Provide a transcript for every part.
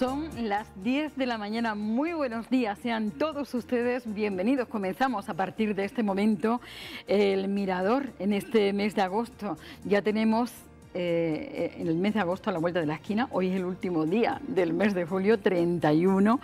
Son las 10 de la mañana. Muy buenos días. Sean todos ustedes bienvenidos. Comenzamos a partir de este momento el mirador en este mes de agosto. Ya tenemos en eh, el mes de agosto a la vuelta de la esquina. Hoy es el último día del mes de julio 31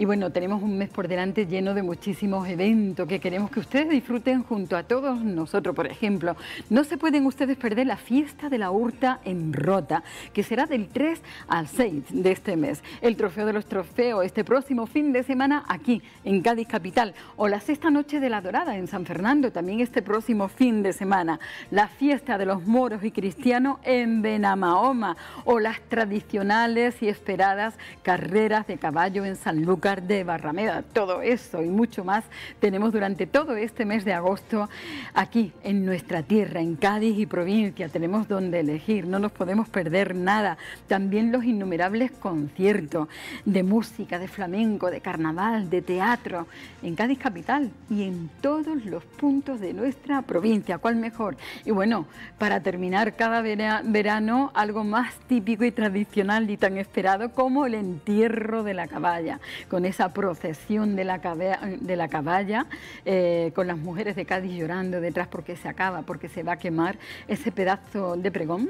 y bueno, tenemos un mes por delante lleno de muchísimos eventos que queremos que ustedes disfruten junto a todos nosotros, por ejemplo. No se pueden ustedes perder la fiesta de la Hurta en Rota, que será del 3 al 6 de este mes. El Trofeo de los Trofeos este próximo fin de semana aquí, en Cádiz Capital. O la Sexta Noche de la Dorada en San Fernando, también este próximo fin de semana. La fiesta de los moros y cristianos en Benamahoma. O las tradicionales y esperadas carreras de caballo en San Lucas de Barrameda. Todo eso y mucho más tenemos durante todo este mes de agosto aquí en nuestra tierra, en Cádiz y provincia. Tenemos donde elegir, no nos podemos perder nada. También los innumerables conciertos de música, de flamenco, de carnaval, de teatro, en Cádiz capital y en todos los puntos de nuestra provincia. ¿Cuál mejor? Y bueno, para terminar cada verano, algo más típico y tradicional y tan esperado como el entierro de la caballa con esa procesión de la, de la caballa, eh, con las mujeres de Cádiz llorando detrás porque se acaba, porque se va a quemar ese pedazo de pregón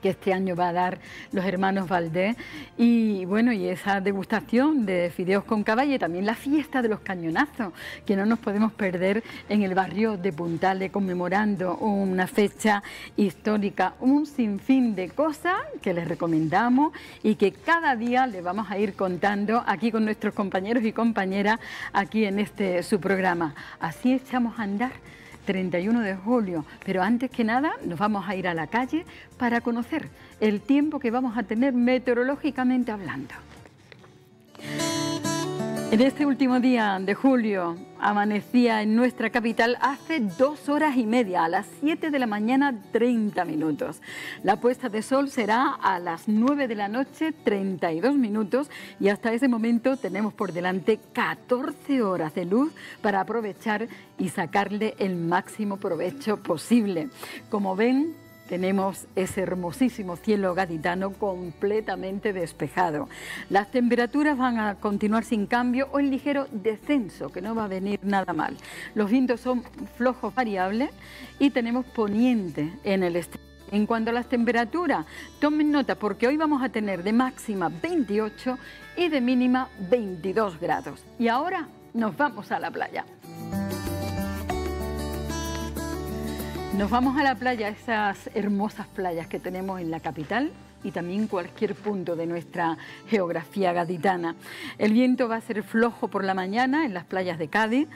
que este año va a dar los hermanos Valdés y bueno y esa degustación de fideos con caballo... y también la fiesta de los cañonazos que no nos podemos perder en el barrio de Puntales conmemorando una fecha histórica un sinfín de cosas que les recomendamos y que cada día les vamos a ir contando aquí con nuestros compañeros y compañeras aquí en este su programa así echamos a andar 31 de julio. Pero antes que nada nos vamos a ir a la calle para conocer el tiempo que vamos a tener meteorológicamente hablando. En este último día de julio amanecía en nuestra capital hace dos horas y media, a las 7 de la mañana 30 minutos. La puesta de sol será a las 9 de la noche 32 minutos y hasta ese momento tenemos por delante 14 horas de luz para aprovechar y sacarle el máximo provecho posible. Como ven, tenemos ese hermosísimo cielo gaditano completamente despejado. Las temperaturas van a continuar sin cambio o en ligero descenso, que no va a venir nada mal. Los vientos son flojos variables y tenemos poniente en el este... En cuanto a las temperaturas, tomen nota porque hoy vamos a tener de máxima 28 y de mínima 22 grados. Y ahora nos vamos a la playa. Nos vamos a la playa, esas hermosas playas que tenemos en la capital y también cualquier punto de nuestra geografía gaditana. El viento va a ser flojo por la mañana en las playas de Cádiz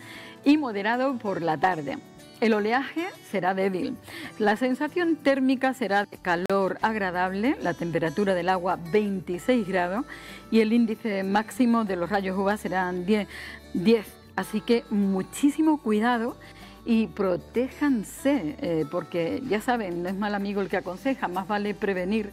y moderado por la tarde. El oleaje será débil. La sensación térmica será de calor agradable, la temperatura del agua 26 grados y el índice máximo de los rayos UVA serán 10. Así que muchísimo cuidado y protéjanse, eh, porque ya saben, no es mal amigo el que aconseja, más vale prevenir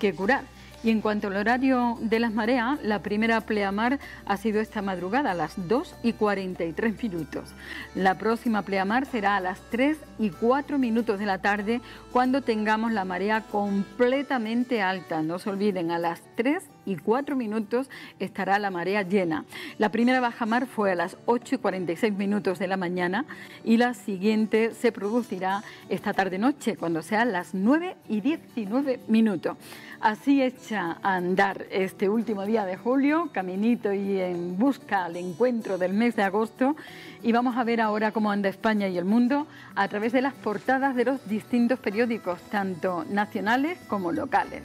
que curar. Y en cuanto al horario de las mareas, la primera pleamar ha sido esta madrugada a las 2 y 43 minutos. La próxima pleamar será a las 3 y 4 minutos de la tarde cuando tengamos la marea completamente alta. No se olviden, a las 3 y y cuatro minutos estará la marea llena. La primera bajamar fue a las 8 y 46 minutos de la mañana y la siguiente se producirá esta tarde-noche, cuando sean las 9 y 19 minutos. Así echa a andar este último día de julio, caminito y en busca al encuentro del mes de agosto. Y vamos a ver ahora cómo anda España y el mundo a través de las portadas de los distintos periódicos, tanto nacionales como locales.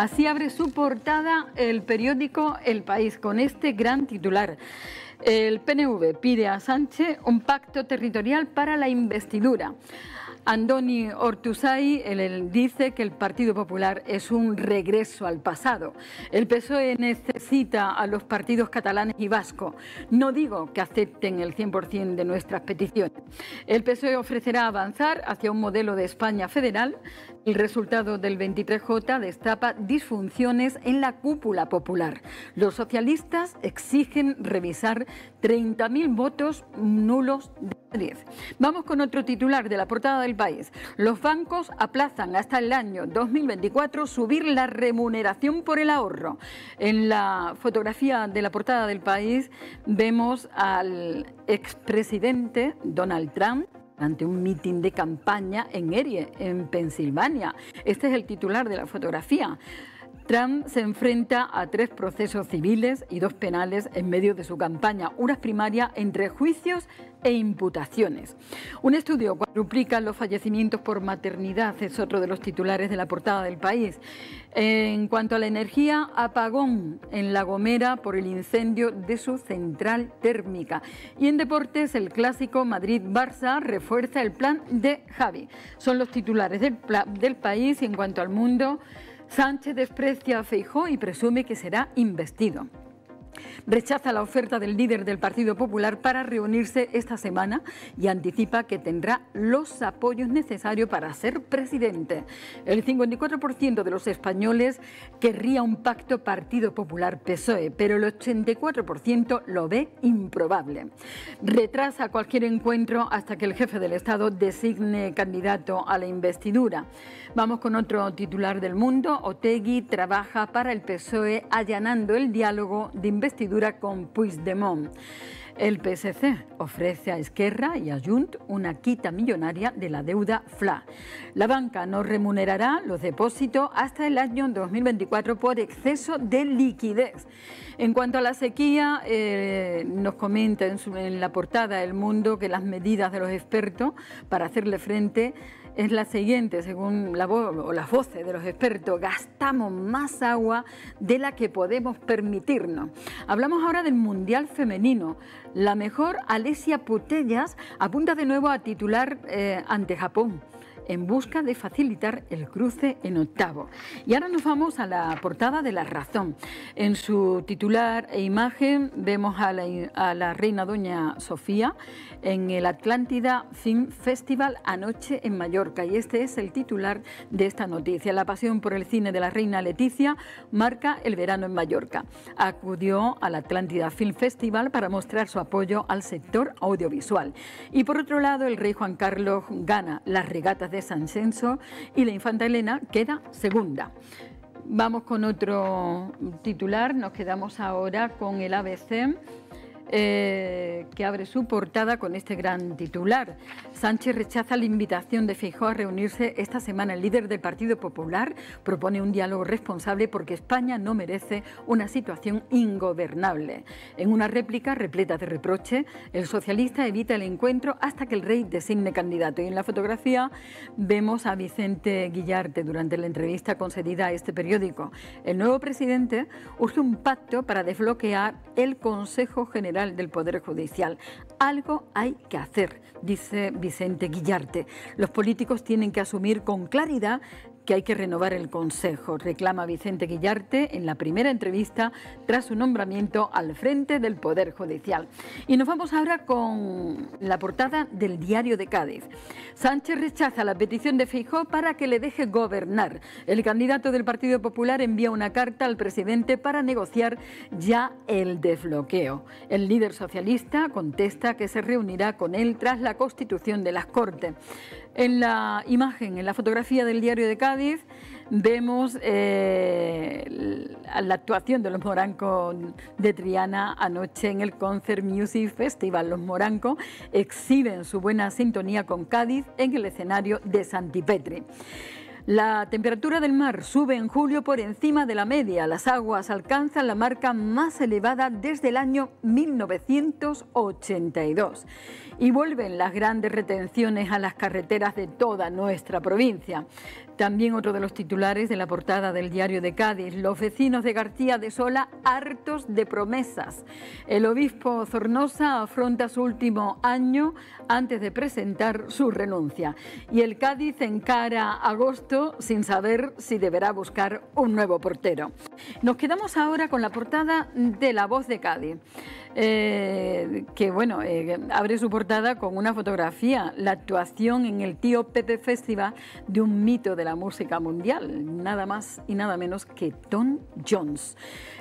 Así abre su portada el periódico El País con este gran titular. El PNV pide a Sánchez un pacto territorial para la investidura. Andoni Ortuzay dice que el Partido Popular es un regreso al pasado. El PSOE necesita a los partidos catalanes y vasco. No digo que acepten el 100% de nuestras peticiones. El PSOE ofrecerá avanzar hacia un modelo de España federal. El resultado del 23J destapa disfunciones en la cúpula popular. Los socialistas exigen revisar 30.000 votos nulos de 10. Vamos con otro titular de la portada del país. Los bancos aplazan hasta el año 2024 subir la remuneración por el ahorro. En la fotografía de la portada del país vemos al expresidente Donald Trump ante un mitin de campaña en Erie, en Pensilvania. Este es el titular de la fotografía. Trump se enfrenta a tres procesos civiles y dos penales en medio de su campaña, unas primaria entre juicios e imputaciones. Un estudio duplica los fallecimientos por maternidad, es otro de los titulares de la portada del país. En cuanto a la energía, apagón en La Gomera por el incendio de su central térmica. Y en deportes, el clásico Madrid-Barça refuerza el plan de Javi. Son los titulares del, del país y en cuanto al mundo... Sánchez desprecia a Feijó y presume que será investido rechaza la oferta del líder del Partido Popular para reunirse esta semana y anticipa que tendrá los apoyos necesarios para ser presidente. El 54% de los españoles querría un pacto Partido Popular-PSOE, pero el 84% lo ve improbable. Retrasa cualquier encuentro hasta que el jefe del Estado designe candidato a la investidura. Vamos con otro titular del mundo. Otegui trabaja para el PSOE allanando el diálogo de investigación con Puigdemont. El PSC ofrece a Esquerra y a Junt una quita millonaria de la deuda FLA. La banca no remunerará los depósitos hasta el año 2024 por exceso de liquidez. En cuanto a la sequía, eh, nos comenta en, en la portada El Mundo que las medidas de los expertos para hacerle frente es la siguiente, según la o las voces de los expertos, gastamos más agua de la que podemos permitirnos. Hablamos ahora del Mundial Femenino. La mejor Alesia Putellas apunta de nuevo a titular eh, ante Japón en busca de facilitar el cruce en octavo. Y ahora nos vamos a la portada de La Razón. En su titular e imagen vemos a la, reina doña Sofía en el Atlántida Film Festival anoche en Mallorca. Y este es el titular de esta noticia. La pasión por el cine de la reina Leticia marca el verano en Mallorca. Acudió al Atlántida Film Festival para mostrar su apoyo al sector audiovisual. Y por otro lado, el rey Juan Carlos gana las regatas de San Censo y la infanta Elena queda segunda. Vamos con otro titular, nos quedamos ahora con el ABC eh, que abre su portada con este gran titular. Sánchez rechaza la invitación de Feijóo a reunirse esta semana. El líder del Partido Popular propone un diálogo responsable porque España no merece una situación ingobernable. En una réplica repleta de reproche, el socialista evita el encuentro hasta que el rey designe candidato. Y en la fotografía vemos a Vicente Guillarte durante la entrevista concedida a este periódico. El nuevo presidente urge un pacto para desbloquear el Consejo General del Poder Judicial. Algo hay que hacer, dice Vicente Guillarte. Los políticos tienen que asumir con claridad que hay que renovar el Consejo, reclama Vicente Guillarte en la primera entrevista tras su nombramiento al frente del Poder Judicial. Y nos vamos ahora con la portada del Diario de Cádiz. Sánchez rechaza la petición de Feijó para que le deje gobernar. El candidato del Partido Popular envía una carta al presidente para negociar ya el desbloqueo. El líder socialista contesta que se reunirá con él tras la constitución de las Cortes. En la imagen, en la fotografía del diario de Cádiz, vemos eh, la actuación de los Morancos de Triana anoche en el Concert Music Festival. Los Morancos exhiben su buena sintonía con Cádiz en el escenario de Santipetre... La temperatura del mar sube en julio por encima de la media. Las aguas alcanzan la marca más elevada desde el año 1982 y vuelven las grandes retenciones a las carreteras de toda nuestra provincia. También otro de los titulares de la portada del diario de Cádiz, los vecinos de García de Sola hartos de promesas. El obispo Zornosa afronta su último año antes de presentar su renuncia. Y el Cádiz encara agosto sin saber si deberá buscar un nuevo portero. Nos quedamos ahora con la portada de La Voz de Cádiz, eh, que bueno, eh, abre su portada con una fotografía, la actuación en el Tío Pepe Festival de un mito de la música mundial, nada más y nada menos que Tom Jones.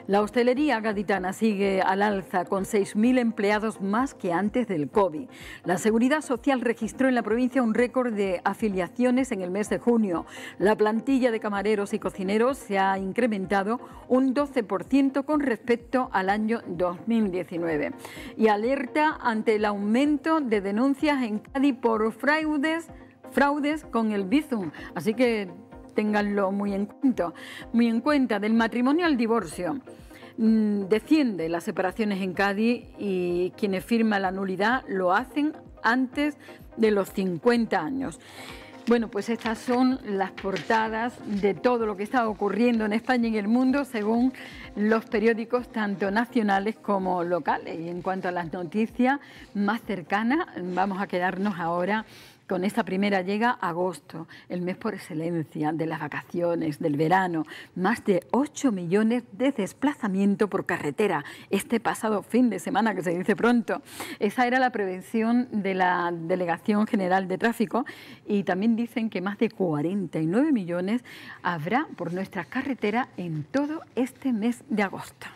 La hostelería gaditana sigue al alza con 6.000 empleados más que antes del COVID. La Seguridad Social registró en la provincia un récord de afiliaciones en el mes de junio. La plantilla de camareros y cocineros se ha incrementado un 12% con respecto al año 2019 y alerta ante el aumento de denuncias en Cádiz por fraudes, fraudes con el Bizum. Así que ténganlo muy en cuenta, muy en cuenta, del matrimonio al divorcio. Mm, Desciende las separaciones en Cádiz y quienes firman la nulidad lo hacen antes de los 50 años. Bueno, pues estas son las portadas de todo lo que está ocurriendo en España y en el mundo según los periódicos tanto nacionales como locales. Y en cuanto a las noticias más cercanas, vamos a quedarnos ahora con esta primera llega agosto, el mes por excelencia de las vacaciones, del verano. Más de 8 millones de desplazamiento por carretera este pasado fin de semana, que se dice pronto. Esa era la prevención de la Delegación General de Tráfico y también dicen que más de 49 millones habrá por nuestra carretera en todo este mes de agosto.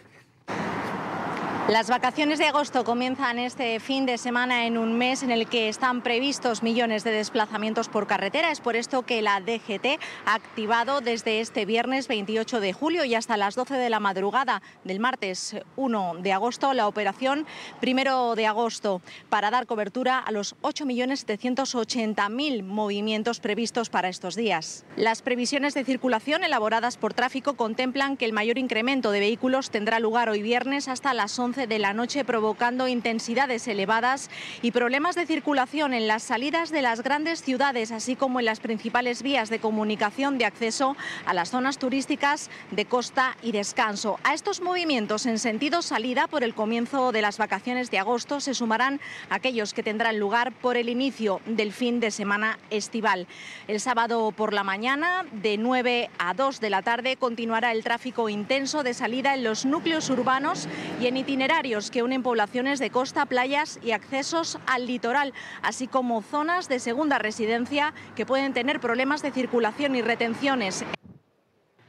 Las vacaciones de agosto comienzan este fin de semana en un mes en el que están previstos millones de desplazamientos por carretera. Es por esto que la DGT ha activado desde este viernes 28 de julio y hasta las 12 de la madrugada del martes 1 de agosto la operación primero de agosto para dar cobertura a los 8.780.000 movimientos previstos para estos días. Las previsiones de circulación elaboradas por tráfico contemplan que el mayor incremento de vehículos tendrá lugar hoy viernes hasta las 11 de la noche, provocando intensidades elevadas y problemas de circulación en las salidas de las grandes ciudades, así como en las principales vías de comunicación de acceso a las zonas turísticas de costa y descanso. A estos movimientos en sentido salida por el comienzo de las vacaciones de agosto se sumarán aquellos que tendrán lugar por el inicio del fin de semana estival. El sábado por la mañana, de 9 a 2 de la tarde, continuará el tráfico intenso de salida en los núcleos urbanos y en itinerarios que unen poblaciones de costa, playas y accesos al litoral, así como zonas de segunda residencia que pueden tener problemas de circulación y retenciones.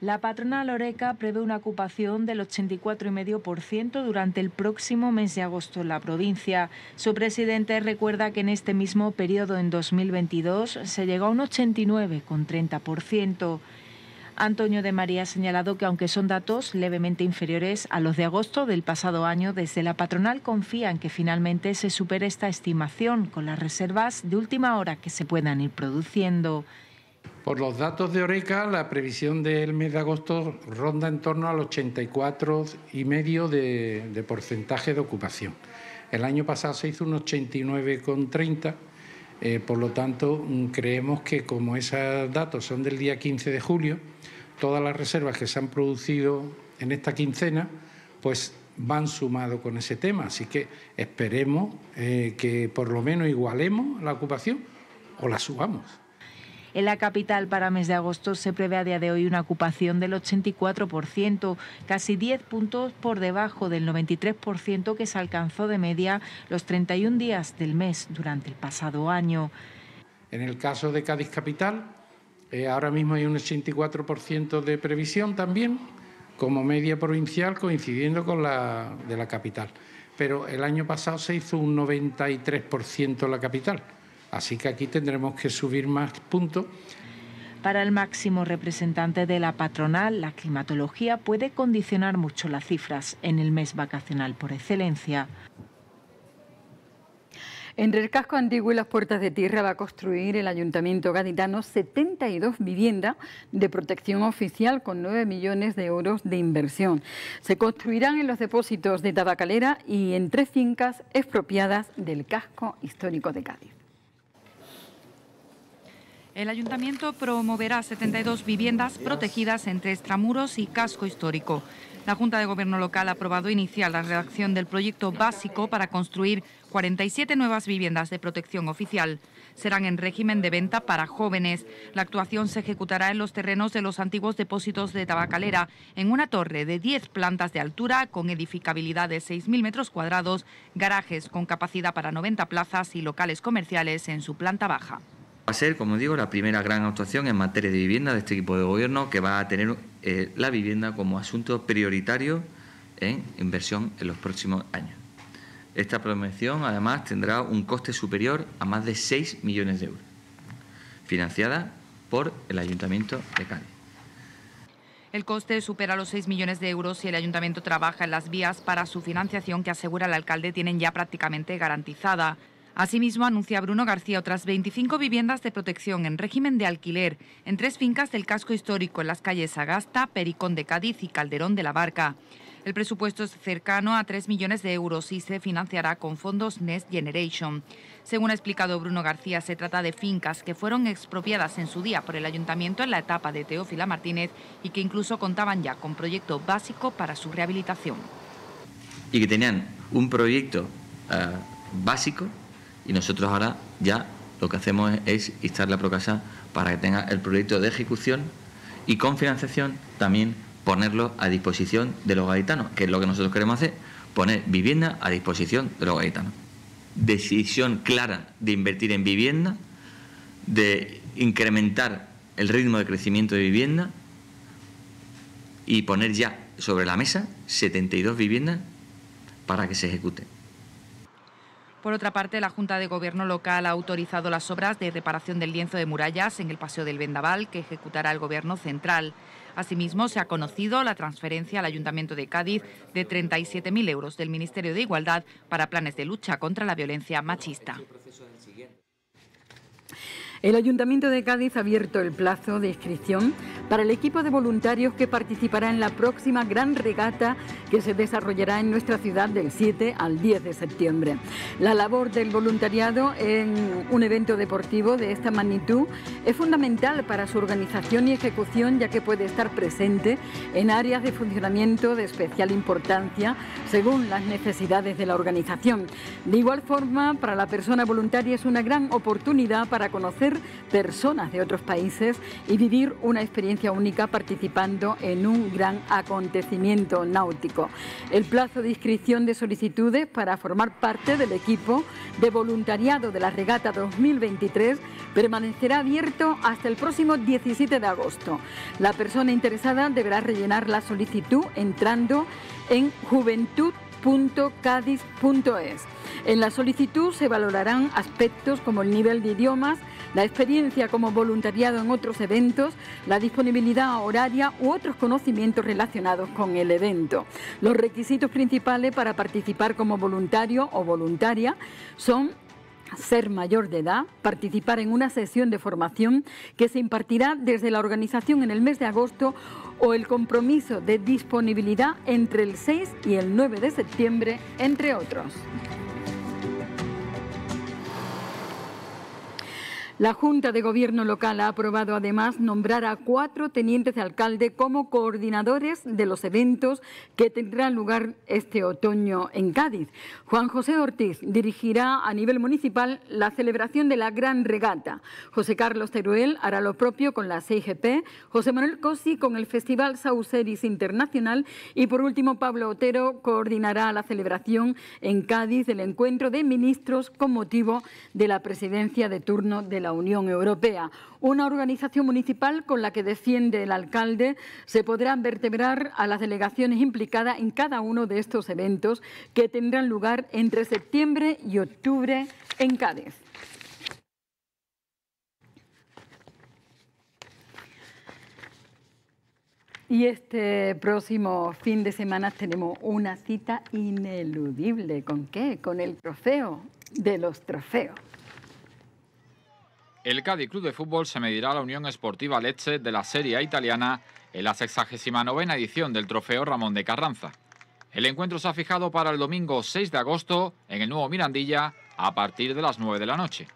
La patronal Oreca prevé una ocupación del 84,5% durante el próximo mes de agosto en la provincia. Su presidente recuerda que en este mismo periodo, en 2022, se llegó a un 89,30%. Antonio de María ha señalado que aunque son datos levemente inferiores a los de agosto del pasado año, desde la patronal confían que finalmente se supere esta estimación con las reservas de última hora que se puedan ir produciendo. Por los datos de Oreca, la previsión del mes de agosto ronda en torno al 84,5% de, de porcentaje de ocupación. El año pasado se hizo un 89,30%. Eh, por lo tanto, mm, creemos que como esos datos son del día 15 de julio, todas las reservas que se han producido en esta quincena, pues van sumado con ese tema. Así que esperemos eh, que por lo menos igualemos la ocupación o la subamos. En la capital para mes de agosto se prevé a día de hoy una ocupación del 84%, casi 10 puntos por debajo del 93% que se alcanzó de media los 31 días del mes durante el pasado año. En el caso de Cádiz Capital, eh, ahora mismo hay un 84% de previsión también, como media provincial, coincidiendo con la de la capital. Pero el año pasado se hizo un 93% la capital. Así que aquí tendremos que subir más puntos. Para el máximo representante de la patronal, la climatología puede condicionar mucho las cifras en el mes vacacional por excelencia. Entre el casco antiguo y las puertas de tierra va a construir el Ayuntamiento Gaditano 72 viviendas de protección oficial con 9 millones de euros de inversión. Se construirán en los depósitos de Tabacalera y en tres fincas expropiadas del casco histórico de Cádiz. El ayuntamiento promoverá 72 viviendas protegidas entre extramuros y casco histórico. La Junta de Gobierno Local ha aprobado iniciar la redacción del proyecto básico para construir 47 nuevas viviendas de protección oficial. Serán en régimen de venta para jóvenes. La actuación se ejecutará en los terrenos de los antiguos depósitos de tabacalera, en una torre de 10 plantas de altura, con edificabilidad de 6.000 metros cuadrados, garajes con capacidad para 90 plazas y locales comerciales en su planta baja. Va a ser, como digo, la primera gran actuación en materia de vivienda de este equipo de gobierno que va a tener eh, la vivienda como asunto prioritario en inversión en los próximos años. Esta promoción, además, tendrá un coste superior a más de 6 millones de euros, financiada por el Ayuntamiento de Cádiz. El coste supera los 6 millones de euros y el ayuntamiento trabaja en las vías para su financiación que asegura el alcalde tienen ya prácticamente garantizada. Asimismo, anuncia Bruno García otras 25 viviendas de protección en régimen de alquiler en tres fincas del casco histórico en las calles Agasta, Pericón de Cádiz y Calderón de la Barca. El presupuesto es cercano a 3 millones de euros y se financiará con fondos Next Generation. Según ha explicado Bruno García, se trata de fincas que fueron expropiadas en su día por el ayuntamiento en la etapa de Teófila Martínez y que incluso contaban ya con proyecto básico para su rehabilitación. Y que tenían un proyecto eh, básico y nosotros ahora ya lo que hacemos es, es a la Procasa para que tenga el proyecto de ejecución y con financiación también ponerlo a disposición de los gaitanos, que es lo que nosotros queremos hacer, poner vivienda a disposición de los gaitanos. Decisión clara de invertir en vivienda, de incrementar el ritmo de crecimiento de vivienda y poner ya sobre la mesa 72 viviendas para que se ejecuten. Por otra parte, la Junta de Gobierno local ha autorizado las obras de reparación del lienzo de murallas en el Paseo del Vendaval que ejecutará el Gobierno central. Asimismo, se ha conocido la transferencia al Ayuntamiento de Cádiz de 37.000 euros del Ministerio de Igualdad para planes de lucha contra la violencia machista. El Ayuntamiento de Cádiz ha abierto el plazo de inscripción para el equipo de voluntarios que participará en la próxima gran regata que se desarrollará en nuestra ciudad del 7 al 10 de septiembre. La labor del voluntariado en un evento deportivo de esta magnitud es fundamental para su organización y ejecución ya que puede estar presente en áreas de funcionamiento de especial importancia según las necesidades de la organización. De igual forma, para la persona voluntaria es una gran oportunidad para conocer personas de otros países y vivir una experiencia única participando en un gran acontecimiento náutico. El plazo de inscripción de solicitudes para formar parte del equipo de voluntariado de la regata 2023 permanecerá abierto hasta el próximo 17 de agosto. La persona interesada deberá rellenar la solicitud entrando en juventud www.cadiz.es En la solicitud se valorarán aspectos como el nivel de idiomas, la experiencia como voluntariado en otros eventos, la disponibilidad horaria u otros conocimientos relacionados con el evento. Los requisitos principales para participar como voluntario o voluntaria son ser mayor de edad, participar en una sesión de formación que se impartirá desde la organización en el mes de agosto o el compromiso de disponibilidad entre el 6 y el 9 de septiembre, entre otros. La Junta de Gobierno Local ha aprobado además nombrar a cuatro tenientes de alcalde como coordinadores de los eventos que tendrán lugar este otoño en Cádiz. Juan José Ortiz dirigirá a nivel municipal la celebración de la Gran Regata. José Carlos Teruel hará lo propio con la CIGP, José Manuel Cosi con el Festival Sauceris Internacional y por último Pablo Otero coordinará la celebración en Cádiz del encuentro de ministros con motivo de la presidencia de turno de la Unión Europea. Una organización municipal con la que defiende el alcalde se podrán vertebrar a las delegaciones implicadas en cada uno de estos eventos que tendrán lugar entre septiembre y octubre en Cádiz. Y este próximo fin de semana tenemos una cita ineludible. ¿Con qué? Con el trofeo de los trofeos el Cádiz Club de Fútbol se medirá a la Unión Esportiva Lecce de la Serie A italiana en la 69 edición del Trofeo Ramón de Carranza. El encuentro se ha fijado para el domingo 6 de agosto en el nuevo Mirandilla a partir de las 9 de la noche.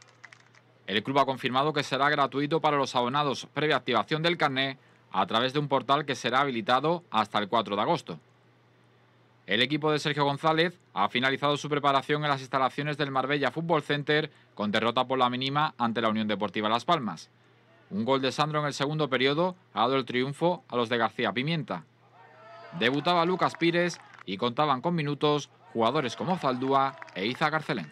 El club ha confirmado que será gratuito para los abonados previa activación del carné a través de un portal que será habilitado hasta el 4 de agosto. El equipo de Sergio González ha finalizado su preparación en las instalaciones del Marbella Football Center con derrota por la mínima ante la Unión Deportiva Las Palmas. Un gol de Sandro en el segundo periodo ha dado el triunfo a los de García Pimienta. Debutaba Lucas Pires y contaban con minutos jugadores como Zaldúa e Iza Garcelén.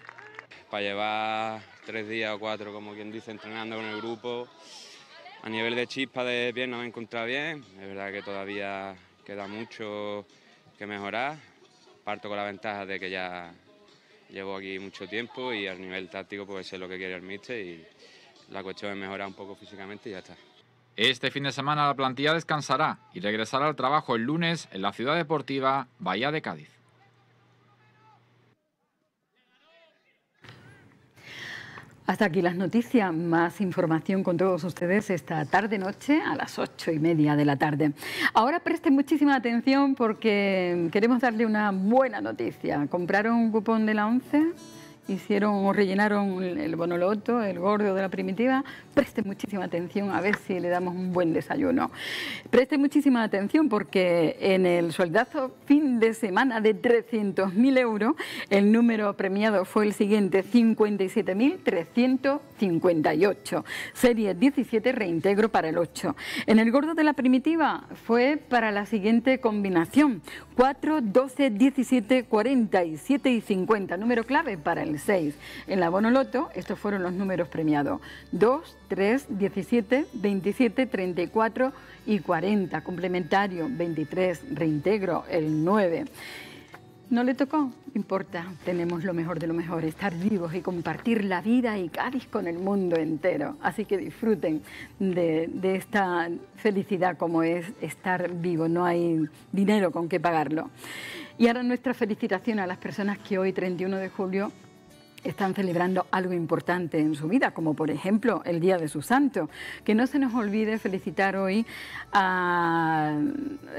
Para llevar tres días o cuatro, como quien dice, entrenando con el grupo, a nivel de chispa de pierna me he encontrado bien. Es verdad que todavía queda mucho que mejorar. Parto con la ventaja de que ya llevo aquí mucho tiempo y a nivel táctico pues ser lo que quiere el míster y la cuestión es mejorar un poco físicamente y ya está. Este fin de semana la plantilla descansará y regresará al trabajo el lunes en la ciudad deportiva Bahía de Cádiz. Hasta aquí las noticias. Más información con todos ustedes esta tarde-noche a las ocho y media de la tarde. Ahora presten muchísima atención porque queremos darle una buena noticia. ¿Compraron un cupón de la ONCE? hicieron o rellenaron el bonoloto, el gordo de la primitiva, preste muchísima atención a ver si le damos un buen desayuno. Preste muchísima atención porque en el soldazo fin de semana de 300.000 euros, el número premiado fue el siguiente, 57.358. Serie 17, reintegro para el 8. En el gordo de la primitiva fue para la siguiente combinación, 4, 12, 17, 47 y 50. Número clave para el en la Loto, estos fueron los números premiados. 2, 3, 17, 27, 34 y 40. Complementario, 23. Reintegro, el 9. No le tocó, importa, tenemos lo mejor de lo mejor, estar vivos y compartir la vida y Cádiz con el mundo entero. Así que disfruten de, de esta felicidad como es estar vivo, no hay dinero con que pagarlo. Y ahora nuestra felicitación a las personas que hoy, 31 de julio, están celebrando algo importante en su vida, como por ejemplo el Día de su Santo. Que no se nos olvide felicitar hoy a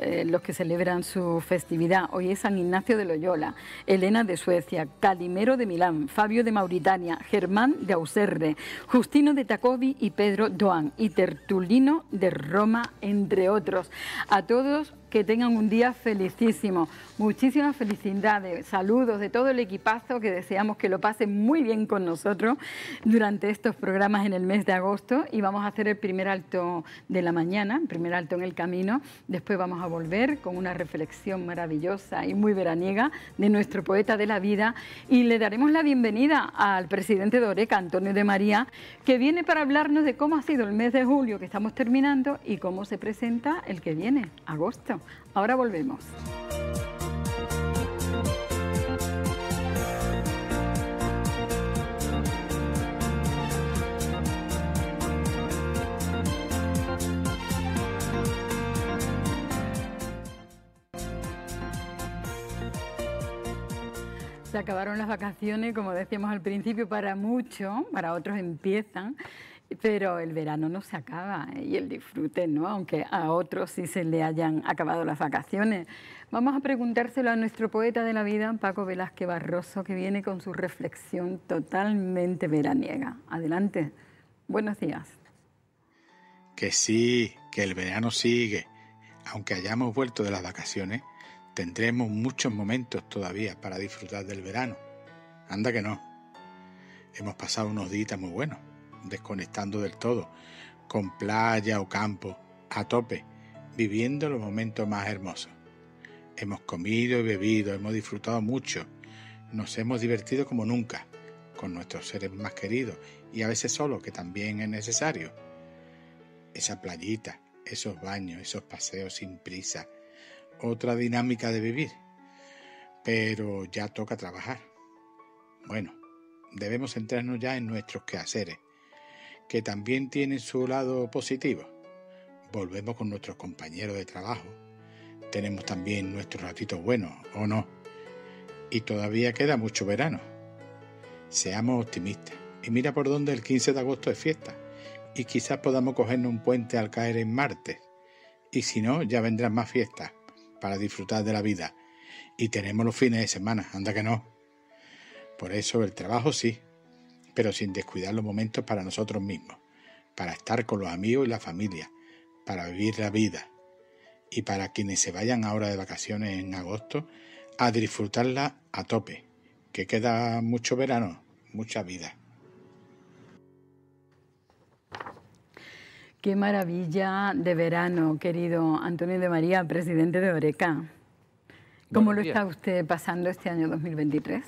eh, los que celebran su festividad. Hoy es San Ignacio de Loyola, Elena de Suecia, Calimero de Milán, Fabio de Mauritania, Germán de Auserre, Justino de Tacobi y Pedro Doan y Tertulino de Roma, entre otros. A todos que tengan un día felicísimo. Muchísimas felicidades, saludos de todo el equipazo que deseamos que lo pasen muy bien con nosotros durante estos programas en el mes de agosto y vamos a hacer el primer alto de la mañana, el primer alto en el camino, después vamos a volver con una reflexión maravillosa y muy veraniega de nuestro poeta de la vida y le daremos la bienvenida al presidente de Oreca, Antonio de María, que viene para hablarnos de cómo ha sido el mes de julio que estamos terminando y cómo se presenta el que viene, agosto ahora volvemos. Se acabaron las vacaciones, como decíamos al principio, para muchos, para otros empiezan. Pero el verano no se acaba ¿eh? y el disfrute no, aunque a otros sí se le hayan acabado las vacaciones. Vamos a preguntárselo a nuestro poeta de la vida, Paco Velázquez Barroso, que viene con su reflexión totalmente veraniega. Adelante, buenos días. Que sí, que el verano sigue. Aunque hayamos vuelto de las vacaciones, tendremos muchos momentos todavía para disfrutar del verano. Anda que no. Hemos pasado unos días muy buenos desconectando del todo, con playa o campo, a tope, viviendo los momentos más hermosos. Hemos comido y bebido, hemos disfrutado mucho, nos hemos divertido como nunca, con nuestros seres más queridos y a veces solo, que también es necesario. Esa playita, esos baños, esos paseos sin prisa, otra dinámica de vivir. Pero ya toca trabajar. Bueno, debemos centrarnos ya en nuestros quehaceres que también tiene su lado positivo. Volvemos con nuestros compañeros de trabajo. Tenemos también nuestros ratitos buenos, ¿o no? Y todavía queda mucho verano. Seamos optimistas. Y mira por dónde el 15 de agosto es fiesta. Y quizás podamos cogernos un puente al caer en martes. Y si no, ya vendrán más fiestas para disfrutar de la vida. Y tenemos los fines de semana, anda que no. Por eso el trabajo sí, pero sin descuidar los momentos para nosotros mismos, para estar con los amigos y la familia, para vivir la vida. Y para quienes se vayan ahora de vacaciones en agosto, a disfrutarla a tope, que queda mucho verano, mucha vida. Qué maravilla de verano, querido Antonio de María, presidente de Oreca. ¿Cómo lo está usted pasando este año 2023?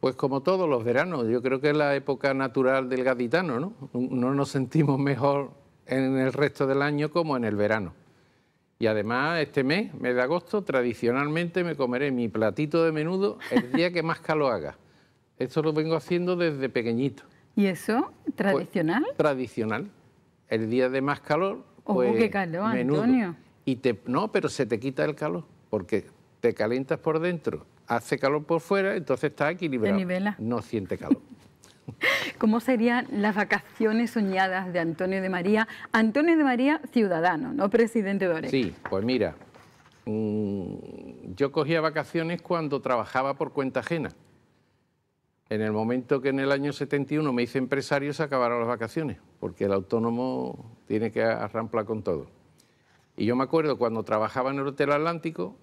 Pues como todos los veranos, yo creo que es la época natural del gaditano, ¿no? No nos sentimos mejor en el resto del año como en el verano. Y además este mes, mes de agosto, tradicionalmente me comeré mi platito de menudo el día que más calor haga. Esto lo vengo haciendo desde pequeñito. ¿Y eso? Pues, ¿Tradicional? tradicional. El día de más calor. Pues, qué calor, Antonio. Y no, pero se te quita el calor, porque te calientas por dentro hace calor por fuera, entonces está equilibrado. No siente calor. ¿Cómo serían las vacaciones soñadas de Antonio de María? Antonio de María, ciudadano, no presidente de OREC. Sí, pues mira, mm, yo cogía vacaciones cuando trabajaba por cuenta ajena. En el momento que en el año 71 me hice empresario, se acabaron las vacaciones, porque el autónomo tiene que arramplar con todo. Y yo me acuerdo cuando trabajaba en el Hotel Atlántico,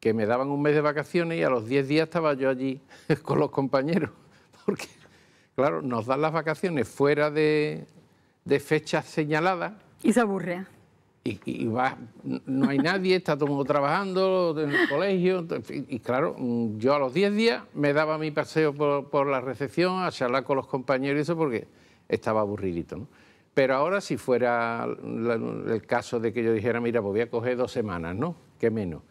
que me daban un mes de vacaciones y a los 10 días estaba yo allí con los compañeros. Porque, claro, nos dan las vacaciones fuera de, de fechas señaladas. Y se aburre. Y, va, no hay nadie, está todo mundo trabajando en el colegio. Y, claro, mm, yo a los 10 días me daba mi paseo por, la recepción a charlar con los compañeros y eso porque estaba aburridito. ¿no? Pero ahora, si fuera el caso de que yo dijera, mira, pues voy a coger dos semanas, ¿no? ¿Qué menos?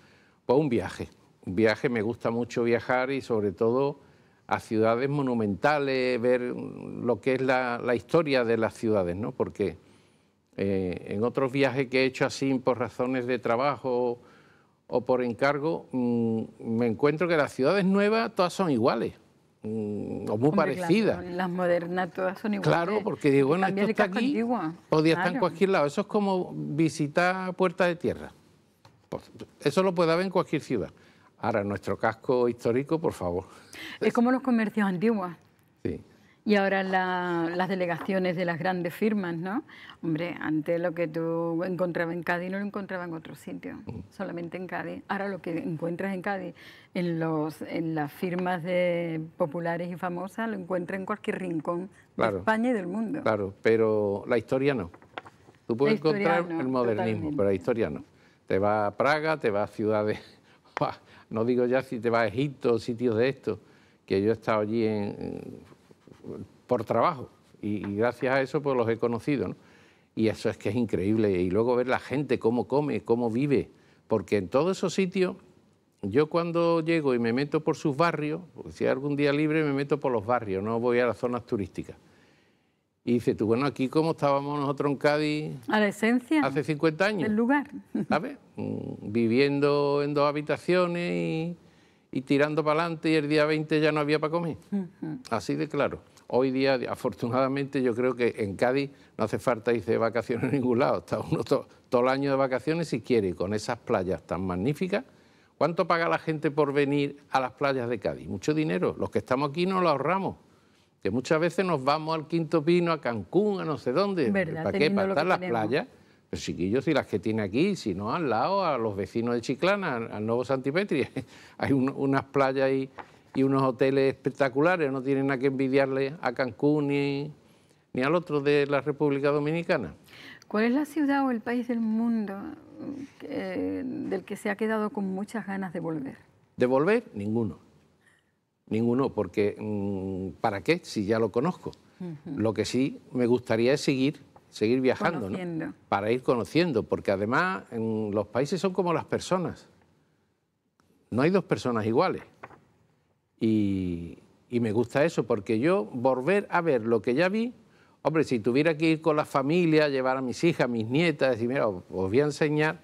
Pues un viaje. Un viaje, me gusta mucho viajar y sobre todo a ciudades monumentales, ver lo que es la, historia de las ciudades, ¿no? Porque eh, en otros viajes que he hecho así por razones de trabajo o por encargo, mm, me encuentro que las ciudades nuevas todas son iguales mm, o muy parecidas. las modernas todas son iguales. Claro, porque digo, bueno, esto está aquí, podía estar en cualquier lado. Eso es como visitar Puerta de Tierra eso lo puede haber en cualquier ciudad. Ahora, nuestro casco histórico, por favor. Es como los comercios antiguos. Sí. Y ahora las delegaciones de las grandes firmas, ¿no? Hombre, antes lo que tú encontrabas en Cádiz no lo encontraba en otro sitio, mm. solamente en Cádiz. Ahora lo que encuentras en Cádiz, en, los, en las firmas de populares y famosas, lo encuentras en cualquier rincón de España y del mundo. Claro, pero la historia no. Tú puedes encontrar el modernismo, pero la historia no. Te va a Praga, te va a ciudades, no digo ya si te va a Egipto, sitios de estos, que yo he estado allí en, por trabajo y, gracias a eso pues los he conocido. Y eso es que es increíble. Y luego ver la gente, cómo come, cómo vive, porque en todos esos sitios yo cuando llego y me meto por sus barrios, si hay algún día libre me meto por los barrios, no voy a las zonas turísticas. Y dices tú, bueno, aquí como estábamos nosotros en Cádiz... A la Hace 50 años. El lugar. ¿Sabes? Mm, viviendo en dos habitaciones y, tirando para adelante y el día 20 ya no había para comer. Así de claro. Hoy día, afortunadamente, yo creo que en Cádiz no hace falta irse de vacaciones a ningún lado. Está uno todo el año de vacaciones si quiere, con esas playas tan magníficas. ¿Cuánto paga la gente por venir a las playas de Cádiz? Mucho dinero. Los que estamos aquí no lo ahorramos muchas veces nos vamos al Quinto Pino, a Cancún, a no sé dónde. ¿Para qué? Para estar en las playas. Pero chiquillos, y las que tiene aquí, si no al lado, a los vecinos de Chiclana, al Nuevo Santipetri, hay unas playas y, unos hoteles espectaculares, no tienen nada que envidiarle a Cancún ni, al otro de la República Dominicana. ¿Cuál es la ciudad o el país del mundo eh, del que se ha quedado con muchas ganas de volver? De volver, ninguno ninguno, porque mm, ¿para qué? Si ya lo conozco. Lo que sí me gustaría es seguir, seguir viajando, para ir conociendo, porque además los países son como las personas. No hay dos personas iguales. Y, y me gusta eso, porque yo volver a ver lo que ya vi, hombre, si tuviera que ir con la familia, llevar a mis hijas, mis nietas, decir, mira, os voy a enseñar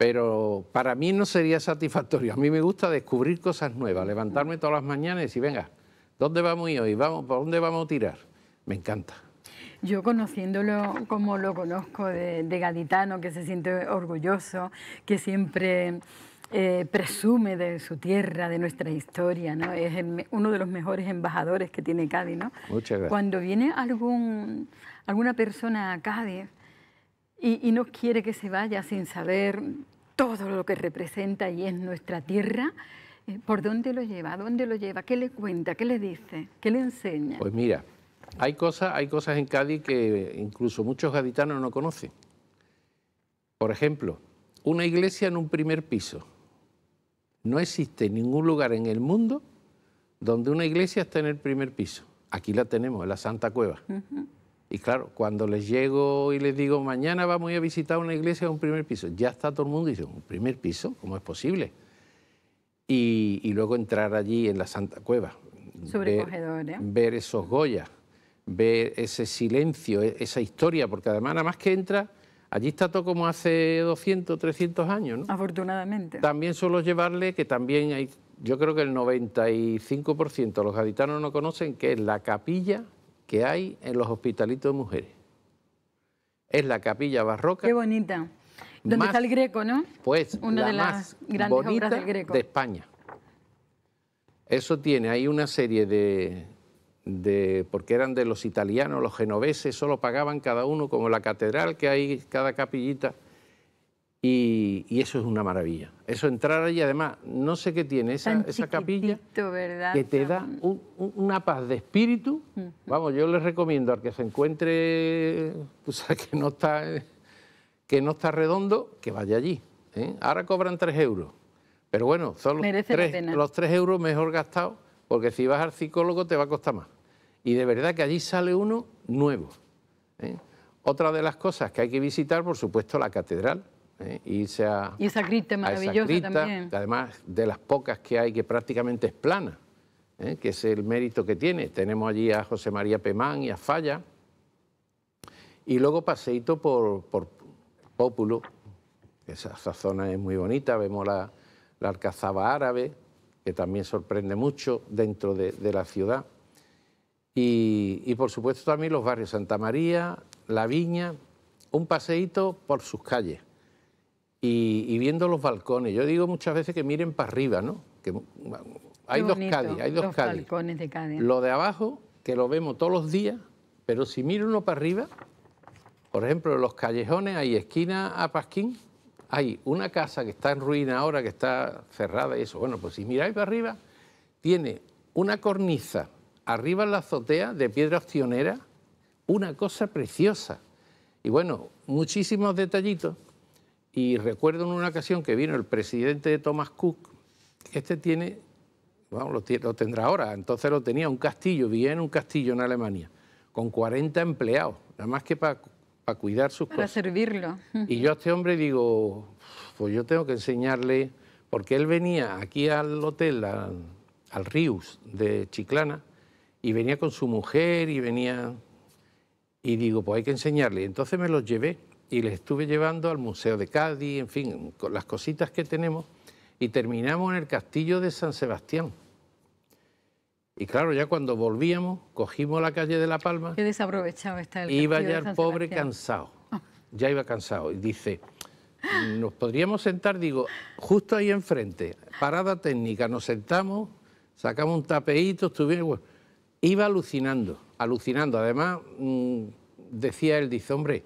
pero para mí no sería satisfactorio. A mí me gusta descubrir cosas nuevas, levantarme todas las mañanas y decir, venga, ¿dónde vamos hoy? ¿Vamos, dónde vamos a tirar? Me encanta. Yo conociéndolo como lo conozco, de, gaditano, que se siente orgulloso, que siempre... Eh, presume de su tierra, de nuestra historia, ¿no? Es uno de los mejores embajadores que tiene Cádiz, ¿no? Muchas gracias. Cuando viene algún, alguna persona a Cádiz, y, no quiere que se vaya sin saber todo lo que representa y es nuestra tierra. Eh, ¿Por dónde lo lleva? ¿A dónde lo lleva? ¿Qué le cuenta? ¿Qué le dice? ¿Qué le enseña? Pues mira, hay cosas, hay cosas en Cádiz que incluso muchos gaditanos no conocen. Por ejemplo, una iglesia en un primer piso. No existe ningún lugar en el mundo donde una iglesia esté en el primer piso. Aquí la tenemos, en la Santa Cueva. Y claro, cuando les llego y les digo, mañana vamos a visitar una iglesia un primer piso, ya está todo el mundo y dice, ¿un primer piso? ¿Cómo es posible? Y, luego entrar allí en la Santa Cueva. Sobrecogedor, ver, ¿eh? ver esos Goya, ver ese silencio, e, esa historia, porque además nada más que entra, allí está todo como hace 200, 300 años, ¿no? Afortunadamente. También suelo llevarle que también hay, yo creo que el 95% de los gaditanos no conocen, que es la capilla que hay en los hospitalitos de mujeres. Es la capilla barroca. Qué bonita. Donde está el Greco, ¿no? Pues una de las grandes obras del Greco. de España. Eso tiene ahí una serie de, de, porque eran de los italianos, los genoveses, solo pagaban cada uno como la catedral que hay cada capillita y, eso es una maravilla. Eso entrar allí, además, no sé qué tiene, esa, capilla que te da mm. una paz de espíritu. Vamos, yo les recomiendo al que se encuentre, que no está, que no está redondo, que vaya allí. ¿eh? Ahora cobran tres euros, pero bueno, son los tres euros mejor gastados, porque si vas al psicólogo te va a costar más. Y de verdad que allí sale uno nuevo. ¿eh? Otra de las cosas que hay que visitar, por supuesto, la catedral eh, y esa cripta maravillosa también. Además de las pocas que hay que prácticamente es plana, eh, que es el mérito que tiene. Tenemos allí a José María Pemán y a Falla. Y luego paseito por, Pópulo, esa, zona es muy bonita, vemos la, alcazaba árabe, que también sorprende mucho dentro de, la ciudad. Y, y, por supuesto también los barrios Santa María, La Viña, un paseíto por sus calles y, viendo los balcones. Yo digo muchas veces que miren para arriba, ¿no? Que, hay dos Cádiz, hay dos los balcones de Cádiz. Lo de abajo, que lo vemos todos los días, pero si miro uno para arriba, por ejemplo, en los callejones hay esquina a Pasquín, hay una casa que está en ruina ahora, que está cerrada y eso. Bueno, pues si miráis para arriba, tiene una cornisa arriba en la azotea de piedra opcionera, una cosa preciosa. Y bueno, muchísimos detallitos y recuerdo en una ocasión que vino el presidente de Thomas Cook, este tiene, vamos, lo, tendrá ahora, entonces lo tenía, un castillo, vivía en un castillo en Alemania, con 40 empleados, nada más que para cuidar sus para cosas. Para servirlo. Y yo a este hombre digo, pues yo tengo que enseñarle, porque él venía aquí al hotel, al, al Rius de Chiclana, y venía con su mujer y venía... Y digo, pues hay que enseñarle. Entonces me los llevé y les estuve llevando al Museo de Cádiz, en fin, con las cositas que tenemos, y terminamos en el Castillo de San Sebastián. Y claro, ya cuando volvíamos, cogimos la calle de La Palma. Qué desaprovechado está el Iba ya el pobre cansado, ya iba cansado. Y dice, nos podríamos sentar, digo, justo ahí enfrente, parada técnica, nos sentamos, sacamos un tapeíto, estuvimos... Iba alucinando, alucinando. Además, mm, decía él, dice, hombre,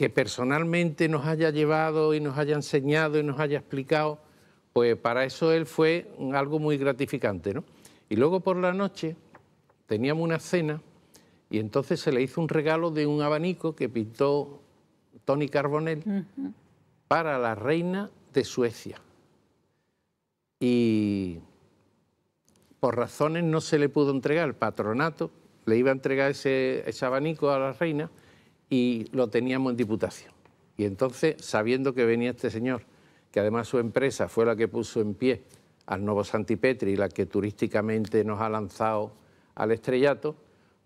que personalmente nos haya llevado y nos haya enseñado y nos haya explicado, pues para eso él fue algo muy gratificante, ¿no? Y luego por la noche teníamos una cena y entonces se le hizo un regalo de un abanico que pintó Tony Carbonell para la reina de Suecia. Y por razones no se le pudo entregar el patronato, le iba a entregar ese abanico a la reina, y lo teníamos en diputación. Y entonces, sabiendo que venía este señor, que además su empresa fue la que puso en pie al nuevo Santipetri, la que turísticamente nos ha lanzado al estrellato,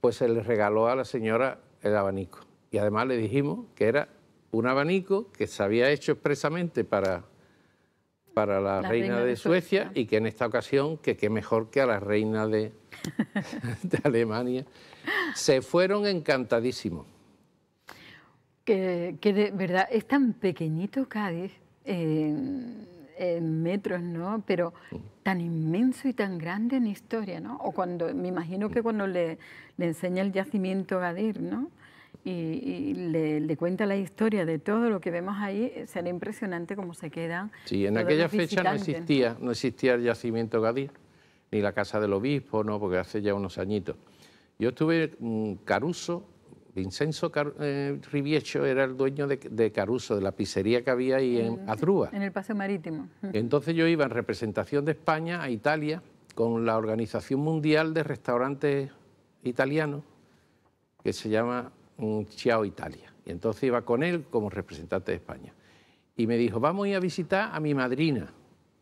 pues se le regaló a la señora el abanico. Y además le dijimos que era un abanico que se había hecho expresamente para, para la, reina, de, Suecia, y que en esta ocasión, que qué mejor que a la reina de, de Alemania. Se fueron encantadísimos. Que, de verdad es tan pequeñito Cádiz en metros, ¿no? Pero tan inmenso y tan grande en historia, ¿no? O cuando, me imagino que cuando le, enseña el yacimiento Gadir, ¿no? Y, le, cuenta la historia de todo lo que vemos ahí, eh, será impresionante cómo se queda. Sí, en aquella fecha no existía, no existía el yacimiento Gadir, ni la casa del obispo, ¿no? Porque hace ya unos añitos. Yo estuve en Caruso, Vincenzo eh, Riviecho era el dueño de, Caruso, de la pizzería que había ahí en Azrúa. En el Paseo Marítimo. Entonces yo iba en representación de España a Italia con la Organización Mundial de Restaurantes Italianos, que se llama mm, Chiao Italia. Y entonces iba con él como representante de España. Y me dijo, vamos a ir a visitar a mi madrina.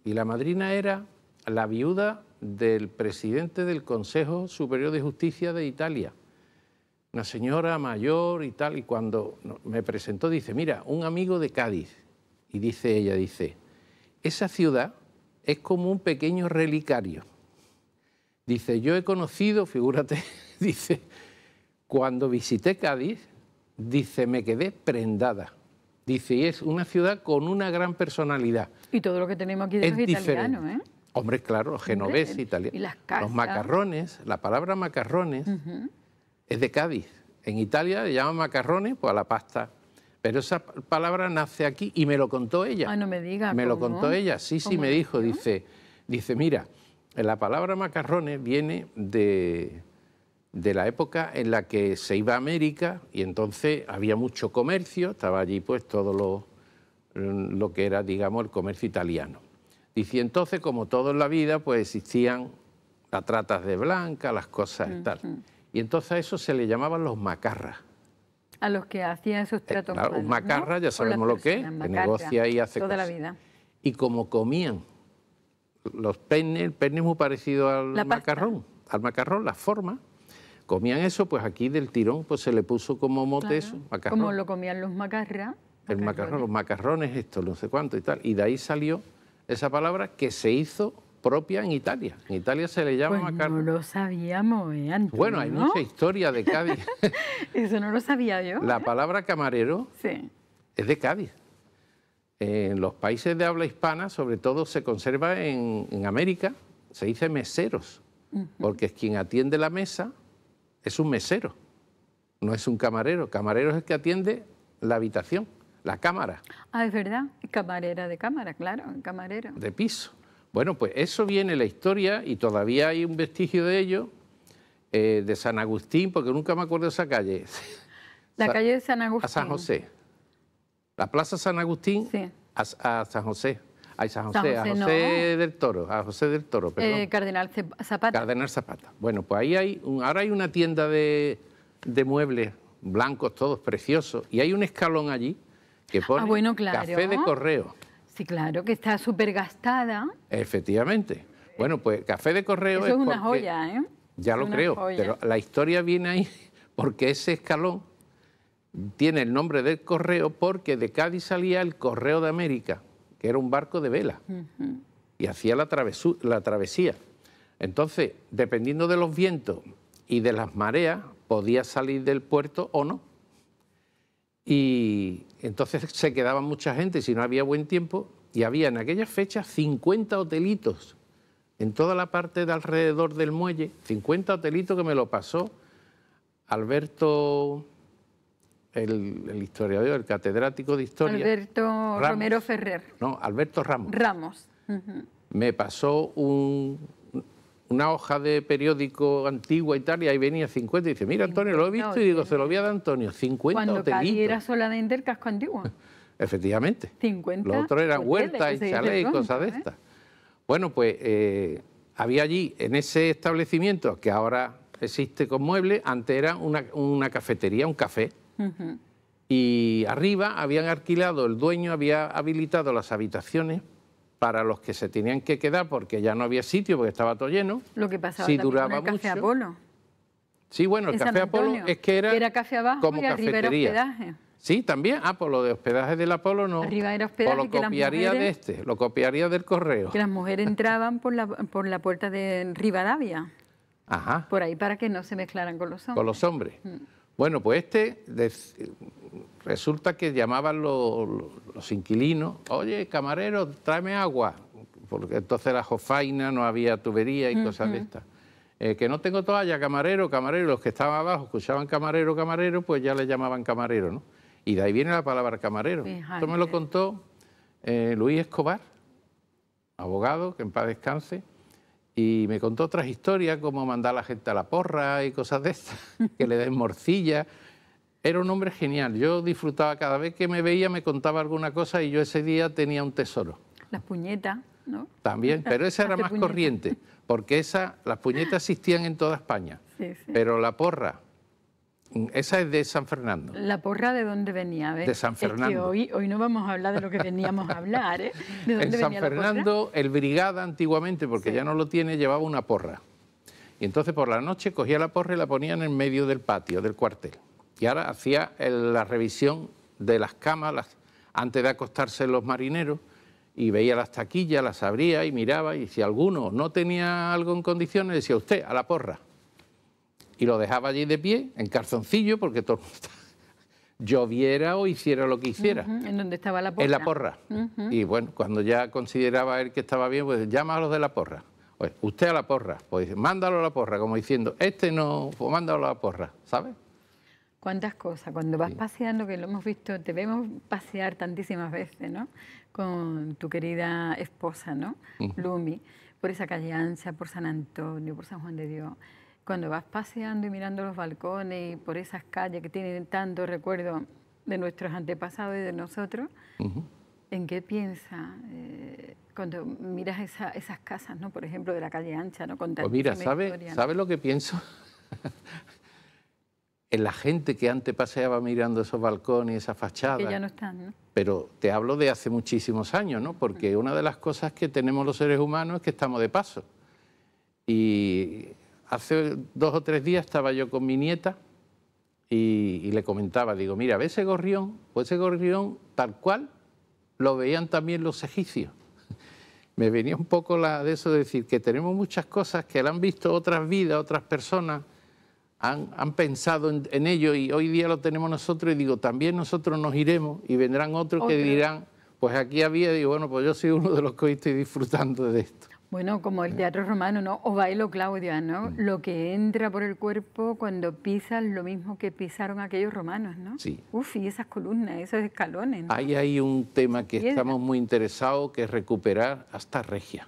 Y la madrina era la viuda del presidente del Consejo Superior de Justicia de Italia una señora mayor y tal, y cuando me presentó dice, mira, un amigo de Cádiz, y dice ella, dice, esa ciudad es como un pequeño relicario. Dice, yo he conocido, figúrate, dice, cuando visité Cádiz, dice, me quedé prendada. Dice, y es una ciudad con una gran personalidad. Y todo lo que tenemos aquí es diferente ¿eh? Hombre, claro, genovés, italiano. Y las casas. Los macarrones, la palabra macarrones, es de Cádiz. En Italia le llaman macarrones pues, a la pasta. Pero esa palabra nace aquí y me lo contó ella. Ah, no me diga. Me lo contó ella, sí, sí, me dijo, dice, dice, mira, la palabra macarrones viene de, de la época en la que se iba a América y entonces había mucho comercio, estaba allí pues todo lo, lo que era, digamos, el comercio italiano. Dice, entonces, como todo en la vida, pues existían las tratas de blanca, las cosas y tal. Y entonces a eso se le llamaban los macarras. A los que hacían esos eh, tratos. macarra, ya sabemos lo que es, que negocia y hace toda la vida. Y como comían los penes, el penne es muy parecido al macarrón, al macarrón, la forma. Comían eso, pues aquí del tirón pues se le puso como mote eso, macarrón. Como lo comían los macarras. El macarrón, los macarrones, esto, no sé cuánto y tal. Y de ahí salió esa palabra que se hizo propia en Italia. En Italia se le llama pues No lo sabíamos eh, antes. Bueno, hay mucha historia de Cádiz. Eso no lo sabía yo. La palabra camarero es de Cádiz. En los países de habla hispana, sobre todo se conserva en, América, se dice meseros, ...porque es quien atiende la mesa es un mesero, no es un camarero. Camarero es el que atiende la habitación, la cámara. Ah, es verdad, camarera de cámara, claro, camarero. De piso. Bueno, pues eso viene la historia y todavía hay un vestigio de ello, eh, de San Agustín, porque nunca me acuerdo de esa calle. La calle de San Agustín. A San José. La plaza San Agustín sí. a, San José. A San José, a José del Toro, a José del Toro, eh, perdón. Cardenal Zapata. Cardenal Zapata. Bueno, pues ahí hay, un, ahora hay una tienda de, muebles blancos, todos preciosos, y hay un escalón allí que ah, pone ah, bueno, claro. café de correo. Sí, claro, que está súper gastada. Efectivamente. Bueno, pues café de correo es, una joya, ¿eh? Ya lo creo, pero la historia viene ahí porque ese escalón tiene el nombre del correo porque de Cádiz salía el Correo de América, que era un barco de vela, y hacía la, la travesía. Entonces, dependiendo de los vientos y de las mareas, podía salir del puerto o no. Y entonces se quedaba mucha gente si no había buen tiempo, y había en aquellas fechas 50 hotelitos en toda la parte de alrededor del muelle, 50 hotelitos que me lo pasó Alberto, el, historiador, el catedrático de historia. Alberto Romero Ferrer. No, Alberto Ramos. Ramos. Me pasó un, una hoja de periódico antigua y tal, y ahí venía 50 y dice, mira Antonio, lo he visto, y digo, se lo voy a dar Antonio, 50 Cuando Y era sola de casco antiguo. Efectivamente. 50. Lo otro era pues, huerta y chalet y cosas de ¿eh? estas. Bueno, pues eh, había allí, en ese establecimiento, que ahora existe con muebles, antes era una, cafetería, un café. Y arriba habían alquilado, el dueño había habilitado las habitaciones para los que se tenían que quedar porque ya no había sitio, porque estaba todo lleno. Lo que pasaba si duraba el mucho, café Apolo. Sí, bueno, el Café Apolo es que era, era café abajo como y cafetería. Era hospedaje. Sí, también. Ah, por pues lo de hospedaje del Apolo no. Arriba era hospedaje. O pues lo copiaría de este, lo copiaría del correo. Que las mujeres entraban por la, por la puerta de Rivadavia. Ajá. Por ahí para que no se mezclaran con los hombres. Con los hombres. Mm. Bueno, pues este resulta que llamaban los, inquilinos, oye, camarero, tráeme agua, porque entonces la jofaina, no había tubería y cosas de estas. Eh, que no tengo toalla, camarero, camarero, los que estaban abajo escuchaban camarero, camarero, pues ya le llamaban camarero, ¿no? Y de ahí viene la palabra camarero. Esto me lo contó eh, Luis Escobar, abogado, que en paz descanse, y me contó otras historias como mandar a la gente a la porra y cosas de estas, que le den morcilla. Era un hombre genial, yo disfrutaba cada vez que me veía, me contaba alguna cosa y yo ese día tenía un tesoro. Las puñetas, ¿no? También, pero esa era más corriente, porque esa, las puñetas existían en toda España, sí, pero la porra, esa es de San Fernando. ¿La porra de dónde venía? De San Fernando. hoy, hoy no vamos a hablar de lo que veníamos a hablar. ¿eh? ¿De dónde en San Fernando, el brigada antiguamente, porque ya no lo tiene, llevaba una porra. Y entonces por la noche cogía la porra y la ponía en el medio del patio, del cuartel. Y ahora hacía eh, la revisión de las camas antes de acostarse los marineros y veía las taquillas, las abría y miraba y si alguno no tenía algo en condiciones, decía usted, a la porra. Y lo dejaba allí de pie, en calzoncillo, porque todo lloviera o hiciera lo que hiciera. ¿En donde estaba la porra? En la porra. Y bueno, cuando ya consideraba él que estaba bien, pues llama a los de la porra. Pues, usted a la porra, pues mándalo a la porra, como diciendo, este no, pues mándalo a la porra, ¿sabes? Cuántas cosas, cuando vas paseando, que lo hemos visto, te vemos pasear tantísimas veces, ¿no? Con tu querida esposa, ¿no? Lumi, por esa calle Ancha, por San Antonio, por San Juan de Dios. Cuando vas paseando y mirando los balcones y por esas calles que tienen tanto recuerdo de nuestros antepasados y de nosotros, ¿en qué piensa eh, cuando miras esas casas, ¿no? Por ejemplo, de la calle Ancha, ¿no? Con pues mira, ¿sabes lo que pienso? en la gente que antes paseaba mirando esos balcones, esa fachada. Que ya no están, ¿no? Pero te hablo de hace muchísimos años, ¿no? Porque mm. una de las cosas que tenemos los seres humanos es que estamos de paso. Y hace dos o tres días estaba yo con mi nieta y, le comentaba, digo, mira, ve ese gorrión, pues ese gorrión tal cual lo veían también los egipcios. Me venía un poco la de eso de decir que tenemos muchas cosas que la han visto otras vidas, otras personas, han, pensado en, ello y hoy día lo tenemos nosotros y digo, también nosotros nos iremos y vendrán otros que dirán, pues aquí había, y digo, bueno, pues yo soy uno de los que hoy estoy disfrutando de esto. Bueno, como el teatro romano, ¿no? O bailo Claudia, ¿no? Mm. Lo que entra por el cuerpo cuando pisas lo mismo que pisaron aquellos romanos, ¿no? Sí. Uf, y esas columnas, esos escalones. Ahí hay un tema que estamos muy interesados, que es recuperar hasta Regia.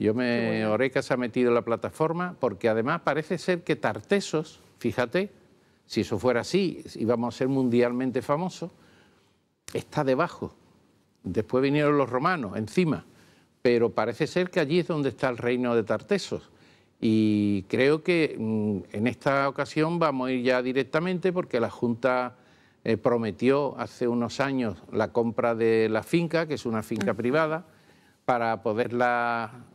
Yo me Oreca se ha metido en la plataforma porque además parece ser que Tartesos, fíjate, si eso fuera así, íbamos a ser mundialmente famosos, está debajo. Después vinieron los romanos, encima. Pero parece ser que allí es donde está el reino de Tartesos. Y creo que mm, en esta ocasión vamos a ir ya directamente porque la Junta eh, prometió hace unos años la compra de la finca, que es una finca privada, para poderla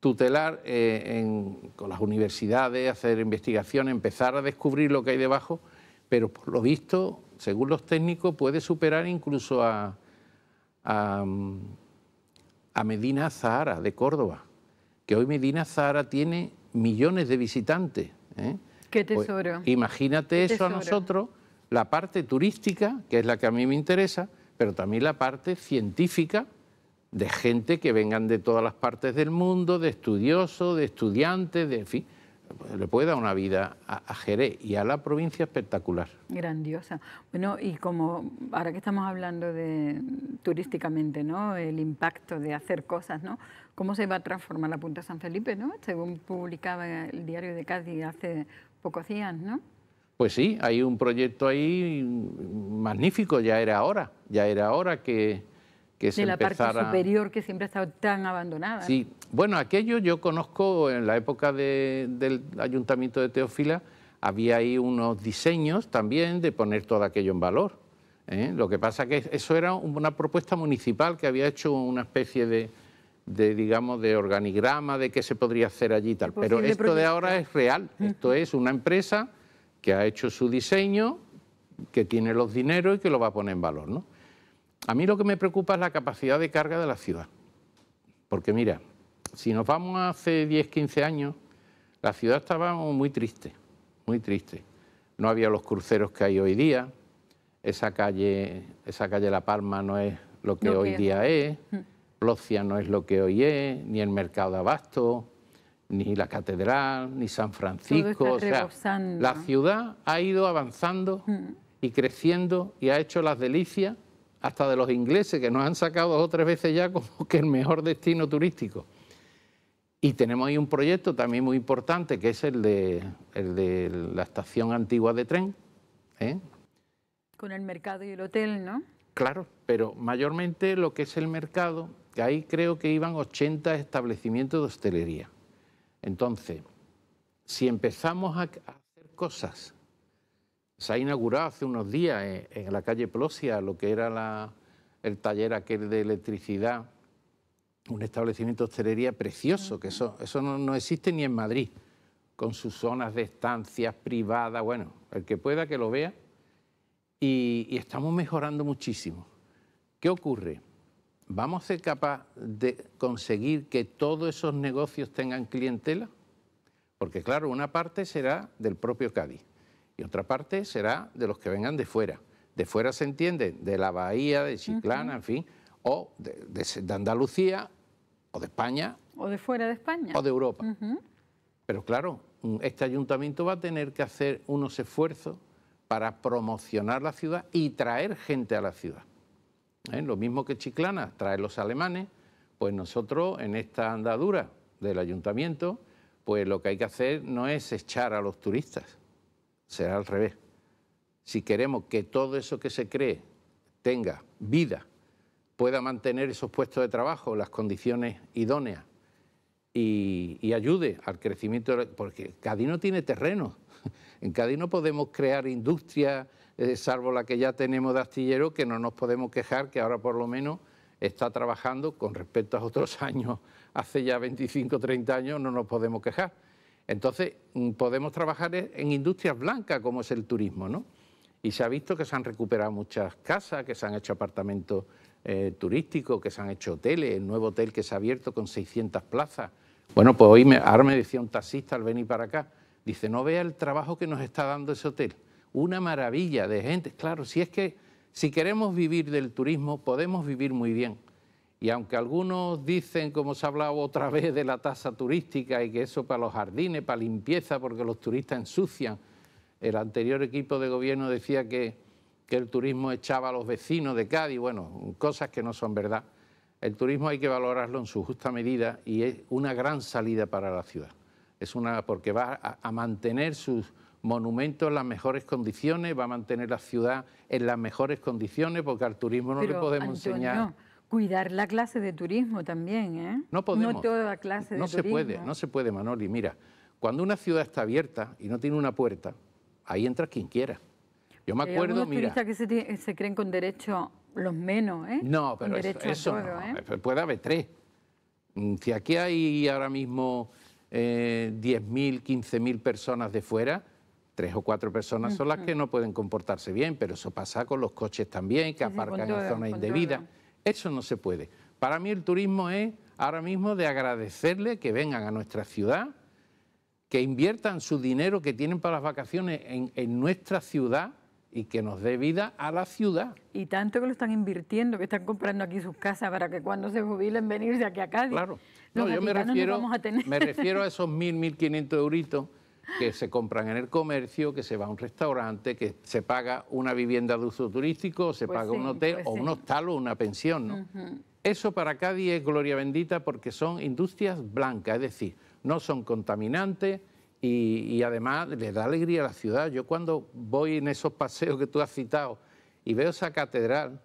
tutelar eh, con las universidades, hacer investigación, empezar a descubrir lo que hay debajo, pero por lo visto, según los técnicos, puede superar incluso a, Medina Zahara de Córdoba, que hoy Medina Zahara tiene millones de visitantes. ¿eh? Qué pues, tesoro. imagínate eso a nosotros, la parte turística, que es la que a mí me interesa, pero también la parte científica, de gente que vengan de todas las partes del mundo, de estudiosos, de estudiantes, de en fin. Pues, le puede dar una vida a, Jerez y a la provincia espectacular. Grandiosa. Bueno, y como ahora que estamos hablando de turísticamente, ¿no? El impacto de hacer cosas, ¿no? ¿Cómo se va a transformar la Punta San Felipe, ¿no? Según publicaba el diario de Cádiz hace pocos días, ¿no? Pues sí, hay un proyecto ahí magnífico, ya era hora, ya era hora que, de la parte superior que siempre ha estado tan abandonada. Sí, bueno, aquello yo conozco en la época del ayuntamiento de Teófila, había ahí unos diseños también de poner todo aquello en valor. ¿eh? Lo que pasa que eso era una propuesta municipal que había hecho una especie de, digamos, de organigrama de qué se podría hacer allí y tal. Pero esto de ahora es real. Esto es una empresa que ha hecho su diseño, que tiene los dineros y que lo va a poner en valor, ¿no? A mí lo que me preocupa es la capacidad de carga de la ciudad. Porque mira, si nos vamos hace 10, 15 años, la ciudad estaba muy triste, muy triste. No había los cruceros que hay hoy día, esa calle, esa calle La Palma no es lo que hoy día es, mm. Locia no es lo que hoy es, ni el mercado de abasto, ni la catedral, ni San Francisco. la ciudad ha ido avanzando mm. y creciendo y ha hecho las delicias hasta de los ingleses, que nos han sacado dos o tres veces ya como que el mejor destino turístico. Y tenemos ahí un proyecto también muy importante, que es el de, la estación antigua de tren. ¿eh? Con el mercado y el hotel, ¿no? Claro, pero mayormente lo que es el mercado, que ahí creo que iban 80 establecimientos de hostelería. Entonces, si empezamos a hacer cosas se ha inaugurado hace unos días en, la calle Plosia lo que era el taller aquel de electricidad, un establecimiento de hostelería precioso, que eso, eso no, existe ni en Madrid, con sus zonas de estancias privadas, bueno, el que pueda que lo vea, y, y estamos mejorando muchísimo. ¿Qué ocurre? ¿Vamos a ser capaces de conseguir que todos esos negocios tengan clientela? Porque claro, una parte será del propio Cádiz y otra parte será de los que vengan de fuera. De fuera se entiende de la Bahía, de Chiclana, en fin, o de, Andalucía, o de España. O de fuera de España. O de Europa. Pero claro, mm, este ayuntamiento va a tener que hacer unos esfuerzos para promocionar la ciudad y traer gente a la ciudad. ¿Eh? Lo mismo que Chiclana trae los alemanes, pues nosotros en esta andadura del ayuntamiento, pues lo que hay que hacer no es echar a los turistas, será al revés. Si queremos que todo eso que se cree tenga vida, pueda mantener esos puestos de trabajo, las condiciones idóneas y, ayude al crecimiento, porque Cádiz no tiene terreno. En Cádiz no podemos crear industria, eh, salvo la que ya tenemos de astillero, que no nos podemos quejar, que ahora por lo menos está trabajando con respecto a otros años, hace ya 25 30 años no nos podemos quejar entonces, mm, podemos trabajar e-, en industrias blancas como es el turismo, ¿no? Y se ha visto que se han recuperado muchas casas, que se han hecho apartamentos eh, turísticos, que se han hecho hoteles, el nuevo hotel que se ha abierto con 600 plazas. Bueno, pues hoy me, ahora me decía un taxista al venir para acá, dice, no vea el trabajo que nos está dando ese hotel. Una maravilla de gente. Claro, si es que si queremos vivir del turismo, podemos vivir muy bien y aunque algunos dicen, como se ha hablado otra vez, de la tasa turística y que eso para los jardines, para limpieza, porque los turistas ensucian, el anterior equipo de gobierno decía que, que el turismo echaba a los vecinos de Cádiz, bueno, cosas que no son verdad. El turismo hay que valorarlo en su justa medida y es una gran salida para la ciudad. Es una porque va a, mantener sus monumentos en las mejores condiciones, va a mantener la ciudad en las mejores condiciones, porque al turismo no le podemos enseñar Cuidar la clase de turismo también, ¿eh? No podemos. No toda clase de turismo. No se puede, no se puede, Manoli. Mira, cuando una ciudad está abierta y no tiene una puerta, ahí entra quien quiera. Yo me acuerdo, Hay mira... turistas que se, creen con derecho los menos, ¿eh? No, pero eso, no. ¿eh? Puede haber tres. Mm, si aquí hay ahora mismo eh, mil, 10.000, 15.000 personas de fuera, tres o cuatro personas son las que no pueden comportarse bien, pero eso pasa con los coches también, que aparcan en zonas indebidas. Eso no se puede. Para mí el turismo es ahora mismo de agradecerle que vengan a nuestra ciudad, que inviertan su dinero que tienen para las vacaciones en, nuestra ciudad y que nos dé vida a la ciudad. Y tanto que lo están invirtiendo, que están comprando aquí sus casas para que cuando se jubilen venirse aquí a Cádiz. Claro. No, yo me refiero, a esos mil, mil quinientos euritos que se compran en el comercio, que se va a un restaurante, que se paga una vivienda de uso turístico, se pues paga un hotel pues o un hostal o una pensión. ¿no? Eso para Cádiz es gloria bendita porque son industrias blancas, es decir, no son contaminantes y, además le da alegría a la ciudad. Yo cuando voy en esos paseos que tú has citado y veo esa catedral,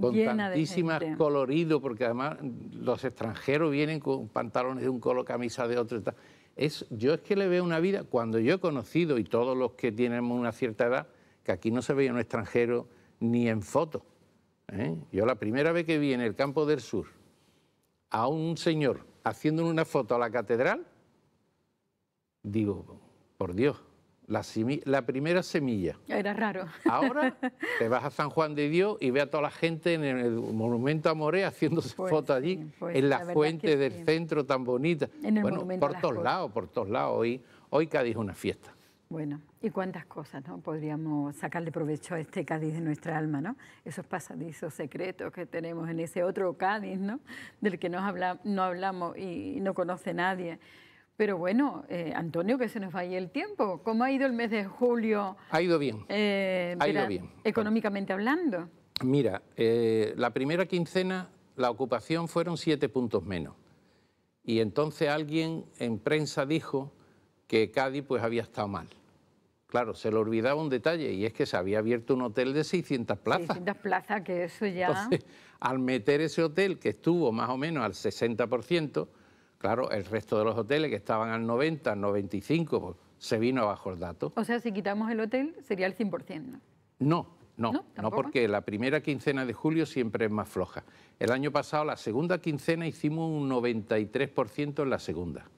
con tantísimas colorido, porque además los extranjeros vienen con pantalones de un color, camisa de otro y tal. Es, yo es que le veo una vida, cuando yo he conocido, y todos los que tenemos una cierta edad, que aquí no se veía un extranjero ni en foto. ¿eh? Yo la primera vez que vi en el campo del sur a un señor haciéndole una foto a la catedral, digo, por Dios, la, primera semilla. Era raro. Ahora te vas a San Juan de Dios y ve a toda la gente en el Monumento a Morea... haciéndose pues, fotos allí, pues en la fuente del centro tan bonita. bueno, por todos lados, por todos lados. Hoy, hoy Cádiz es una fiesta. Bueno, y cuántas cosas, ¿no? Podríamos sacarle provecho a este Cádiz de nuestra alma, ¿no? Esos pasadizos secretos que tenemos en ese otro Cádiz, ¿no? Del que no habla, no hablamos y no conoce nadie. Pero bueno, eh, Antonio, que se nos vaya el tiempo. ¿Cómo ha ido el mes de julio? Ha ido bien. Eh, ha ido bien. Económicamente hablando. Mira, eh, la primera quincena la ocupación fueron siete puntos menos. Y entonces alguien en prensa dijo que Cádiz pues había estado mal. Claro, se le olvidaba un detalle y es que se había abierto un hotel de 600 plazas. 600 plazas, que eso ya... al meter ese hotel que estuvo más o menos al 60%, Claro, el resto de los hoteles que estaban al 90, al 95, pues, se vino abajo el dato. O sea, si quitamos el hotel, sería el 100%, ¿no? No, no, porque la primera quincena de julio siempre es más floja. El año pasado, la segunda quincena, hicimos un 93% en la segunda.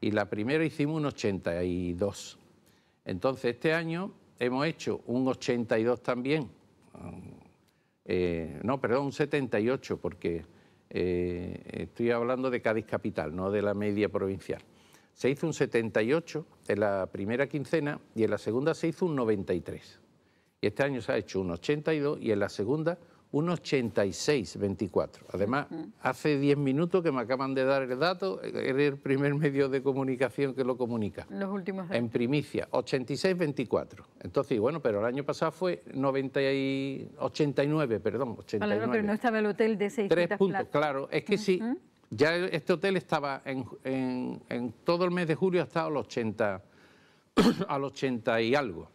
Y la primera hicimos un 82%. Entonces, este año hemos hecho un 82 también. Mm, eh, no, perdón, un 78, porque eh, estoy hablando de Cádiz Capital, no de la media provincial. Se hizo un 78 en la primera quincena y en la segunda se hizo un 93. Y este año se ha hecho un 82 y en la segunda 24 Además, hace 10 minutos que me acaban de dar el dato, el primer medio de comunicación que lo comunica. Los últimos. En primicia, 24 Entonces, bueno, pero el año pasado fue 90 89, perdón, 89. pero no estaba el hotel de 6 Tres puntos, claro. Es que sí, ya este hotel estaba en, en, todo el mes de julio hasta los 80, al 80 y algo.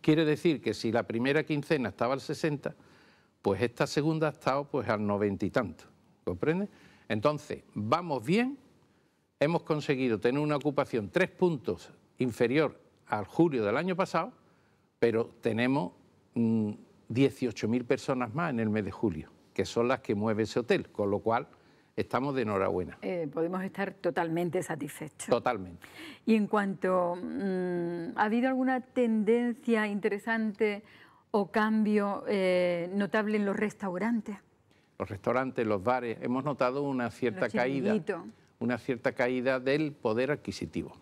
Quiere decir que si la primera quincena estaba al 60 pues esta segunda ha estado pues al noventa y tanto, ¿comprende? Entonces, vamos bien, hemos conseguido tener una ocupación tres puntos inferior al julio del año pasado, pero tenemos 18.000 mm, personas más en el mes de julio, que son las que mueve ese hotel, con lo cual estamos de enhorabuena. Eh, podemos estar totalmente satisfechos. Totalmente. Y en cuanto, mm, ¿ha habido alguna tendencia interesante o cambio eh, notable en los restaurantes? Los restaurantes, los bares, hemos notado una cierta caída, una cierta caída del poder adquisitivo,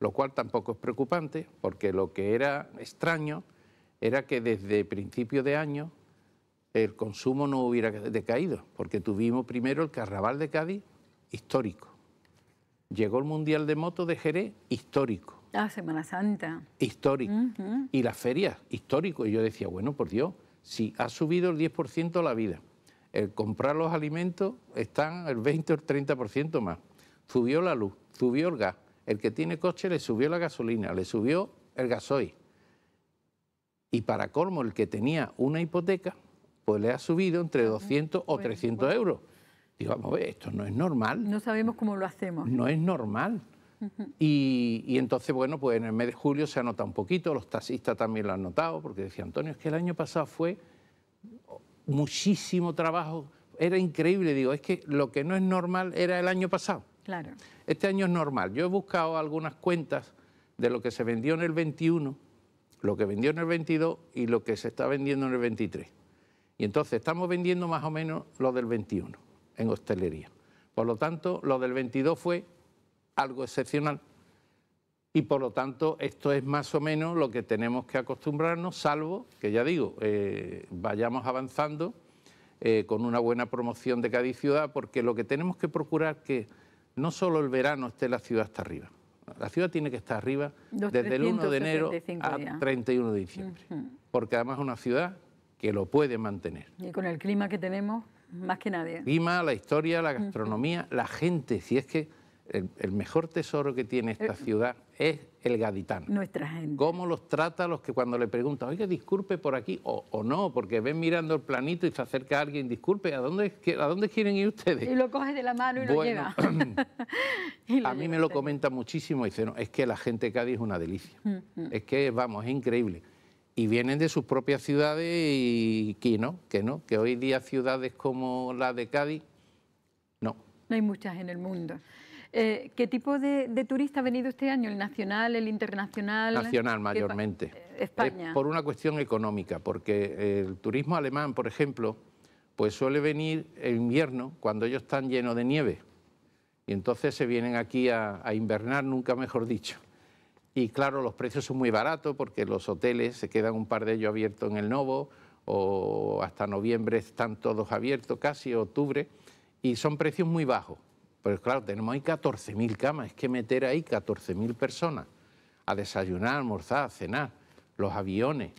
lo cual tampoco es preocupante porque lo que era extraño era que desde principio de año el consumo no hubiera decaído, porque tuvimos primero el carnaval de Cádiz histórico, llegó el Mundial de Moto de Jerez histórico, Ah, Semana Santa. Histórico. Y las ferias, histórico. Y yo decía, bueno, por Dios, si ha subido el 10% la vida, el comprar los alimentos están el 20 o el 30% más. Subió la luz, subió el gas. El que tiene coche le subió la gasolina, le subió el gasoil. Y para colmo, el que tenía una hipoteca, pues le ha subido entre 200 o 300 pues, euros. Digo, vamos esto no es normal. No sabemos cómo lo hacemos. No es normal y, entonces, bueno, pues en el mes de julio se anota un poquito, los taxistas también lo han notado, porque decía Antonio, es que el año pasado fue muchísimo trabajo, era increíble, digo, es que lo que no es normal era el año pasado. Claro. Este año es normal. Yo he buscado algunas cuentas de lo que se vendió en el 21, lo que vendió en el 22 y lo que se está vendiendo en el 23. Y entonces estamos vendiendo más o menos lo del 21 en hostelería. Por lo tanto, lo del 22 fue algo excepcional. Y por lo tanto, esto es más o menos lo que tenemos que acostumbrarnos, salvo que ya digo, eh, vayamos avanzando eh, con una buena promoción de cada Ciudad, porque lo que tenemos que procurar que no solo el verano esté la ciudad hasta arriba. La ciudad tiene que estar arriba desde el 1 de enero a 31 de diciembre, porque además es una ciudad que lo puede mantener. Y con el clima que tenemos, más que nadie. clima, la historia, la gastronomía, la gente, si es que el, mejor tesoro que tiene esta eh, ciudad es el gaditano. Nuestra gente. ¿Cómo los trata los que cuando le preguntan, oiga, disculpe por aquí o, no? Porque ven mirando el planito y se acerca a alguien, disculpe, ¿a dónde, ¿a dónde quieren ir ustedes? Y lo coges de la mano y lo lleva. a mí me lo comenta muchísimo y dice, no, es que la gente de Cádiz es una delicia. Mm, mm. Es que, vamos, es increíble. Y vienen de sus propias ciudades y que no, que no, que hoy día ciudades como la de Cádiz, no. No hay muchas en el mundo. Eh, ¿Qué tipo de, turista ha venido este año? ¿El nacional, el internacional? Nacional mayormente. Eh, España. Eh, por una cuestión económica, porque el turismo alemán, por ejemplo, pues suele venir en invierno cuando ellos están llenos de nieve. Y entonces se vienen aquí a, a invernar, nunca mejor dicho. Y claro, los precios son muy baratos porque los hoteles se quedan un par de ellos abiertos en el Novo o hasta noviembre están todos abiertos, casi octubre, y son precios muy bajos. Pero claro, tenemos ahí 14.000 camas, es que meter ahí 14.000 personas a desayunar, almorzar, a cenar, los aviones.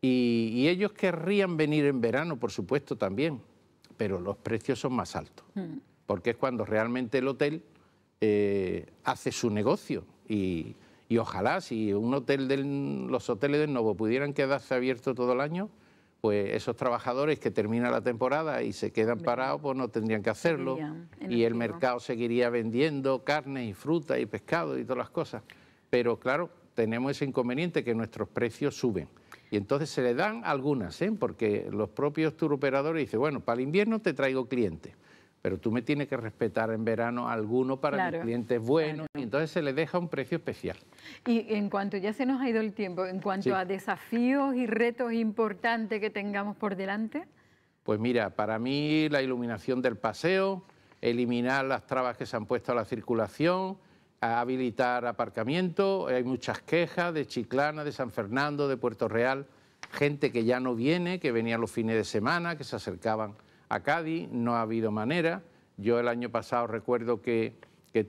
Y, ellos querrían venir en verano, por supuesto, también, pero los precios son más altos, hmm. porque es cuando realmente el hotel eh, hace su negocio. Y, ojalá, si un hotel, los hoteles del Novo pudieran quedarse abiertos todo el año, pues esos trabajadores que termina la temporada y se quedan parados, pues no tendrían que hacerlo y el mercado seguiría vendiendo carne y fruta y pescado y todas las cosas. Pero claro, tenemos ese inconveniente que nuestros precios suben. Y entonces se le dan algunas, ¿eh? porque los propios turoperadores dicen, bueno, para el invierno te traigo clientes pero tú me tienes que respetar en verano alguno para que clientes buenos, y entonces se le deja un precio especial. Y en cuanto, ya se nos ha ido el tiempo, en cuanto a desafíos y retos importantes que tengamos por delante. Pues mira, para mí la iluminación del paseo, eliminar las trabas que se han puesto a la circulación, habilitar aparcamiento, hay muchas quejas de Chiclana, de San Fernando, de Puerto Real, gente que ya no viene, que venía los fines de semana, que se acercaban a Cádiz, no ha habido manera. Yo el año pasado recuerdo que,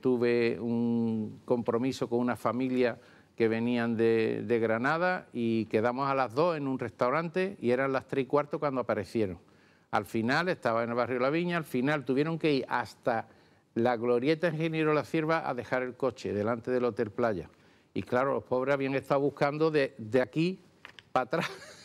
tuve un compromiso con una familia que venían de, Granada y quedamos a las dos en un restaurante y eran las tres y cuarto cuando aparecieron. Al final estaba en el barrio La Viña, al final tuvieron que ir hasta la glorieta Ingeniero La Cierva a dejar el coche delante del Hotel Playa. Y claro, los pobres habían estado buscando de aquí para atrás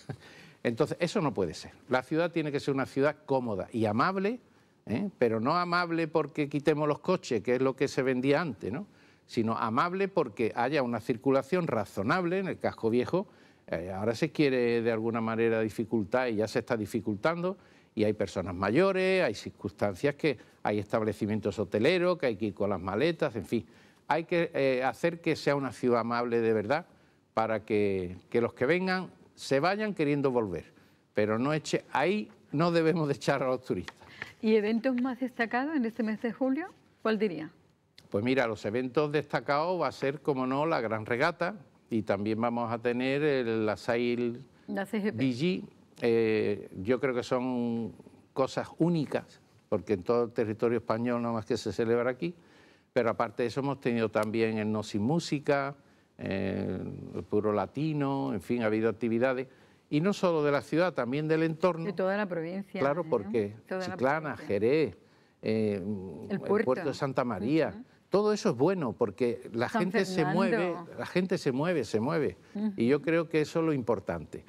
Entonces, eso no puede ser. La ciudad tiene que ser una ciudad cómoda y amable, ¿eh? pero no amable porque quitemos los coches, que es lo que se vendía antes, ¿no? sino amable porque haya una circulación razonable en el casco viejo. Eh, ahora se quiere de alguna manera dificultar y ya se está dificultando y hay personas mayores, hay circunstancias que hay establecimientos hoteleros, que hay que ir con las maletas, en fin. Hay que eh, hacer que sea una ciudad amable de verdad para que los que vengan se vayan queriendo volver, pero no eche, ahí no debemos de echar a los turistas. ¿Y eventos más destacados en este mes de julio? ¿Cuál diría? Pues mira, los eventos destacados va a ser, como no, la Gran Regata y también vamos a tener el Asail DG. Eh, yo creo que son cosas únicas, porque en todo el territorio español no más que se celebra aquí, pero aparte de eso hemos tenido también el No Sin Música, eh, el puro latino, en fin, ha habido actividades y no solo de la ciudad, también del entorno. De toda la provincia. Claro, porque Chiclana, Jerez, eh, el, puerto. de Santa María, todo eso es bueno porque la gente se mueve, la gente se mueve, se mueve. Y yo creo que eso es lo importante.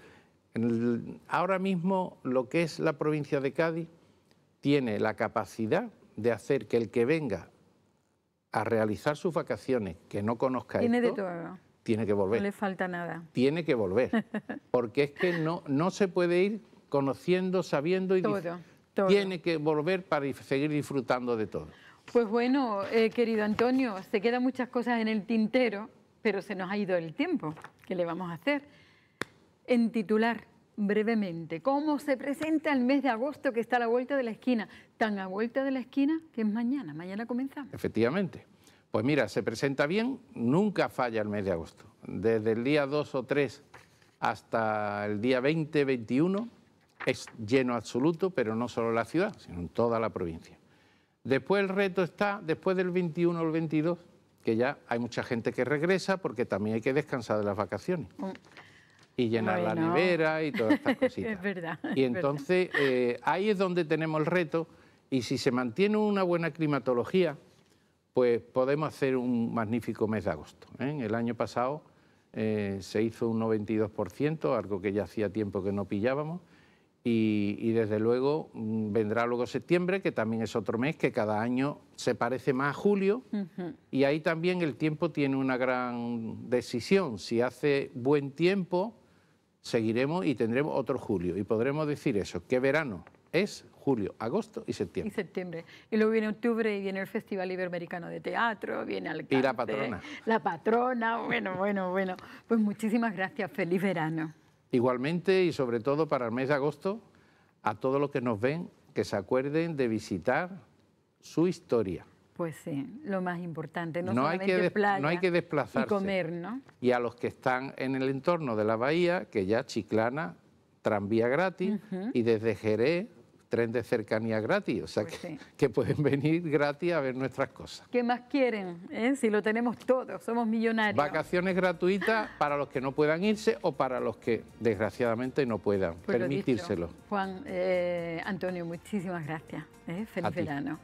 ahora mismo lo que es la provincia de Cádiz tiene la capacidad de hacer que el que venga a realizar sus vacaciones que no conozca tiene de todo. tiene que volver. No le falta nada. Tiene que volver, porque es que no, no se puede ir conociendo, sabiendo y todo, tiene que volver para seguir disfrutando de todo. Pues bueno, eh, querido Antonio, se quedan muchas cosas en el tintero, pero se nos ha ido el tiempo. ¿Qué le vamos a hacer? En titular, brevemente cómo se presenta el mes de agosto que está a la vuelta de la esquina, tan a vuelta de la esquina que es mañana, mañana comenzamos. Efectivamente. Pues mira, se presenta bien, nunca falla el mes de agosto. Desde el día 2 o 3 hasta el día 20, 21 es lleno absoluto, pero no solo la ciudad, sino en toda la provincia. Después el reto está, después del 21 o el 22, que ya hay mucha gente que regresa porque también hay que descansar de las vacaciones. Oh y llenar la nevera y todas estas cositas. es verdad. Y entonces eh, ahí es donde tenemos el reto y si se mantiene una buena climatología, pues podemos hacer un magnífico mes de agosto. ¿eh? El año pasado eh, se hizo un 92%, algo que ya hacía tiempo que no pillábamos. Y, desde luego mm, vendrá luego septiembre, que también es otro mes que cada año se parece más a julio, y ahí también el tiempo tiene una gran decisión. Si hace buen tiempo, seguiremos y tendremos otro julio. Y podremos decir eso, Qué verano es julio, agosto y septiembre. Y septiembre. Y luego viene octubre y viene el Festival Iberoamericano de Teatro, viene el. Y la patrona. La patrona, bueno, bueno, bueno. Pues muchísimas gracias, feliz verano. Igualmente y sobre todo para el mes de agosto, a todos los que nos ven, que se acuerden de visitar su historia. Pues sí, lo más importante, no, hay que no hay que desplazarse. y comer, ¿no? Y a los que están en el entorno de la bahía, que ya Chiclana, tranvía gratis, y desde Jerez, tren de cercanía gratis, o sea pues que, pueden venir gratis a ver nuestras cosas. ¿Qué más quieren? Eh? Si lo tenemos todos, somos millonarios. Vacaciones gratuitas para los que no puedan irse o para los que desgraciadamente no puedan pues permitírselo. Juan eh, Antonio, muchísimas gracias. Eh. feliz verano.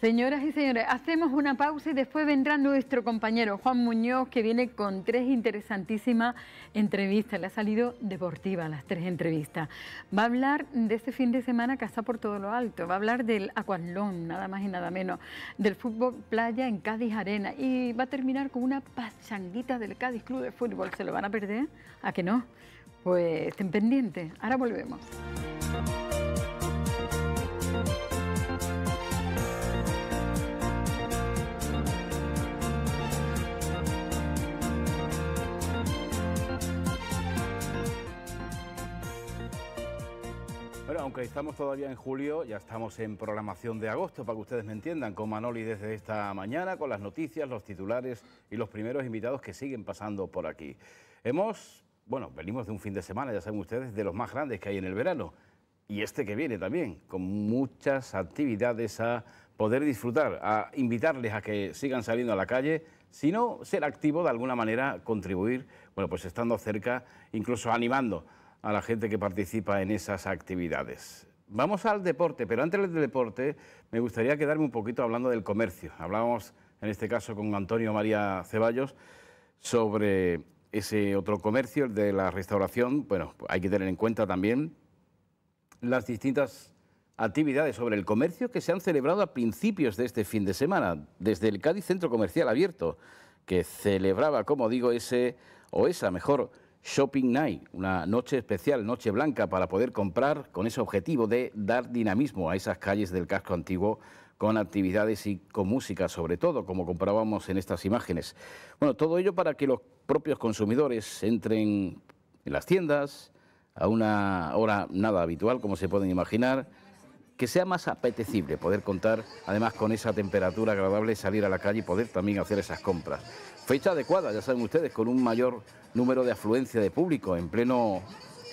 Señoras y señores, hacemos una pausa y después vendrá nuestro compañero Juan Muñoz que viene con tres interesantísimas entrevistas. Le ha salido deportiva las tres entrevistas. Va a hablar de este fin de semana que está por todo lo alto. Va a hablar del acuatlón, nada más y nada menos, del fútbol playa en Cádiz Arena y va a terminar con una pachanguita del Cádiz Club de Fútbol. ¿Se lo van a perder? ¿A que no? Pues estén pendientes. Ahora volvemos. aunque estamos todavía en julio, ya estamos en programación de agosto, para que ustedes me entiendan, con Manoli desde esta mañana, con las noticias, los titulares y los primeros invitados que siguen pasando por aquí. Hemos, bueno, venimos de un fin de semana, ya saben ustedes, de los más grandes que hay en el verano, y este que viene también, con muchas actividades a poder disfrutar, a invitarles a que sigan saliendo a la calle, sino ser activo de alguna manera, contribuir, bueno, pues estando cerca, incluso animando a la gente que participa en esas actividades. Vamos al deporte, pero antes del deporte me gustaría quedarme un poquito hablando del comercio. Hablábamos en este caso con Antonio María Ceballos sobre ese otro comercio, el de la restauración. Bueno, hay que tener en cuenta también las distintas actividades sobre el comercio que se han celebrado a principios de este fin de semana, desde el Cádiz Centro Comercial Abierto, que celebraba, como digo, ese, o esa mejor, Shopping Night, una noche especial, noche blanca, para poder comprar con ese objetivo de dar dinamismo a esas calles del casco antiguo con actividades y con música, sobre todo, como comprábamos en estas imágenes. Bueno, todo ello para que los propios consumidores entren en las tiendas a una hora nada habitual, como se pueden imaginar, que sea más apetecible poder contar, además con esa temperatura agradable, salir a la calle y poder también hacer esas compras. Fecha adecuada, ya saben ustedes, con un mayor número de afluencia de público, en pleno,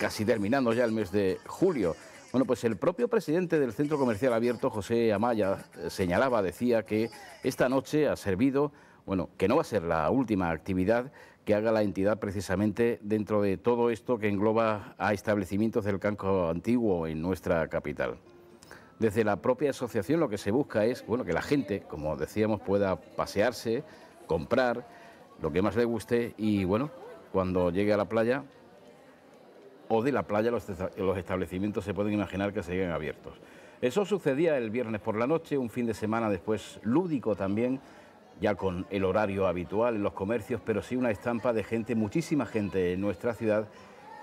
casi terminando ya el mes de julio. Bueno, pues el propio presidente del Centro Comercial Abierto, José Amaya, eh, señalaba, decía que esta noche ha servido, bueno, que no va a ser la última actividad que haga la entidad precisamente dentro de todo esto que engloba a establecimientos del Canco Antiguo en nuestra capital. Desde la propia asociación lo que se busca es, bueno, que la gente, como decíamos, pueda pasearse, comprar, lo que más le guste y bueno, cuando llegue a la playa o de la playa los, establecimientos se pueden imaginar que siguen abiertos. Eso sucedía el viernes por la noche, un fin de semana después lúdico también, ya con el horario habitual en los comercios, pero sí una estampa de gente, muchísima gente en nuestra ciudad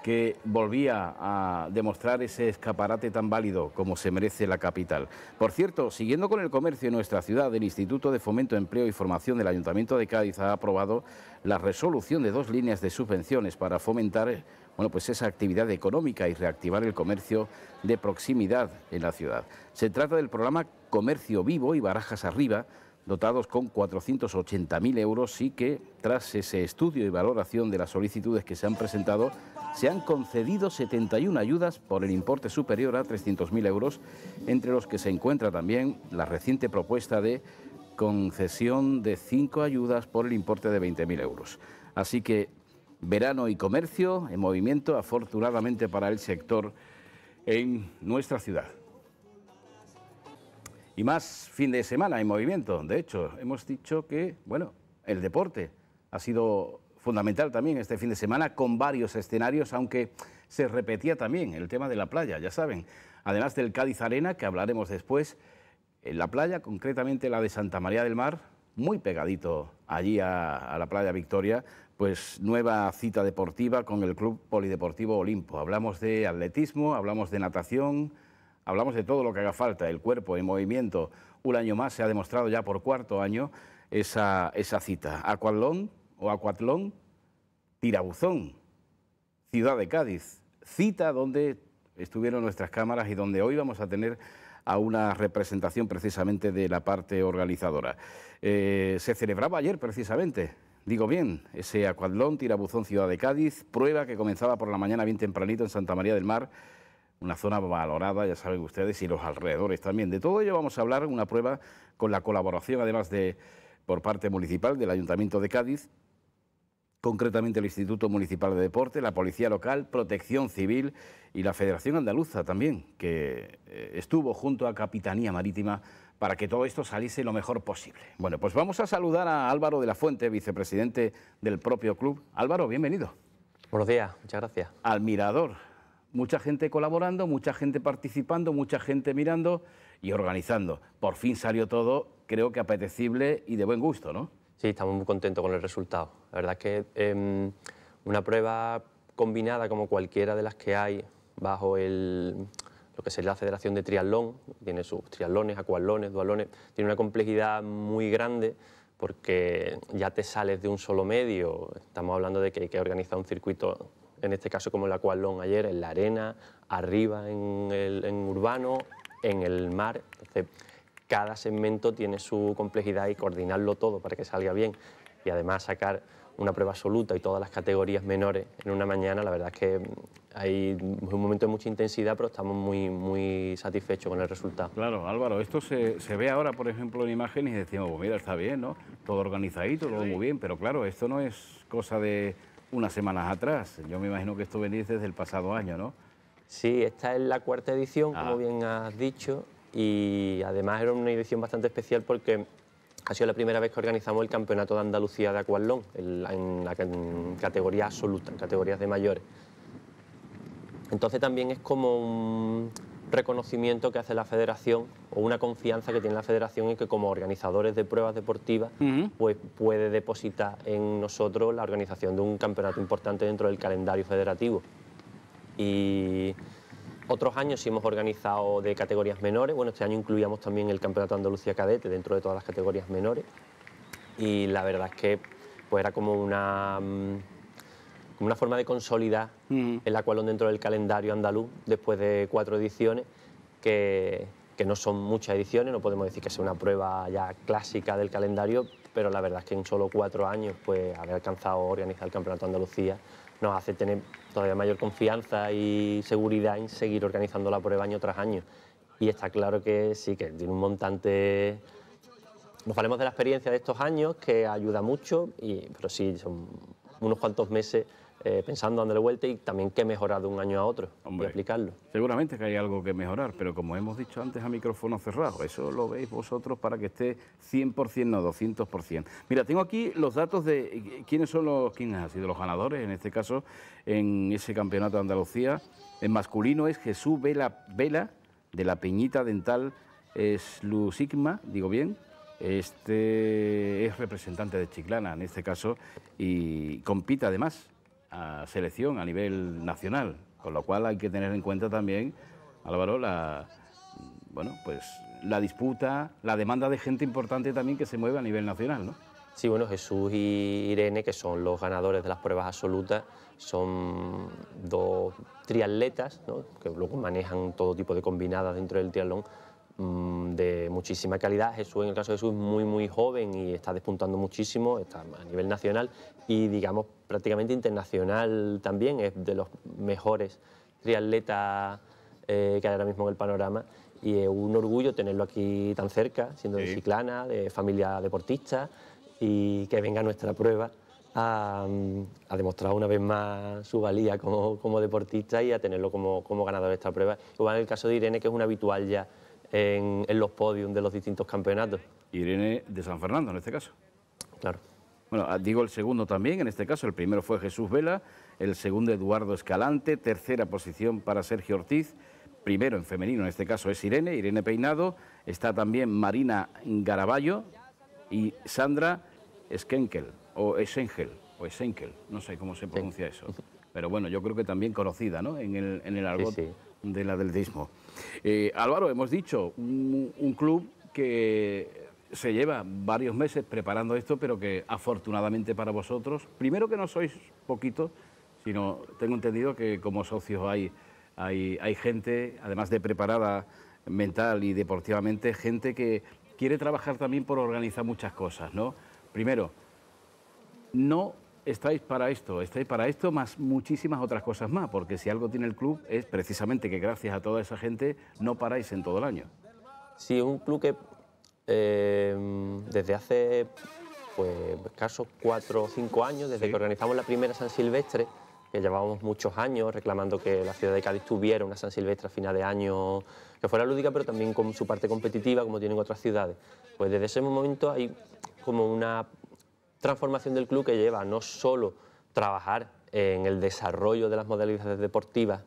que volvía a demostrar ese escaparate tan válido como se merece la capital. Por cierto, siguiendo con el comercio en nuestra ciudad, el Instituto de Fomento, Empleo y Formación del Ayuntamiento de Cádiz ha aprobado la resolución de dos líneas de subvenciones para fomentar bueno, pues esa actividad económica y reactivar el comercio de proximidad en la ciudad. Se trata del programa Comercio Vivo y Barajas Arriba, dotados con 480.000 euros y que, tras ese estudio y valoración de las solicitudes que se han presentado, se han concedido 71 ayudas por el importe superior a 300.000 euros, entre los que se encuentra también la reciente propuesta de concesión de cinco ayudas por el importe de 20.000 euros. Así que verano y comercio en movimiento, afortunadamente para el sector en nuestra ciudad. Y más fin de semana en movimiento. De hecho, hemos dicho que, bueno, el deporte ha sido fundamental también este fin de semana con varios escenarios, aunque se repetía también el tema de la playa, ya saben. Además del Cádiz Arena, que hablaremos después, en la playa, concretamente la de Santa María del Mar, muy pegadito allí a, la playa Victoria, pues nueva cita deportiva con el Club Polideportivo Olimpo. Hablamos de atletismo, hablamos de natación, hablamos de todo lo que haga falta, el cuerpo en movimiento. Un año más se ha demostrado ya por cuarto año esa, esa cita. Aqualón o Acuatlón, Tirabuzón, ciudad de Cádiz, cita donde estuvieron nuestras cámaras y donde hoy vamos a tener a una representación precisamente de la parte organizadora. Eh, se celebraba ayer precisamente, digo bien, ese Acuatlón, tirabuzón Ciudad de Cádiz, prueba que comenzaba por la mañana bien tempranito en Santa María del Mar, una zona valorada, ya saben ustedes, y los alrededores también. De todo ello vamos a hablar, una prueba con la colaboración además de por parte municipal del Ayuntamiento de Cádiz concretamente el Instituto Municipal de Deporte, la Policía Local, Protección Civil y la Federación Andaluza también, que eh, estuvo junto a Capitanía Marítima para que todo esto saliese lo mejor posible. Bueno, pues vamos a saludar a Álvaro de la Fuente, vicepresidente del propio club. Álvaro, bienvenido. Buenos días, muchas gracias. Al mirador, mucha gente colaborando, mucha gente participando, mucha gente mirando y organizando. Por fin salió todo, creo que apetecible y de buen gusto, ¿no? Sí, estamos muy contentos con el resultado. La verdad es que em, una prueba combinada como cualquiera de las que hay bajo el, lo que sería la Federación de Triatlón, tiene sus triatlones, acualones, dualones, tiene una complejidad muy grande porque ya te sales de un solo medio, estamos hablando de que hay que organizar un circuito, en este caso como el acuatlón ayer, en la arena, arriba en, el, urbano, en el mar, entonces cada segmento tiene su complejidad y coordinarlo todo para que salga bien y además sacar una prueba absoluta y todas las categorías menores en una mañana, la verdad es que mm, hay un momento de mucha intensidad, pero estamos muy, muy satisfechos con el resultado. Claro, Álvaro, esto se, ve ahora, por ejemplo, en imágenes y decimos, pues mira, está bien, ¿no? Todo organizadito, todo muy bien, pero claro, esto no es cosa de unas semanas atrás. Yo me imagino que esto venís desde el pasado año, ¿no? Sí, esta es la cuarta edición, como bien has dicho y además era una edición bastante especial porque ha sido la primera vez que organizamos el Campeonato de Andalucía de Acuatlón en, la categoría absoluta, en categorías de mayores. Entonces también es como un reconocimiento que hace la federación o una confianza que tiene la federación en que como organizadores de pruebas deportivas pues puede depositar en nosotros la organización de un campeonato importante dentro del calendario federativo. Y otros años sí hemos organizado de categorías menores, bueno, este año incluíamos también el Campeonato Andalucía Cadete dentro de todas las categorías menores y la verdad es que pues era como una, mm, como una forma de consolidar el acualón dentro del calendario andaluz después de cuatro ediciones que, no son muchas ediciones, no podemos decir que sea una prueba ya clásica del calendario, pero la verdad es que en solo cuatro años pues haber alcanzado organizar el Campeonato Andalucía nos hace tener todavía mayor confianza y seguridad en seguir organizándola por prueba año tras año. Y está claro que sí, que tiene un montante... Nos valemos de la experiencia de estos años, que ayuda mucho, y, pero sí, son unos cuantos meses eh, pensando, dándole vuelta y también qué mejorar de un año a otro y aplicarlo. Seguramente que hay algo que mejorar, pero como hemos dicho antes a micrófono cerrado, eso lo veis vosotros para que esté 100%, no 200%. Mira, tengo aquí los datos de eh, quiénes son los, quiénes han sido los ganadores, en este caso, en ese campeonato de Andalucía. En masculino es Jesús Vela, Vela de la Peñita Dental, es Sigma, digo bien, este es representante de Chiclana en este caso y compite además a selección a nivel nacional, con lo cual hay que tener en cuenta también, Álvaro, la, bueno, pues, la disputa, la demanda de gente importante también que se mueve a nivel nacional, ¿no? Sí, bueno, Jesús y Irene, que son los ganadores de las pruebas absolutas, son dos triatletas, que luego manejan todo tipo de combinadas dentro del triatlón mm, de muchísima calidad. Jesús, en el caso de Jesús, es muy, muy joven y está despuntando muchísimo, está a nivel nacional y, digamos, prácticamente internacional también, es de los mejores triatletas eh, que hay ahora mismo en el panorama. Y es un orgullo tenerlo aquí tan cerca, siendo de Ciclana, de familia deportista, y que venga a nuestra prueba a, demostrar una vez más su valía como, deportista y a tenerlo como, ganador de esta prueba. Igual en el caso de Irene, que es un habitual ya en, en los podiums de los distintos campeonatos. Irene de San Fernando, en este caso. Claro. Bueno, ah, digo el segundo también, en este caso el primero fue Jesús Vela, el segundo Eduardo Escalante, tercera posición para Sergio Ortiz, primero en femenino en este caso es Irene, Irene Peinado, está también Marina Garaballo y Sandra Schenkel o Esengel, o no sé cómo se pronuncia eso, pero bueno, yo creo que también conocida ¿no? en, el, en el argot del atletismo. Eh, Álvaro, hemos dicho, un club que se lleva varios meses preparando esto, pero que afortunadamente para vosotros, primero que no sois poquitos, sino tengo entendido que como socios hay, hay, gente, además de preparada mental y deportivamente, gente que quiere trabajar también por organizar muchas cosas, ¿no? Primero, no estáis para esto, estáis para esto más muchísimas otras cosas más, porque si algo tiene el club es precisamente que gracias a toda esa gente no paráis en todo el año. Sí, un club que Em, desde hace pues escasos cuatro o cinco años, desde que organizamos la primera San Silvestre, que llevábamos muchos años reclamando que la ciudad de Cádiz tuviera una San Silvestre a final de año que fuera lúdica, pero también con su parte competitiva, como tienen otras ciudades. Pues desde ese momento hay como una transformación del club que lleva no solo trabajar en el desarrollo de las modalidades deportivas,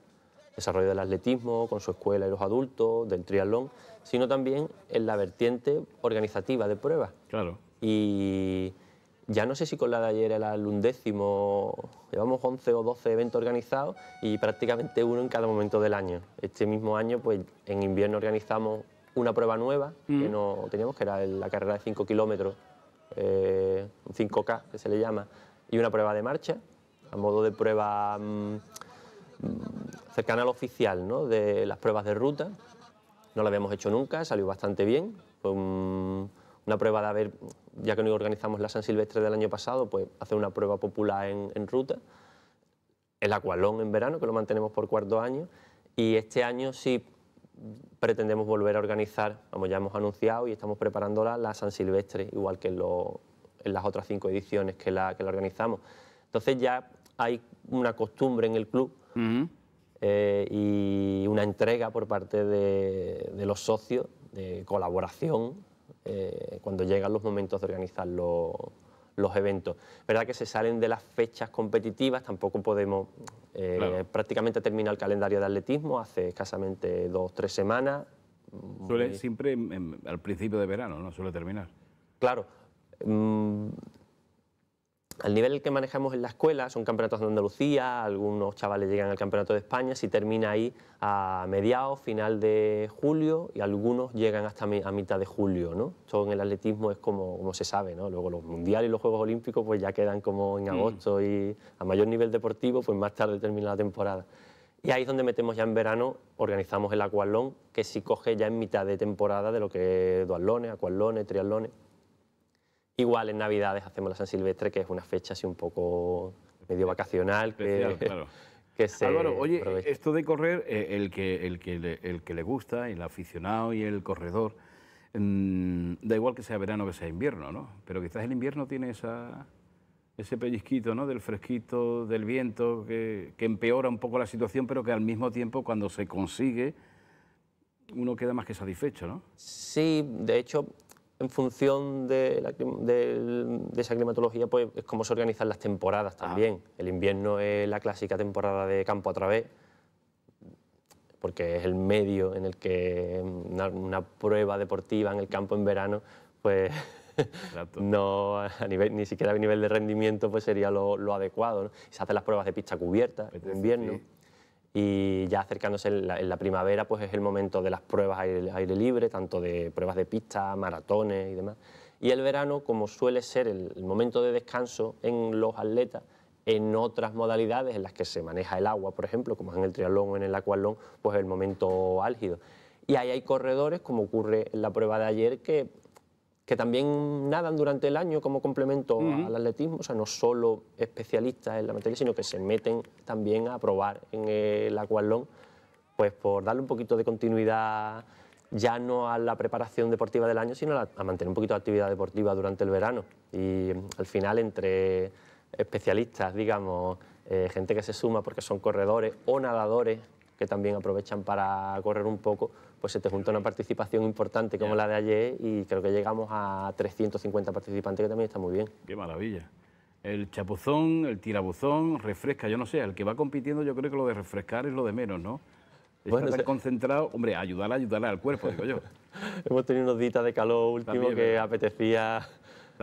desarrollo del atletismo, con su escuela y los adultos, del triatlón, sino también en la vertiente organizativa de pruebas. Claro. Y ya no sé si con la de ayer era el undécimo, llevamos 11 o 12 eventos organizados y prácticamente uno en cada momento del año. Este mismo año, pues en invierno organizamos una prueba nueva que mm. no teníamos, que era la carrera de 5 kilómetros, eh, 5K que se le llama, y una prueba de marcha, a modo de prueba mm, cercana al oficial, ¿no? de las pruebas de ruta, no lo habíamos hecho nunca, salió bastante bien. Fue una prueba de haber, ya que no organizamos la San Silvestre del año pasado, pues hacer una prueba popular en, ruta, el acualón en verano, que lo mantenemos por cuarto año, y este año sí pretendemos volver a organizar, como ya hemos anunciado y estamos preparándola, la San Silvestre, igual que en, las otras cinco ediciones que la, organizamos. Entonces ya hay una costumbre en el club eh, y una entrega por parte de, los socios, de colaboración, eh, cuando llegan los momentos de organizar los, los eventos. verdad que se salen de las fechas competitivas, tampoco podemos... Eh, prácticamente termina el calendario de atletismo hace escasamente dos o tres semanas. Suele siempre al principio de verano, ¿no? Suele terminar. Claro. Mm, al nivel que manejamos en la escuela, son campeonatos de Andalucía, algunos chavales llegan al campeonato de España, si termina ahí a mediados, final de julio y algunos llegan hasta a mitad de julio, ¿no? Todo en el atletismo es como, uno se sabe, ¿no? Luego los mundiales y los Juegos Olímpicos pues ya quedan como en mm. agosto y a mayor nivel deportivo pues más tarde termina la temporada. Y ahí es donde metemos ya en verano, organizamos el acualón que si coge ya en mitad de temporada de lo que es duatlones, acuatlones, triatlones. Igual en Navidades hacemos la San Silvestre, que es una fecha así un poco medio vacacional. Especial, que, claro. que Álvaro, oye, esto de correr, eh, el que, el, que le, el que le gusta, el aficionado y el corredor, mm, da igual que sea verano o que sea invierno, ¿no? Pero quizás el invierno tiene esa, ese pellizquito, ¿no? Del fresquito, del viento, que, que empeora un poco la situación, pero que al mismo tiempo cuando se consigue uno queda más que satisfecho, ¿no? Sí, de hecho, en función de, esa climatología, pues es como se organizan las temporadas ah. también. El invierno es la clásica temporada de campo a través, porque es el medio en el que una, prueba deportiva en el campo en verano, pues no ni siquiera a nivel de rendimiento pues sería lo, adecuado. ¿no? Se hacen las pruebas de pista cubierta en invierno y ya acercándose en la, primavera, pues es el momento de las pruebas aire, aire libre, tanto de pruebas de pista, maratones y demás. Y el verano, como suele ser el, momento de descanso en los atletas, en otras modalidades en las que se maneja el agua, por ejemplo, como es en el triatlón o en el acualón pues el momento álgido. Y ahí hay corredores, como ocurre en la prueba de ayer, que que también nadan durante el año como complemento al atletismo, o sea, no solo especialistas en la materia, sino que se meten también a probar en el acuatlón, pues por darle un poquito de continuidad ya no a la preparación deportiva del año, sino a, mantener un poquito de actividad deportiva durante el verano. Y mm, al final, entre especialistas, digamos, eh, gente que se suma porque son corredores o nadadores que también aprovechan para correr un poco, pues se te junta una participación importante como la de ayer y creo que llegamos a 350 participantes, que también está muy bien. Qué maravilla. El chapuzón, el tirabuzón, refresca, yo no sé, el que va compitiendo yo creo que lo de refrescar es lo de menos, ¿no? es concentrado, hombre, ayudar, ayudarle al cuerpo, digo yo. Hemos tenido unos días de calor último que apetecía...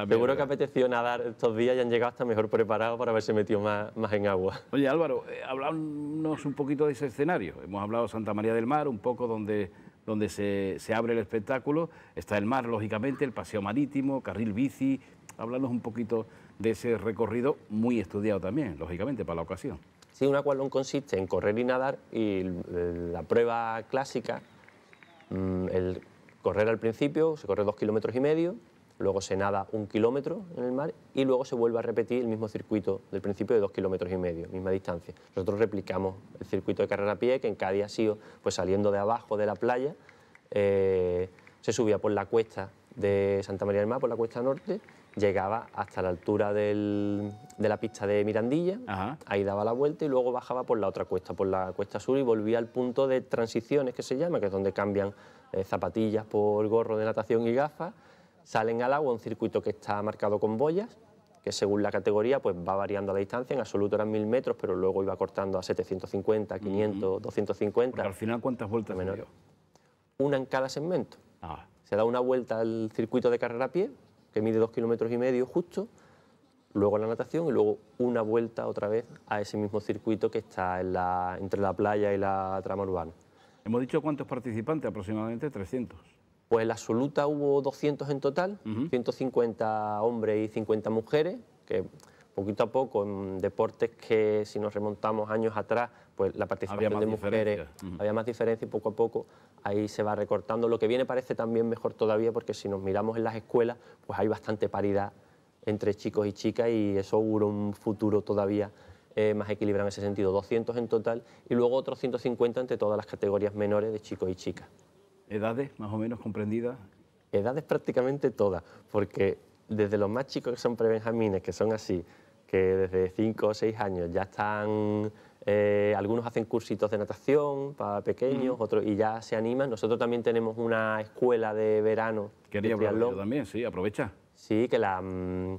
Seguro que apeteció nadar estos días y han llegado hasta mejor preparados para haberse metido más, más en agua. Oye, Álvaro, eh, un poquito de ese escenario. Hemos hablado de Santa María del Mar, un poco donde donde se, se, abre el espectáculo. Está el mar, lógicamente, el paseo marítimo, carril bici. Háblanos un poquito de ese recorrido muy estudiado también, lógicamente, para la ocasión. Sí, un acuatlón consiste en correr y nadar y la prueba clásica, mm, el correr al principio, se corre dos kilómetros y medio, luego se nada un kilómetro en el mar y luego se vuelve a repetir el mismo circuito del principio de dos kilómetros y medio, misma distancia. Nosotros replicamos el circuito de carrera a pie, que en Cádiz ha sido pues, saliendo de abajo de la playa, eh, se subía por la cuesta de Santa María del Mar, por la cuesta norte, llegaba hasta la altura de la pista de Mirandilla, ahí daba la vuelta y luego bajaba por la otra cuesta, por la cuesta sur y volvía al punto de transiciones que se llama, que es donde cambian eh, zapatillas por gorro de natación y gafas salen al agua un circuito que está marcado con boyas, que según la categoría pues va variando la distancia, en absoluto eran 1000 metros, pero luego iba cortando a 750, 500, 250. al final, ¿cuántas vueltas menor? Una en cada segmento. Ah, Se da una vuelta al circuito de carrera a pie, que mide dos kilómetros y medio justo, luego la natación y luego una vuelta otra vez a ese mismo circuito que está entre la playa y la trama urbana. Hemos dicho cuántos participantes, aproximadamente 300. Pues la absoluta hubo 200 en total, 150 hombres y 50 mujeres, que poquito a poco en deportes que si nos remontamos años atrás, pues la participación de mujeres había más diferencia y poco a poco ahí se va recortando. Lo que viene parece también mejor todavía porque si nos miramos en las escuelas, pues hay bastante paridad entre chicos y chicas y eso hubo un futuro todavía eh, más equilibrado en ese sentido. 200 en total y luego otros 150 entre todas las categorías menores de chicos y chicas. ¿Edades más o menos comprendidas? Edades prácticamente todas, porque desde los más chicos que son prebenjamines, que son así, que desde 5 o 6 años ya están... Eh, algunos hacen cursitos de natación para pequeños, otros y ya se animan. Nosotros también tenemos una escuela de verano. Quería de también, sí, aprovecha. Sí, que la... Mm,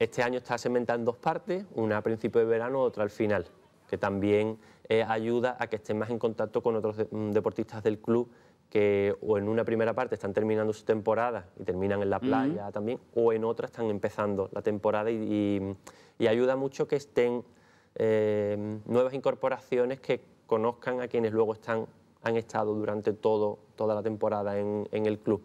este año está segmentada en dos partes, una a principio de verano, otra al final, que también eh, ayuda a que estén más en contacto con otros mm, deportistas del club que o en una primera parte están terminando su temporada y terminan en la playa también, o en otra están empezando la temporada y, ayuda mucho que estén eh, nuevas incorporaciones que conozcan a quienes luego están, han estado durante todo, toda la temporada en, el club.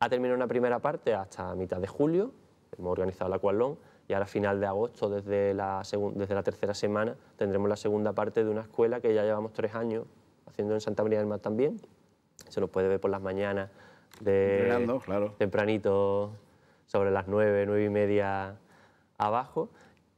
Ha terminado una primera parte hasta mitad de julio, hemos organizado la Cualón, y ahora final de agosto, desde la, desde la tercera semana, tendremos la segunda parte de una escuela que ya llevamos tres años haciendo en Santa María del Mar también, se nos puede ver por las mañanas, de, tempranito, sobre las 9, nueve y media abajo.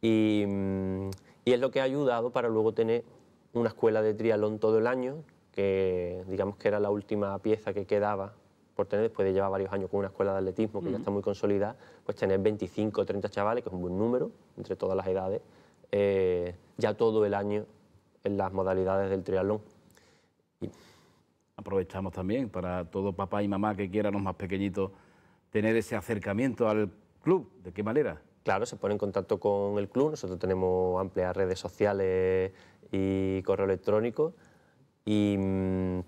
Mm, y, es lo que ha ayudado para luego tener una escuela de triatlón todo el año, que digamos que era la última pieza que quedaba por tener, después de llevar varios años con una escuela de atletismo que ya está muy consolidada, pues tener 25 o 30 chavales, que es un buen número, entre todas las edades, eh, ya todo el año en las modalidades del triatlón aprovechamos también para todo papá y mamá que quieran los más pequeñitos tener ese acercamiento al club. ¿De qué manera? Claro, se pone en contacto con el club. Nosotros tenemos amplias redes sociales y correo electrónico y, mm,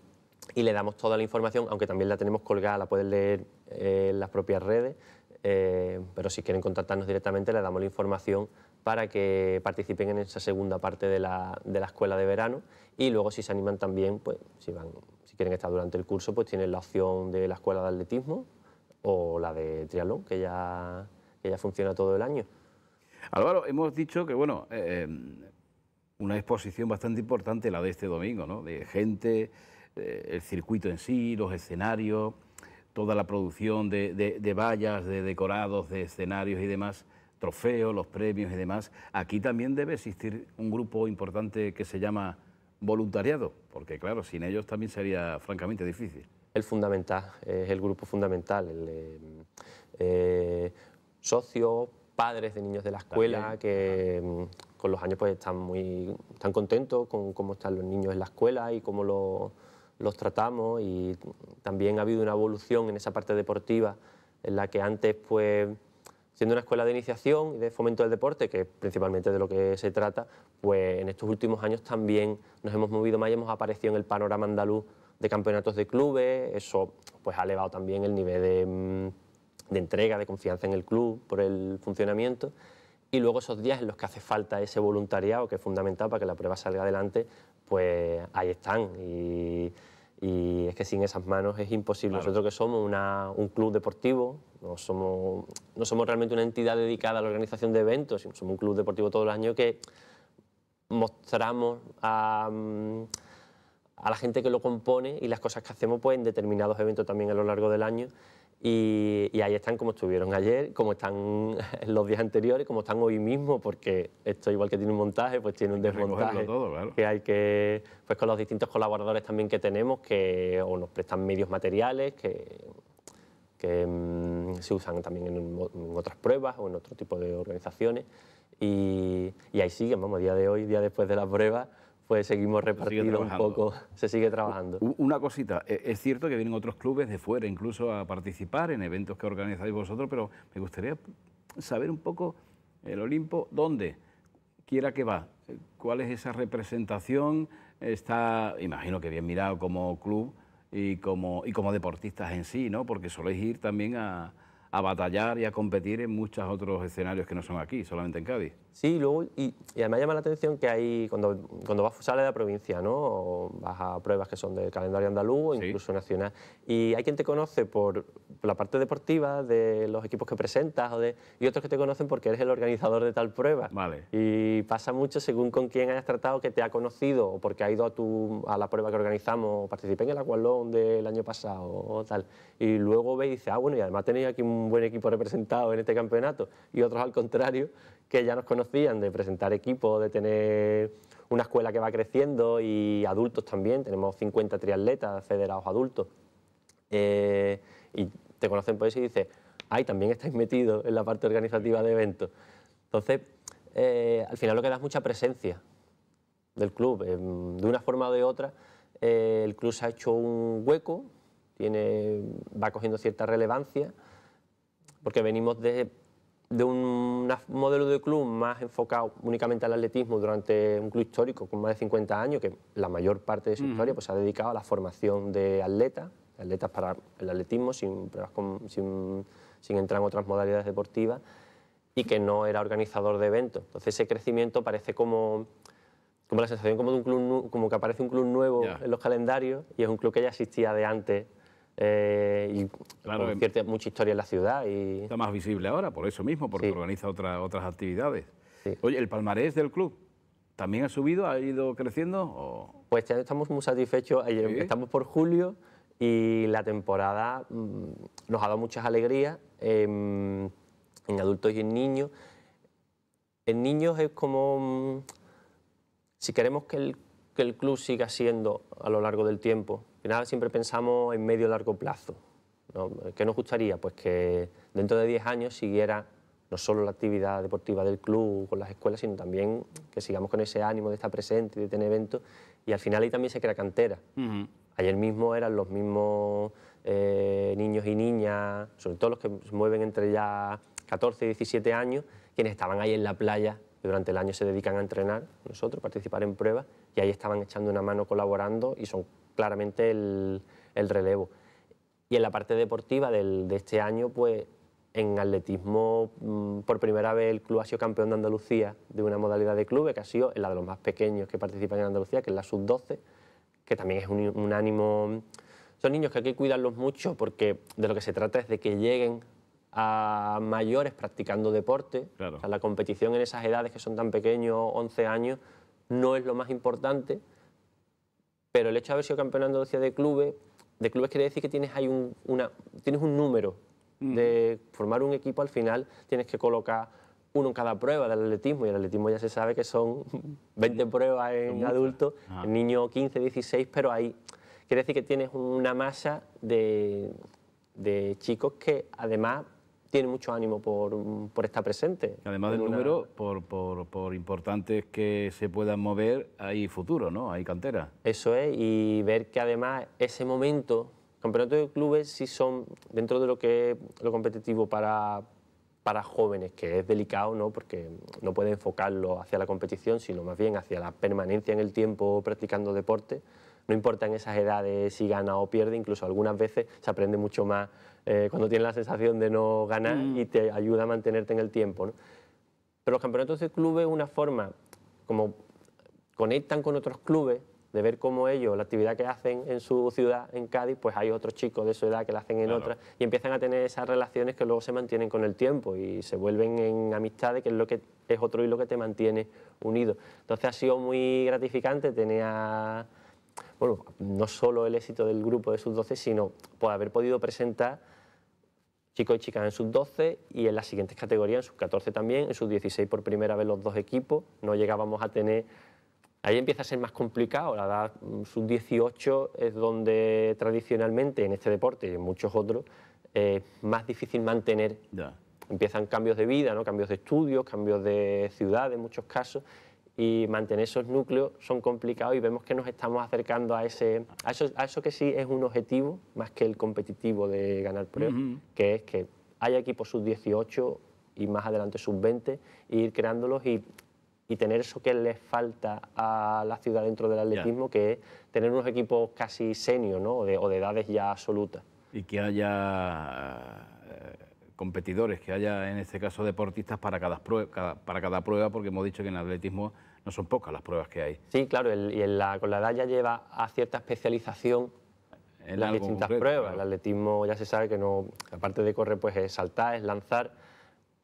le damos toda la información, aunque también la tenemos colgada, la pueden leer eh, en las propias redes. Eh, pero si quieren contactarnos directamente, le damos la información para que participen en esa segunda parte de la, de la escuela de verano y luego si se animan también, pues si van tienen que estar durante el curso, pues tienen la opción de la escuela de atletismo o la de triatlón, que ya, que ya funciona todo el año. Álvaro, hemos dicho que, bueno, eh, una exposición bastante importante la de este domingo, ¿no? De gente, eh, el circuito en sí, los escenarios, toda la producción de vallas, de decorados, de escenarios y demás trofeos, los premios y demás. Aquí también debe existir un grupo importante que se llama voluntariado, porque claro, sin ellos también sería francamente difícil. El fundamental, eh, es el grupo fundamental, eh, eh, socios, padres de niños de la escuela, que mm, con los años pues están muy están contentos con cómo están los niños en la escuela y cómo los tratamos y también ha habido una evolución en esa parte deportiva en la que antes pues siendo una escuela de iniciación y de fomento del deporte, que es principalmente de lo que se trata, pues en estos últimos años también nos hemos movido más y hemos aparecido en el panorama andaluz de campeonatos de clubes, eso pues ha elevado también el nivel de, mm, entrega, de confianza en el club por el funcionamiento y luego esos días en los que hace falta ese voluntariado que es fundamental para que la prueba salga adelante, pues ahí están y y es que sin esas manos es imposible. Nosotros que somos un club deportivo, no somos, no somos realmente una entidad dedicada a la organización de eventos, somos un club deportivo todo el año que mostramos mm, a, la gente que lo compone y las cosas que hacemos pueden en determinados eventos también a lo largo del año. Y, ahí están como estuvieron ayer, como están los días anteriores, como están hoy mismo, porque esto igual que tiene un montaje, pues tiene un desmontaje todo, claro. que hay que, pues con los distintos colaboradores también que tenemos, que o nos prestan medios materiales, que, mm, se usan también en, otras pruebas o en otro tipo de organizaciones. Y, ahí siguen, vamos, día de hoy, día después de las pruebas pues seguimos repartiendo un poco, se sigue trabajando. Una cosita, e, es cierto que vienen otros clubes de fuera incluso a participar en eventos que organizáis vosotros, pero me gustaría saber un poco el Olimpo, ¿dónde? Quiera que va, ¿cuál es esa representación? Está, imagino que bien mirado como club y como, y como deportistas en sí, ¿no? Porque soléis ir también a, a batallar y a competir en muchos otros escenarios que no son aquí, solamente en Cádiz. Sí, luego, y, además llama la atención que hay, cuando, cuando vas, sales de la provincia, ¿no? O vas a pruebas que son del calendario andaluz o incluso nacional, y hay quien te conoce por la parte deportiva, de los equipos que presentas, o de, y otros que te conocen porque eres el organizador de tal prueba. Vale. Y pasa mucho según con quién hayas tratado, que te ha conocido, o porque ha ido a, tu, a la prueba que organizamos, o participé en el Aqualón del año pasado, o tal. Y luego ve y dice, ah, bueno, y además tenéis aquí un buen equipo representado en este campeonato, y otros al contrario, que ya nos conocían de presentar equipos, de tener una escuela que va creciendo y adultos también. Tenemos 50 triatletas federados adultos. Eh, y te conocen por eso y dices, ay, también estáis metidos en la parte organizativa de eventos. Entonces, eh, al final lo que da es mucha presencia del club. Eh, de una forma o de otra, el club se ha hecho un hueco, tiene, va cogiendo cierta relevancia, porque venimos de de un modelo de club más enfocado únicamente al atletismo durante un club histórico con más de 50 años, que la mayor parte de su historia pues, se ha dedicado a la formación de atletas, atletas para el atletismo, sin, sin, sin entrar en otras modalidades deportivas, y que no era organizador de eventos. Entonces ese crecimiento parece como como la sensación como, de un club, como que aparece un club nuevo en los calendarios y es un club que ya existía de antes eh, y claro, mucha historia en la ciudad. Y... Está más visible ahora, por eso mismo, porque organiza otras actividades. Oye, ¿el palmarés del club también ha subido, ha ido creciendo? Pues estamos muy satisfechos, eh, estamos por julio y la temporada mm, nos ha dado muchas alegrías em, en adultos y en niños. En niños es como, mm, si queremos que el club siga siendo a lo largo del tiempo al final siempre pensamos en medio largo plazo. ¿Qué nos gustaría? Pues que dentro de 10 años siguiera no solo la actividad deportiva del club con las escuelas, sino también que sigamos con ese ánimo de estar presente y de tener eventos. Y al final ahí también se crea cantera. Ayer mismo eran los mismos eh, niños y niñas, sobre todo los que se mueven entre ya 14 y 17 años, quienes estaban ahí en la playa y durante el año se dedican a entrenar, nosotros, participar en pruebas, y ahí estaban echando una mano, colaborando, y son claramente el, relevo. Y en la parte deportiva de este año, pues en atletismo, mm, por primera vez el club ha sido campeón de Andalucía de una modalidad de club... que ha sido la de los más pequeños que participan en Andalucía, que es la sub-12, que también es un, ánimo... Son niños que hay que cuidarlos mucho porque de lo que se trata es de que lleguen a mayores practicando deporte. la competición en esas edades que son tan pequeños, 11 años, no es lo más importante, pero el hecho de haber sido campeón de Andalucía de clubes, de clubes quiere decir que tienes, hay un, una, tienes un número mm. de formar un equipo, al final tienes que colocar uno en cada prueba del atletismo, y el atletismo ya se sabe que son 20 pruebas en adultos, en niños 15, 16, pero ahí quiere decir que tienes una masa de, de chicos que además tiene mucho ánimo por, estar presente. Además del número, por, importantes que se puedan mover, hay futuro, ¿no? Hay cantera. Eso es, y ver que además ese momento, campeonato de clubes sí son, dentro de lo que es lo competitivo para, para jóvenes, que es delicado, ¿no? Porque no puede enfocarlo hacia la competición, sino más bien hacia la permanencia en el tiempo practicando deporte. No importa en esas edades si gana o pierde, incluso algunas veces se aprende mucho más eh, cuando tienes la sensación de no ganar mm. y te ayuda a mantenerte en el tiempo. Pero los campeonatos de clubes es una forma, como conectan con otros clubes, de ver cómo ellos, la actividad que hacen en su ciudad, en Cádiz, pues hay otros chicos de su edad que la hacen en otra y empiezan a tener esas relaciones que luego se mantienen con el tiempo y se vuelven en amistades, que es lo que es otro hilo que te mantiene unido. Entonces ha sido muy gratificante tener a, bueno, no solo el éxito del grupo de sus 12 sino pues, haber podido presentar chicos y chicas en sub-12 y en las siguientes categorías, en sub-14 también, en sub-16 por primera vez los dos equipos, no llegábamos a tener... Ahí empieza a ser más complicado, la edad mm, sub-18 es donde tradicionalmente en este deporte y en muchos otros es más difícil mantener. Empiezan cambios de vida, ¿no? cambios de estudios, cambios de ciudad en muchos casos, y mantener esos núcleos son complicados y vemos que nos estamos acercando a, ese, a, eso, que sí es un objetivo más que el competitivo de ganar pruebas, que es que haya equipos sub-18 y más adelante sub-20, e ir creándolos y, y, tener eso que les falta a la ciudad dentro del atletismo, que es tener unos equipos casi senior ¿no? o, de, o de edades ya absolutas. Y que haya competidores que haya, en este caso deportistas, para cada, prueba, para cada prueba, porque hemos dicho que en atletismo no son pocas las pruebas que hay. Sí, claro, y la, con la edad ya lleva a cierta especialización en las distintas pruebas. El atletismo ya se sabe que no, aparte de correr, pues es saltar, es lanzar.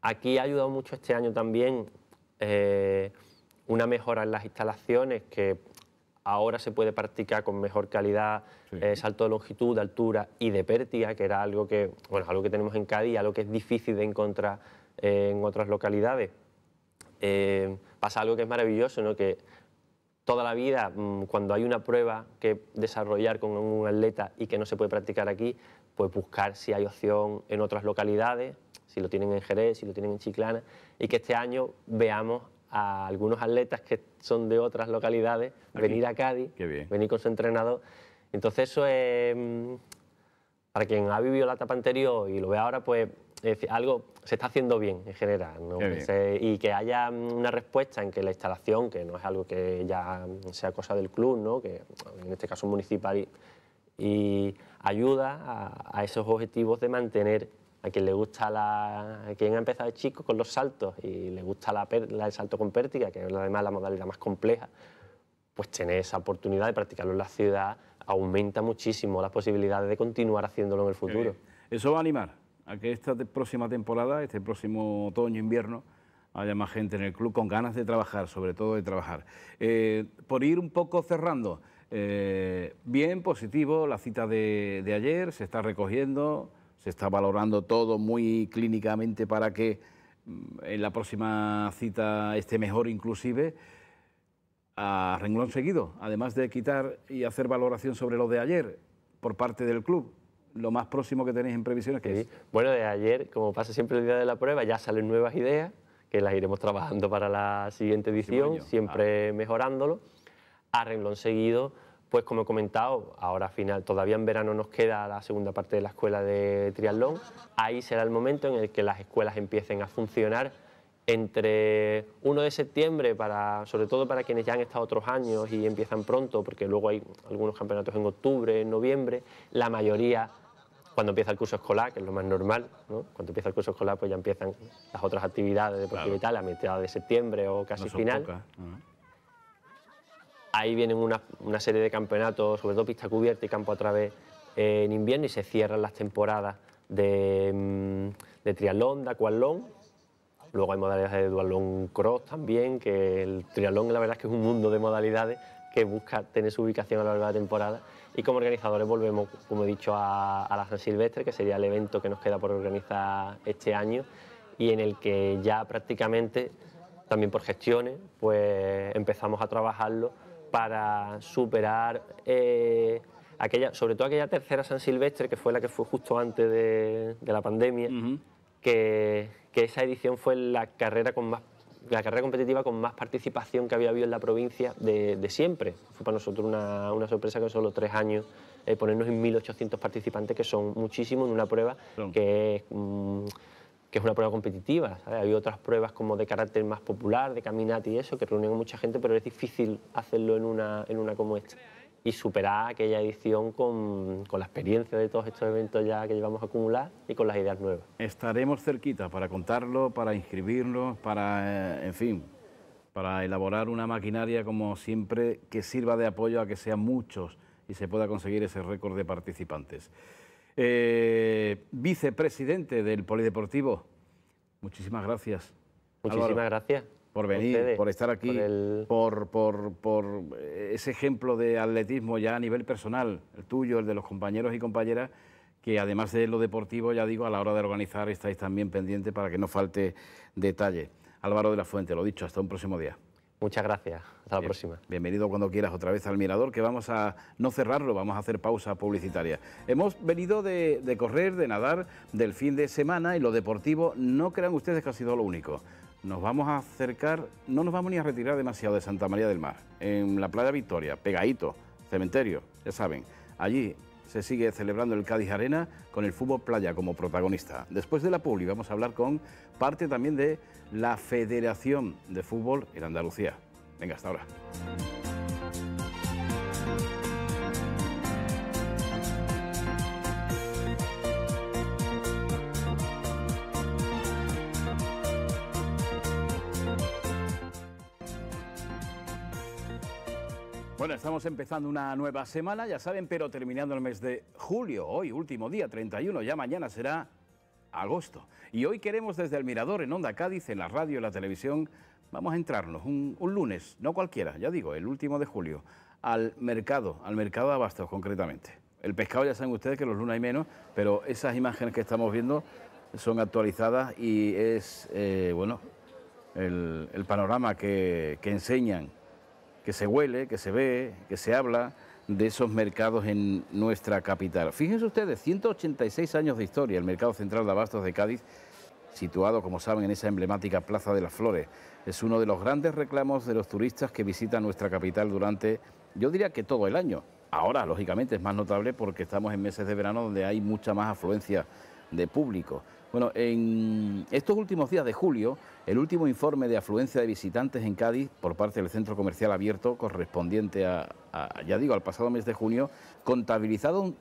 Aquí ha ayudado mucho este año también eh, una mejora en las instalaciones que Ahora se puede practicar con mejor calidad eh, salto de longitud, de altura y de pértiga, que era algo que, bueno, algo que tenemos en Cádiz, algo que es difícil de encontrar eh, en otras localidades. Eh, pasa algo que es maravilloso, ¿no? que toda la vida, mm, cuando hay una prueba que desarrollar con un atleta y que no se puede practicar aquí, pues buscar si hay opción en otras localidades, si lo tienen en Jerez, si lo tienen en Chiclana, y que este año veamos a algunos atletas que son de otras localidades, venir a Cádiz, venir con su entrenador. Entonces eso es, mm, para quien ha vivido la etapa anterior y lo ve ahora, pues algo se está haciendo bien en general. ¿no? y que haya mm, una respuesta en que la instalación, que no es algo que ya mm, sea cosa del club, ¿no? que en este caso municipal, y, ayuda a, a, esos objetivos de mantener a quien le gusta la, a quien ha empezado de chico con los saltos y le gusta la, el salto con pértiga, que es además la modalidad más compleja, pues tener esa oportunidad de practicarlo en la ciudad aumenta muchísimo las posibilidades de continuar haciéndolo en el futuro. Eso va a animar a que esta próxima temporada, este próximo otoño-invierno, haya más gente en el club con ganas de trabajar, sobre todo de trabajar. Eh, por ir un poco cerrando, eh, bien positivo la cita de ayer, se está recogiendo, se está valorando todo muy clínicamente para que mm, en la próxima cita esté mejor inclusive, a renglón seguido, además de quitar y hacer valoración sobre lo de ayer por parte del club. Lo más próximo que tenéis en previsiones que es. Bueno, de ayer, como pasa siempre el día de la prueba, ya salen nuevas ideas que las iremos trabajando para la siguiente edición, siempre ah. mejorándolo. A renglón seguido pues como he comentado, ahora final, todavía en verano nos queda la segunda parte de la escuela de triatlón. Ahí será el momento en el que las escuelas empiecen a funcionar entre 1 de septiembre, para, sobre todo para quienes ya han estado otros años y empiezan pronto, porque luego hay algunos campeonatos en octubre, en noviembre, la mayoría cuando empieza el curso escolar, que es lo más normal, cuando empieza el curso escolar pues ya empiezan las otras actividades deportivas claro. y tal, a mitad de septiembre o casi final. Ahí vienen una, serie de campeonatos, sobre todo pista cubierta y campo a través en invierno, y se cierran las temporadas de, trialón, mm, triatlón, de Luego hay modalidades de dualón cross también, que el triatlón la verdad es que es un mundo de modalidades que busca tener su ubicación a lo largo de la temporada. Y como organizadores volvemos, como he dicho, a, a la San Silvestre, que sería el evento que nos queda por organizar este año y en el que ya prácticamente, también por gestiones, pues empezamos a trabajarlo para superar eh, aquella, sobre todo aquella tercera San Silvestre, que fue la que fue justo antes de, la pandemia, que, esa edición fue la carrera con más la carrera competitiva con más participación que había habido en la provincia de, siempre. Fue para nosotros una, sorpresa que solo tres años eh, ponernos en 1.800 participantes, que son muchísimos en una prueba que es... Mm, que es una prueba competitiva. ¿sabes? otras pruebas como de carácter más popular, de caminata y eso, que a mucha gente, pero es difícil hacerlo en una, en una como esta. Y superar aquella edición con, con la experiencia de todos estos eventos ya que llevamos a acumular y con las ideas nuevas. Estaremos cerquita para contarlo, para inscribirlo, para, eh, en fin, para elaborar una maquinaria como siempre que sirva de apoyo a que sean muchos y se pueda conseguir ese récord de participantes eh, vicepresidente del Polideportivo. Muchísimas gracias. Muchísimas gracias. Por venir, por estar aquí, por, por, por ese ejemplo de atletismo ya a nivel personal, el tuyo, el de los compañeros y compañeras, que además de lo deportivo, ya digo, a la hora de organizar estáis también pendientes para que no falte detalle. Álvaro de la Fuente, lo dicho, hasta un próximo día. Muchas gracias. Hasta la próxima. Bienvenido cuando quieras otra vez al Mirador, que vamos a no cerrarlo, vamos a hacer pausa publicitaria. Hemos venido de correr, de nadar, del fin de semana y lo deportivo, no crean ustedes que ha sido lo único nos vamos a acercar, no nos vamos ni a retirar demasiado de Santa María del Mar, en la playa Victoria, pegadito, cementerio, ya saben. Allí se sigue celebrando el Cádiz Arena con el fútbol playa como protagonista. Después de la publi vamos a hablar con parte también de la Federación de Fútbol en Andalucía. Venga, hasta ahora. Bueno, estamos empezando una nueva semana, ya saben, pero terminando el mes de julio, hoy último día 31, ya mañana será agosto. Y hoy queremos desde el Mirador, en Onda Cádiz, en la radio y la televisión, vamos a entrarnos un, lunes, no cualquiera, ya digo, el último de julio, al mercado, al mercado de abastos concretamente. El pescado ya saben ustedes que los lunes hay menos, pero esas imágenes que estamos viendo son actualizadas y es, eh, bueno, el, panorama que enseñan que se huele, que se ve, que se habla de esos mercados en nuestra capital. Fíjense ustedes, 186 años de historia, el Mercado Central de Abastos de Cádiz, situado, como saben, en esa emblemática Plaza de las Flores, es uno de los grandes reclamos de los turistas que visitan nuestra capital durante, yo diría que todo el año. Ahora, lógicamente, es más notable porque estamos en meses de verano donde hay mucha más afluencia de público. Bueno, en estos últimos días de julio, el último informe de afluencia de visitantes en Cádiz por parte del centro comercial abierto correspondiente a, ya digo, al pasado mes de junio, contabilizaba un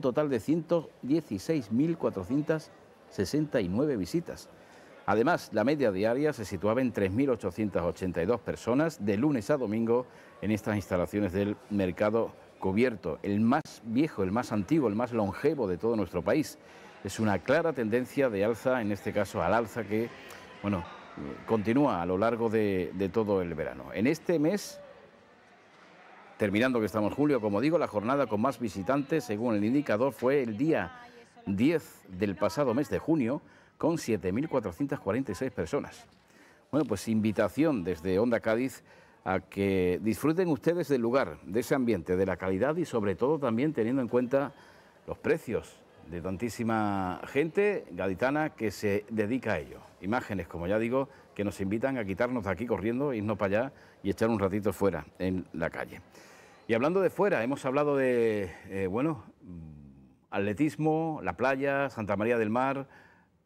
total de 116.469 visitas. Además, la media diaria se situaba en 3.882 personas de lunes a domingo en estas instalaciones del mercado cubierto, el más viejo, el más antiguo, el más longevo de todo nuestro país es una clara tendencia de alza, en este caso al alza que, bueno, continúa a lo largo de, todo el verano. En este mes, terminando que estamos julio, como digo, la jornada con más visitantes, según el indicador, fue el día 10 del pasado mes de junio, con 7.446 personas. Bueno, pues invitación desde Onda Cádiz a que disfruten ustedes del lugar, de ese ambiente, de la calidad y sobre todo también teniendo en cuenta los precios de tantísima gente gaditana que se dedica a ello. Imágenes, como ya digo, que nos invitan a quitarnos de aquí corriendo, irnos para allá y echar un ratito fuera en la calle. Y hablando de fuera, hemos hablado de, eh, bueno, mm, atletismo, la playa, Santa María del Mar,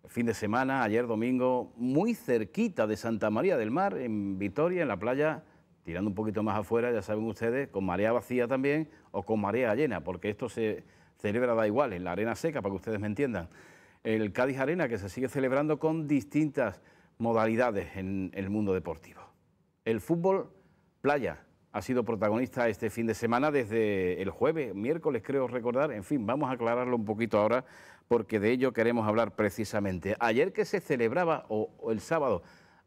fin de semana, ayer domingo, muy cerquita de Santa María del Mar, en Vitoria, en la playa, tirando un poquito más afuera, ya saben ustedes, con marea vacía también o con marea llena, porque esto se celebra, da igual, en la arena seca, para que ustedes me entiendan. El Cádiz Arena, que se sigue celebrando con distintas modalidades en el mundo deportivo. El fútbol playa ha sido protagonista este fin de semana desde el jueves, miércoles creo recordar, en fin, vamos a aclararlo un poquito ahora porque de ello queremos hablar precisamente. Ayer que se celebraba, o, el sábado,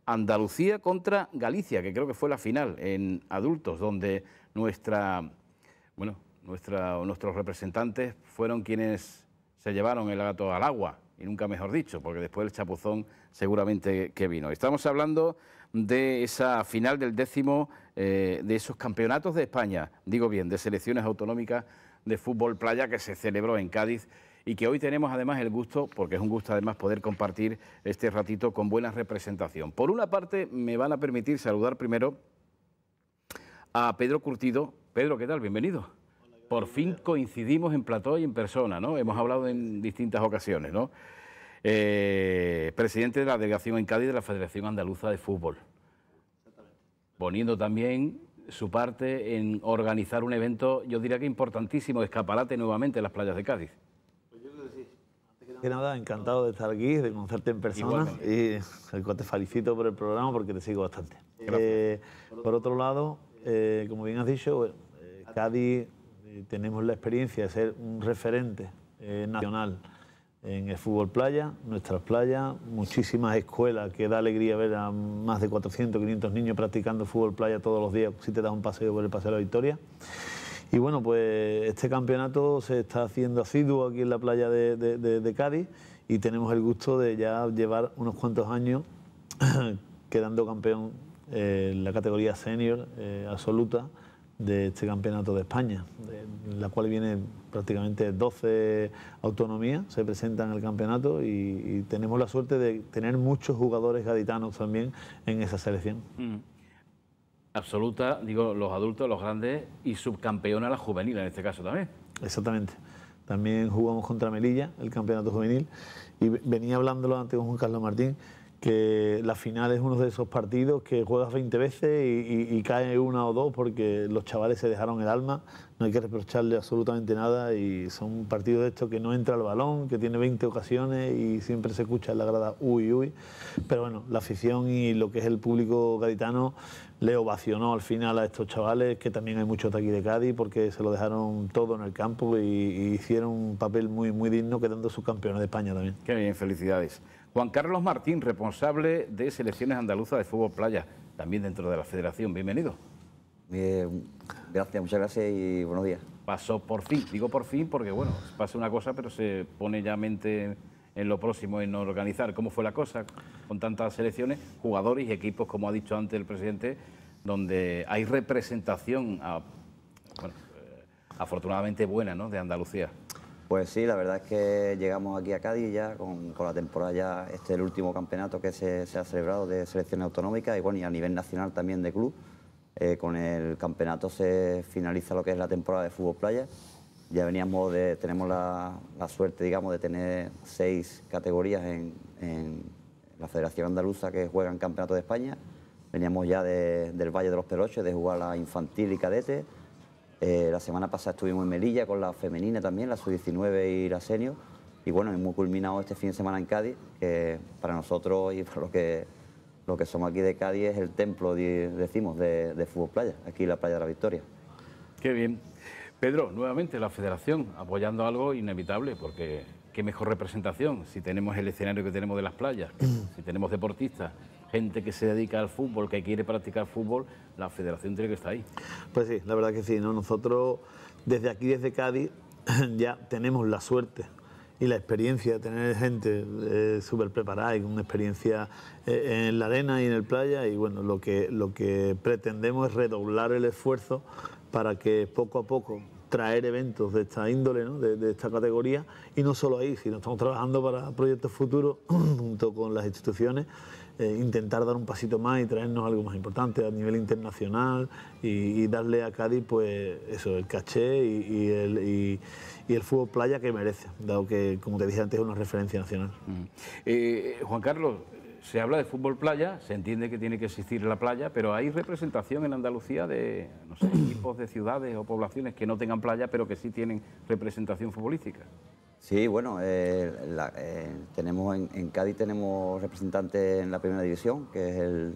Andalucía contra Galicia, que creo que fue la final en adultos, donde nuestra, bueno, nuestra, nuestros representantes fueron quienes se llevaron el gato al agua, y nunca mejor dicho, porque después el chapuzón seguramente que vino. Estamos hablando de esa final del décimo, eh, de esos campeonatos de España, digo bien, de selecciones autonómicas de fútbol playa que se celebró en Cádiz y que hoy tenemos además el gusto, porque es un gusto además poder compartir este ratito con buena representación. Por una parte, me van a permitir saludar primero a Pedro Curtido. Pedro, ¿qué tal? Bienvenido por fin coincidimos en plató y en persona, ¿no? Hemos hablado en distintas ocasiones, ¿no? Eh, presidente de la delegación en Cádiz de la Federación Andaluza de Fútbol. Poniendo también su parte en organizar un evento, yo diría que importantísimo, escaparate nuevamente en las playas de Cádiz. Pues yo que nada, encantado de estar aquí, de conocerte en persona y eh, te felicito por el programa porque te sigo bastante. Eh, por otro lado, como bien has dicho, Cádiz eh, tenemos la experiencia de ser un referente eh, nacional en el fútbol playa, nuestras playas, muchísimas escuelas que da alegría ver a más de 400, 500 niños practicando fútbol playa todos los días, si te das un paseo por el Paseo de la Victoria. Y bueno, pues este campeonato se está haciendo asiduo aquí en la playa de, Cádiz y tenemos el gusto de ya llevar unos cuantos años quedando campeón eh, en la categoría senior absoluta de este campeonato de España, en la cual vienen prácticamente 12 autonomías, se presentan al campeonato y, tenemos la suerte de tener muchos jugadores gaditanos también en esa selección. Mm. Absoluta, digo, los adultos, los grandes y subcampeona la juvenil en este caso también. Exactamente. También jugamos contra Melilla, el campeonato juvenil, y venía hablándolo antes con Juan Carlos Martín, que la final es uno de esos partidos que juegas 20 veces y, y, cae una o dos porque los chavales se dejaron el alma, no hay que reprocharle absolutamente nada y son partidos de estos que no entra el balón, que tiene 20 ocasiones y siempre se escucha en la grada uy uy, pero bueno, la afición y lo que es el público gaditano le ovacionó al final a estos chavales, que también hay mucho de aquí de Cádiz porque se lo dejaron todo en el campo y, hicieron un papel muy, muy digno quedando subcampeones de España también. Qué bien, felicidades. Juan Carlos Martín, responsable de selecciones andaluzas de fútbol playa, también dentro de la federación. Bienvenido. gracias, muchas gracias y buenos días. Pasó por fin, digo por fin porque, bueno, pasa una cosa, pero se pone ya mente en lo próximo, en organizar cómo fue la cosa con tantas selecciones, jugadores y equipos, como ha dicho antes el presidente, donde hay representación ah, eh, afortunadamente buena ¿no? de Andalucía. Pues sí, la verdad es que llegamos aquí a Cádiz ya con, la temporada ya, este es el último campeonato que se, ha celebrado de selecciones autonómicas y bueno, y a nivel nacional también de club. Eh, con el campeonato se finaliza lo que es la temporada de fútbol playa. Ya veníamos de, tenemos la, suerte, digamos, de tener seis categorías en, la Federación Andaluza que juegan Campeonato de España. Veníamos ya del Valle de los Peloches, de jugar la infantil y cadete eh, la semana pasada estuvimos en Melilla con la femenina también, la sub-19 y la senior. Y bueno, hemos culminado este fin de semana en Cádiz, que para nosotros y para lo que, los que somos aquí de Cádiz es el templo, decimos, de fútbol playa, aquí la Playa de la Victoria. Qué bien. Pedro, nuevamente la federación apoyando algo inevitable, porque qué mejor representación si tenemos el escenario que tenemos de las playas, si tenemos deportistas gente que se dedica al fútbol, que quiere practicar fútbol, la federación tiene que estar ahí. Pues sí, la verdad que sí, ¿no? nosotros desde aquí, desde Cádiz, ya tenemos la suerte y la experiencia de tener gente eh, súper preparada y con una experiencia eh, en la arena y en el playa y bueno, lo que, lo que pretendemos es redoblar el esfuerzo para que poco a poco traer eventos de esta índole, ¿no? de, de, esta categoría, y no solo ahí, sino estamos trabajando para proyectos futuros junto con las instituciones eh, intentar dar un pasito más y traernos algo más importante a nivel internacional y, darle a Cádiz pues eso, el caché y, el, fútbol playa que merece, dado que, como te dije antes, es una referencia nacional. Mm. Eh, Juan Carlos, se habla de fútbol playa, se entiende que tiene que existir la playa, pero hay representación en Andalucía de no equipos de ciudades o poblaciones que no tengan playa, pero que sí tienen representación futbolística. Sí, bueno, eh, eh, tenemos en, Cádiz tenemos representantes en la primera división, que es el,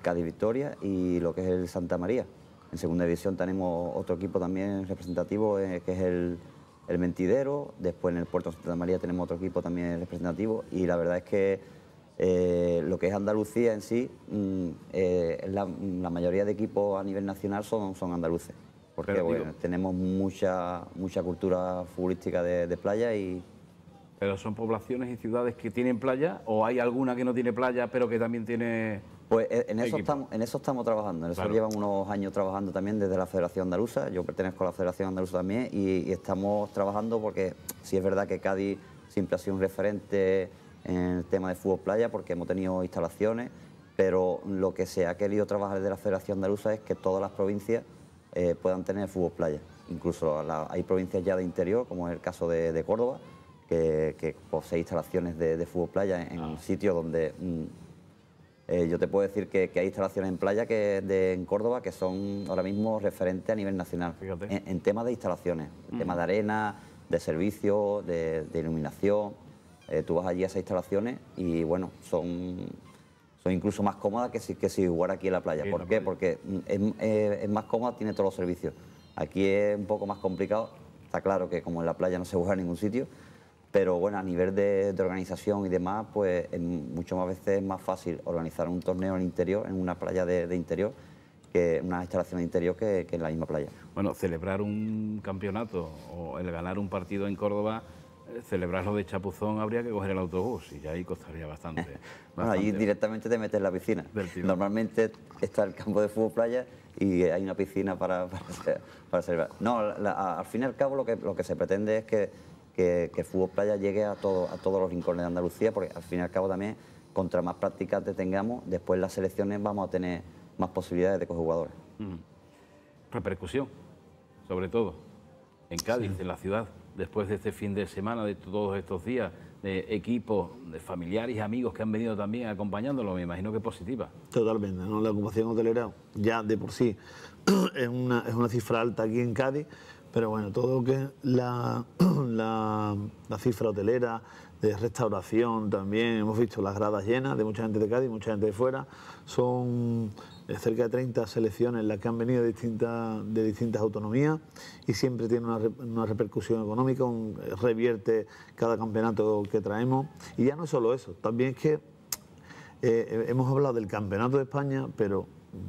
Cádiz Victoria y lo que es el Santa María. En segunda división tenemos otro equipo también representativo, eh, que es el, Mentidero. Después en el Puerto Santa María tenemos otro equipo también representativo. Y la verdad es que lo que es Andalucía en sí, mm, la, mayoría de equipos a nivel nacional son andaluces porque bueno, tenemos mucha, mucha cultura futbolística de, playa y... ¿Pero son poblaciones y ciudades que tienen playa o hay alguna que no tiene playa pero que también tiene... Pues e, en eso, estamos, en eso estamos trabajando, en eso llevan unos años trabajando también desde la Federación Andaluza, yo pertenezco a la Federación Andaluza también y, estamos trabajando porque sí es verdad que Cádiz siempre ha sido un referente en el tema de fútbol playa porque hemos tenido instalaciones, pero lo que se ha querido trabajar desde la Federación Andaluza es que todas las provincias eh, puedan tener fútbol playa. Incluso hay provincias ya de interior, como es el caso de, Córdoba, que, posee instalaciones de, fútbol playa en, ah. un sitio donde... Mm, eh, yo te puedo decir que, hay instalaciones en playa que de, en Córdoba que son ahora mismo referentes a nivel nacional en, en, temas de instalaciones, ...en mm. temas de arena, de servicio, de, iluminación. Eh, tú vas allí a esas instalaciones y bueno, son o incluso más cómoda que si, que si jugara aquí en la playa. ¿Por qué? Porque eh, es, más cómoda, tiene todos los servicios. Aquí es un poco más complicado. Está claro que como en la playa no se juega en ningún sitio, pero bueno, a nivel de, organización y demás, pues muchas más veces es más fácil organizar un torneo en interior, en una playa de, interior, que una instalación de interior que, en la misma playa. Bueno, celebrar un campeonato o el ganar un partido en Córdoba celebrarlo de Chapuzón habría que coger el autobús y ahí costaría bastante. ...ahí directamente te metes en la piscina. Normalmente está el campo de fútbol playa y hay una piscina para, para, celebrar. No, al fin y al cabo lo que, lo que se pretende es que, que, el fútbol playa llegue a, todo, a todos los rincones de Andalucía, porque al fin y al cabo también, contra más prácticas tengamos, después las selecciones vamos a tener más posibilidades de coger jugadores... Repercusión, sobre todo, en Cádiz, en la ciudad después de este fin de semana, de todos estos días, de equipos, de familiares y amigos que han venido también acompañándolo, me imagino que positiva. Totalmente, ¿no? la ocupación hotelera ya de por sí es una, es una cifra alta aquí en Cádiz, pero bueno, todo lo que la, la, la, cifra hotelera, de restauración también, hemos visto las gradas llenas de mucha gente de Cádiz, mucha gente de fuera, son cerca de 30 selecciones las que han venido de distintas, de distintas autonomías y siempre tiene una, repercusión económica, revierte cada campeonato que traemos. Y ya no es solo eso, también es que eh, hemos hablado del Campeonato de España, pero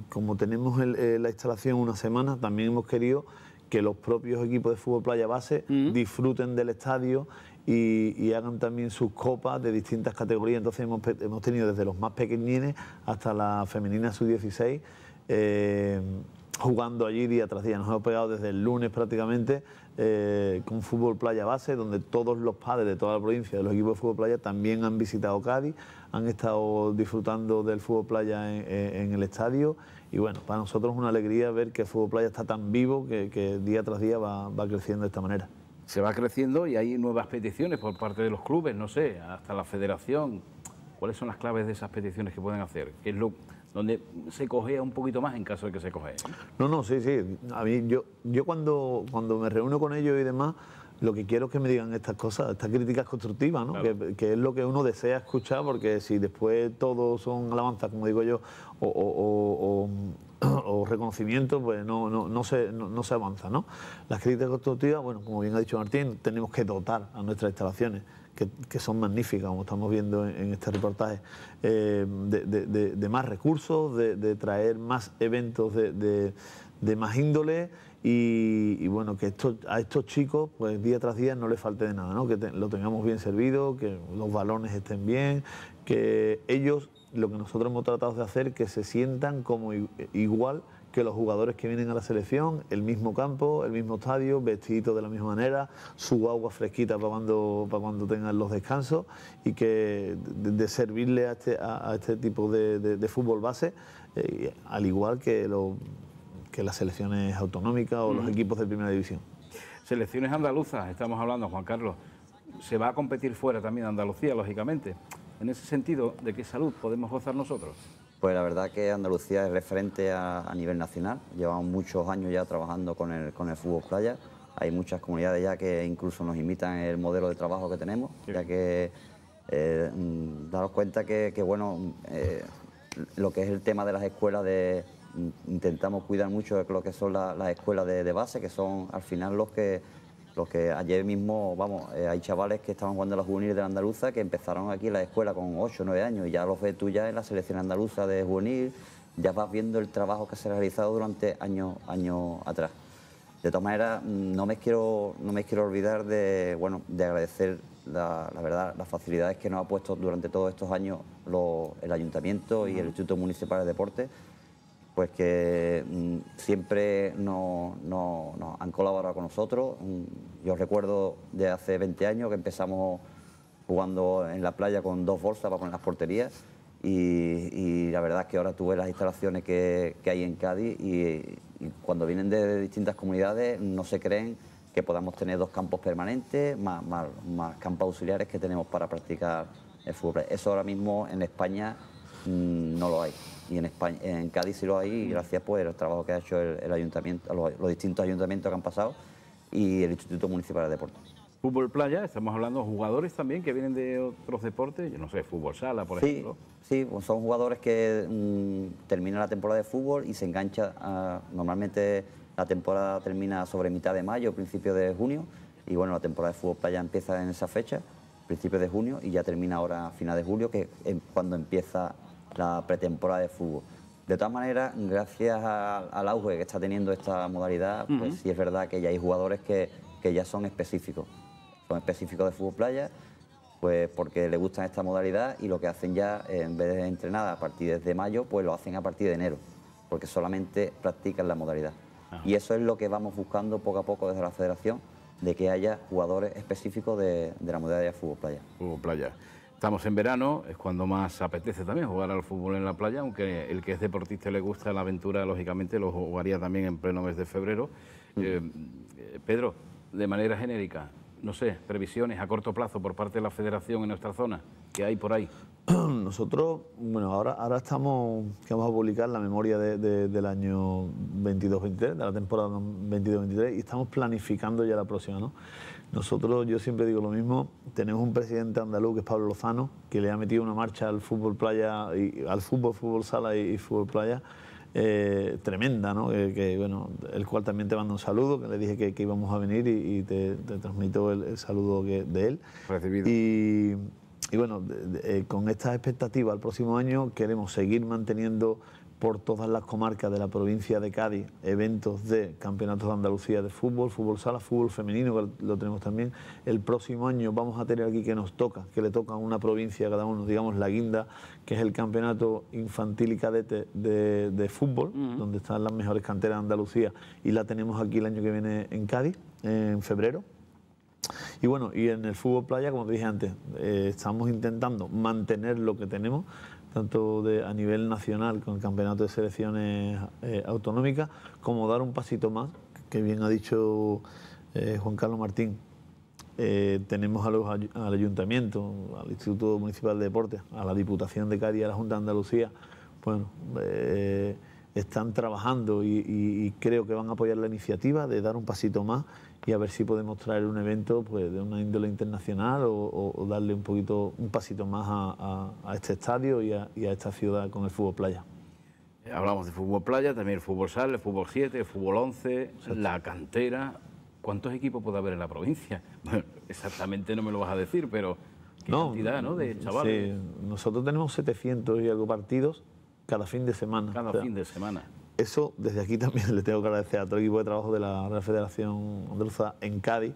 como tenemos eh, la instalación una semana, también hemos querido que los propios equipos de fútbol playa base disfruten del estadio y, hagan también sus copas de distintas categorías. Entonces hemos, tenido desde los más pequeñines hasta la femenina sub-16. Eh, jugando allí día tras día. Nos hemos pegado desde el lunes prácticamente eh, con fútbol playa base, donde todos los padres de toda la provincia de los equipos de fútbol playa también han visitado Cádiz, han estado disfrutando del fútbol playa en, el estadio. Y bueno, para nosotros es una alegría ver que el fútbol playa está tan vivo que, día tras día va creciendo de esta manera se va creciendo y hay nuevas peticiones por parte de los clubes, no sé, hasta la federación. ¿Cuáles son las claves de esas peticiones que pueden hacer? ¿Qué es lo donde se cogea un poquito más en caso de que se coge? No, no, sí, sí. A mí, yo, yo cuando, cuando me reúno con ellos y demás, lo que quiero es que me digan estas cosas, estas críticas constructivas, ¿no? Que, es lo que uno desea escuchar, porque si después todos son alabanzas, como digo yo, o, o reconocimiento, pues no, no, se, no, se avanza. ¿no? Las críticas constructivas, bueno, como bien ha dicho Martín, tenemos que dotar a nuestras instalaciones, que, son magníficas, como estamos viendo en, este reportaje, eh, de, más recursos, de, traer más eventos de, más índole y, bueno, que a estos chicos, pues día tras día no les falte de nada, ¿no? que lo tengamos bien servido, que los balones estén bien, que ellos lo que nosotros hemos tratado de hacer, que se sientan como igual que los jugadores que vienen a la selección, el mismo campo, el mismo estadio, vestiditos de la misma manera, su agua fresquita para cuando, para cuando tengan los descansos y que de, servirle este, a este, tipo de, fútbol base, eh, al igual que, las selecciones autonómicas o los equipos de primera división. Selecciones andaluzas, estamos hablando, Juan Carlos. Se va a competir fuera también Andalucía, lógicamente en ese sentido, ¿de qué salud podemos gozar nosotros? Pues la verdad que Andalucía es referente a, nivel nacional. Llevamos muchos años ya trabajando con el, con el fútbol playa. Hay muchas comunidades ya que incluso nos imitan el modelo de trabajo que tenemos, ya que eh, mm, daros cuenta que, bueno, eh, lo que es el tema de las escuelas de mm, intentamos cuidar mucho de lo que son las escuelas de base, que son al final los que los que ayer mismo, vamos, eh, hay chavales que estaban jugando a los juveniles de la andaluza que empezaron aquí en la escuela con 8, 9 años y ya los ves tú ya en la selección andaluza de juvenil, ya vas viendo el trabajo que se ha realizado durante años, atrás. De todas maneras, mm, no me quiero, no me quiero olvidar de, agradecer la, verdad, las facilidades que nos ha puesto durante todos estos años el Ayuntamiento y el Instituto Municipal de Deportes pues que mm, siempre nos han colaborado con nosotros. Mm, yo recuerdo de hace 20 años que empezamos jugando en la playa con dos bolsas para poner las porterías y, la verdad es que ahora tuve las instalaciones que, hay en Cádiz y, cuando vienen de distintas comunidades no se creen que podamos tener dos campos permanentes, más, campos auxiliares que tenemos para practicar el fútbol. Eso ahora mismo en España mm, no lo hay y en, España, Cádiz y lo hay, gracias pues al trabajo que ha hecho el, ayuntamiento, los, distintos ayuntamientos que han pasado y el Instituto Municipal de Deportes. Fútbol playa, estamos hablando de jugadores también que vienen de otros deportes, yo no sé, fútbol sala, por ejemplo. Sí, pues son jugadores que mm, terminan la temporada de fútbol y se engancha, normalmente la temporada termina sobre mitad de mayo, principio de junio, y bueno, la temporada de fútbol playa empieza en esa fecha, principio de junio, y ya termina ahora a final de julio, que es cuando empieza la pretemporada de fútbol. De todas maneras, gracias al auge que está teniendo esta modalidad, pues sí es verdad que ya hay jugadores que, que ya son específicos. Son específicos de fútbol playa, pues porque le gustan esta modalidad y lo que hacen ya, en vez de entrenar a partir de mayo, pues lo hacen a partir de enero, porque solamente practican la modalidad. Y eso es lo que vamos buscando poco a poco desde la federación, de que haya jugadores específicos de, de la modalidad de fútbol playa. Fútbol playa. Estamos en verano, es cuando más apetece también jugar al fútbol en la playa, aunque el que es deportista le gusta la aventura, lógicamente lo jugaría también en pleno mes de febrero. Mm. Eh, eh, Pedro, de manera genérica, no sé, previsiones a corto plazo por parte de la federación en nuestra zona, ¿qué hay por ahí? Nosotros, bueno, ahora, ahora estamos, que vamos a publicar la memoria del año 22-23, de la temporada 22-23, y estamos planificando ya la próxima, ¿no? Nosotros, yo siempre digo lo mismo, tenemos un presidente andaluz que es Pablo Lozano, que le ha metido una marcha al fútbol playa, y, al fútbol, fútbol sala y, fútbol playa, eh, tremenda, ¿no? Que, bueno, el cual también te mando un saludo, que le dije que, íbamos a venir y, te, transmito el, saludo de él. Recibido. Y, bueno, eh, con estas expectativas al próximo año queremos seguir manteniendo por todas las comarcas de la provincia de Cádiz eventos de campeonatos de Andalucía de fútbol, fútbol sala, fútbol femenino, que lo tenemos también. El próximo año vamos a tener aquí que nos toca, que le toca a una provincia cada uno, digamos la guinda, que es el campeonato infantil y cadete de, de fútbol, donde están las mejores canteras de Andalucía, y la tenemos aquí el año que viene en Cádiz, en febrero. Y bueno, y en el fútbol playa, como te dije antes, eh, estamos intentando mantener lo que tenemos, tanto de, a nivel nacional con el Campeonato de Selecciones eh, Autonómicas, como dar un pasito más, que bien ha dicho eh, Juan Carlos Martín. Eh, tenemos al Ayuntamiento, al Instituto Municipal de Deportes, a la Diputación de Cádiz, a la Junta de Andalucía, bueno, están trabajando y creo que van a apoyar la iniciativa de dar un pasito más y a ver si podemos traer un evento pues, de una índole internacional o, darle un poquito, un pasito más a, este estadio y a, esta ciudad con el fútbol playa. Eh, hablamos de fútbol playa, también el fútbol sal, el fútbol 7, el fútbol 11, la cantera. ¿Cuántos equipos puede haber en la provincia? exactamente no me lo vas a decir, pero qué cantidad ¿no? de chavales. Nosotros tenemos 700 y algo partidos cada fin de semana. Cada fin de semana. Eso desde aquí también le tengo que agradecer a todo el equipo de trabajo de la Real Federación Andaluza en Cádiz,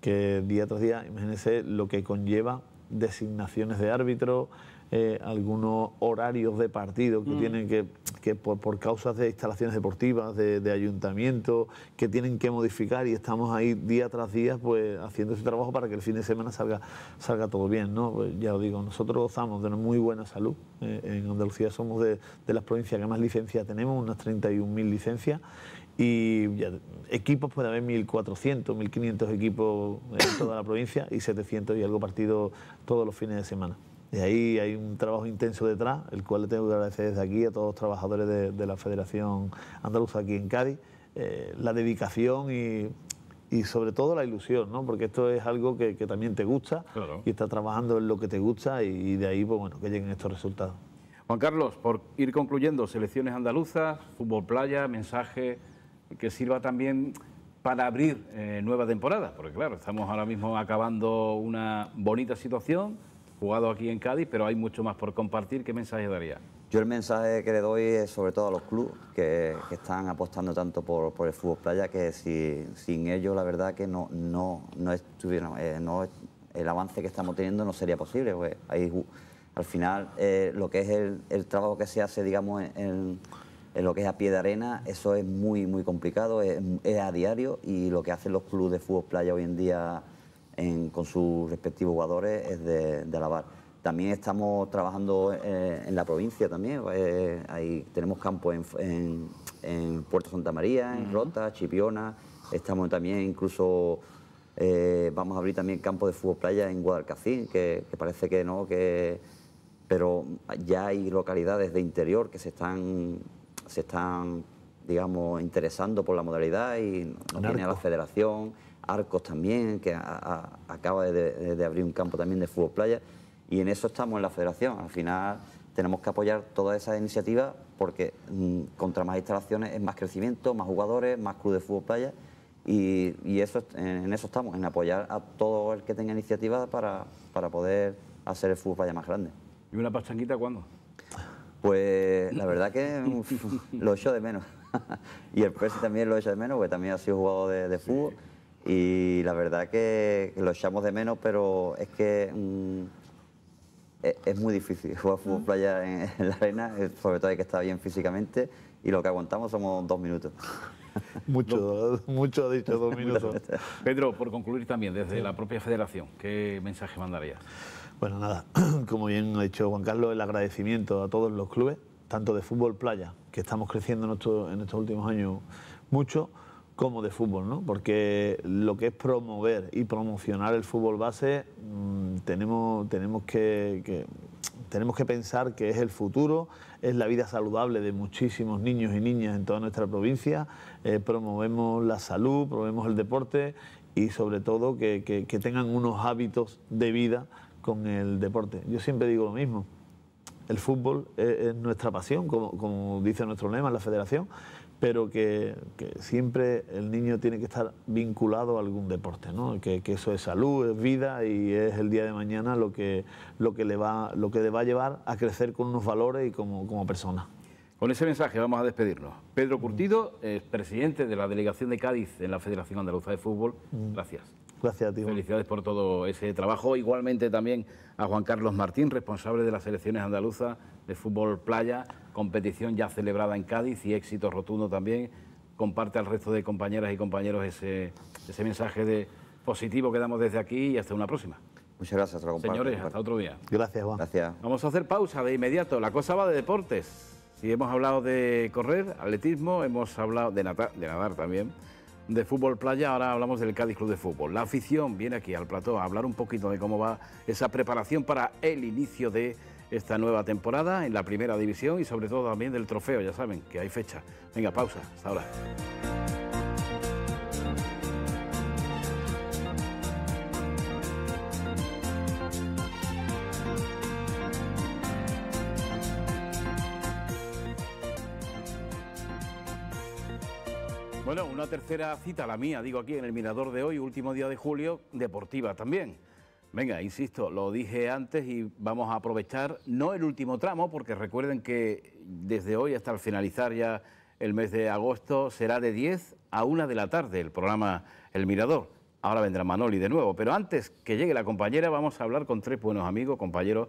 que día tras día, imagínense lo que conlleva designaciones de árbitro, eh, algunos horarios de partido que mm. tienen que, que por, causas de instalaciones deportivas, de, de ayuntamiento, que tienen que modificar y estamos ahí día tras día pues haciendo ese trabajo para que el fin de semana salga, salga todo bien. ¿no? Pues, ya digo, nosotros gozamos de una muy buena salud. Eh, en Andalucía somos de, las provincias que más licencias tenemos, unas 31.000 licencias y equipos puede haber 1.400, 1.500 equipos en toda la provincia y 700 y algo partido todos los fines de semana de ahí hay un trabajo intenso detrás, el cual le tengo que agradecer desde aquí a todos los trabajadores de, la Federación Andaluza aquí en Cádiz, eh, la dedicación y, y, sobre todo la ilusión, ¿no? porque esto es algo que, también te gusta y está trabajando en lo que te gusta y, de ahí pues, bueno, que lleguen estos resultados. Juan Carlos, por ir concluyendo, selecciones andaluzas, fútbol playa, mensaje que sirva también para abrir eh, nueva temporada, porque claro, estamos ahora mismo acabando una bonita situación jugado aquí en Cádiz, pero hay mucho más por compartir. ¿Qué mensaje daría? Yo el mensaje que le doy es sobre todo a los clubes que, están apostando tanto por, el fútbol playa que si, sin ellos la verdad que no, no, no, estuviera, eh, no, el avance que estamos teniendo no sería posible. Pues, al final eh, lo que es el, trabajo que se hace digamos en, lo que es a pie de arena, eso es muy, muy complicado, es a diario y lo que hacen los clubes de fútbol playa hoy en día en, con sus respectivos jugadores es de, de alabar. También estamos trabajando eh, en la provincia también, eh, ahí tenemos campos en, Puerto Santa María, en Rota, Chipiona, estamos también incluso... Eh, vamos a abrir también campo de fútbol playa en Guadalcacín, que, parece que no, que, pero ya hay localidades de interior que se están, se están digamos, interesando por la modalidad y nos viene a la federación. Arcos también, que acaba de, abrir un campo también de fútbol playa. Y en eso estamos en la federación. Al final tenemos que apoyar todas esas iniciativas porque mm, contra más instalaciones es más crecimiento, más jugadores, más club de fútbol playa. Y, eso, en, eso estamos, en apoyar a todo el que tenga iniciativas para, poder hacer el fútbol playa más grande. ¿Y una pastanquita cuándo? Pues la verdad que lo echo de menos. y el presidente también lo echo de menos, porque también ha sido jugador de, fútbol. Y la verdad que lo echamos de menos, pero es que mm, e-, es, muy difícil jugar fútbol playa en, la arena, eh, sobre todo hay que estar bien físicamente y lo que aguantamos somos dos minutos. Mucho, mucho dicho dos minutos. Pedro, por concluir también, desde la propia federación, ¿qué mensaje mandarías? Bueno, nada, como bien ha dicho Juan Carlos, el agradecimiento a todos los clubes, tanto de fútbol playa, que estamos creciendo en, estos, en estos últimos años mucho, como de fútbol, ¿no? Porque lo que es promover y promocionar el fútbol base, mm, tenemos, tenemos que, tenemos que pensar que es el futuro, es la vida saludable de muchísimos niños y niñas en toda nuestra provincia, eh, promovemos la salud, promovemos el deporte y sobre todo que, tengan unos hábitos de vida con el deporte. Yo siempre digo lo mismo, el fútbol es, nuestra pasión, como, como dice nuestro lema en la federación, pero que, siempre el niño tiene que estar vinculado a algún deporte, ¿no? que, eso es salud, es vida y es el día de mañana lo que, lo que, le, va, lo que le va a llevar a crecer con unos valores y como, persona. Con ese mensaje vamos a despedirnos. Pedro Curtido, eh, presidente de la Delegación de Cádiz en la Federación Andaluza de Fútbol, mm. gracias. Gracias a ti. Felicidades por todo ese trabajo. Igualmente también a Juan Carlos Martín, responsable de las selecciones andaluzas de fútbol playa competición ya celebrada en Cádiz y éxito rotundo también. Comparte al resto de compañeras y compañeros ese, mensaje de positivo que damos desde aquí y hasta una próxima. Muchas gracias, Señores, hasta otro día. Gracias, Juan. Gracias. Vamos a hacer pausa de inmediato. La cosa va de deportes. Si hemos hablado de correr, atletismo, hemos hablado de, de nadar también, de fútbol playa, ahora hablamos del Cádiz Club de Fútbol. La afición viene aquí al plató a hablar un poquito de cómo va esa preparación para el inicio de esta nueva temporada en la primera división y sobre todo también del trofeo, ya saben, que hay fecha. Venga, pausa, hasta ahora. Bueno, una tercera cita, la mía, digo aquí, en el Mirador de hoy, último día de julio, deportiva también. Venga, insisto, lo dije antes y vamos a aprovechar no el último tramo, porque recuerden que desde hoy hasta el finalizar ya el mes de agosto será de 10 a 1 de la tarde el programa El Mirador. Ahora vendrá Manoli de nuevo, pero antes que llegue la compañera vamos a hablar con tres buenos amigos, compañeros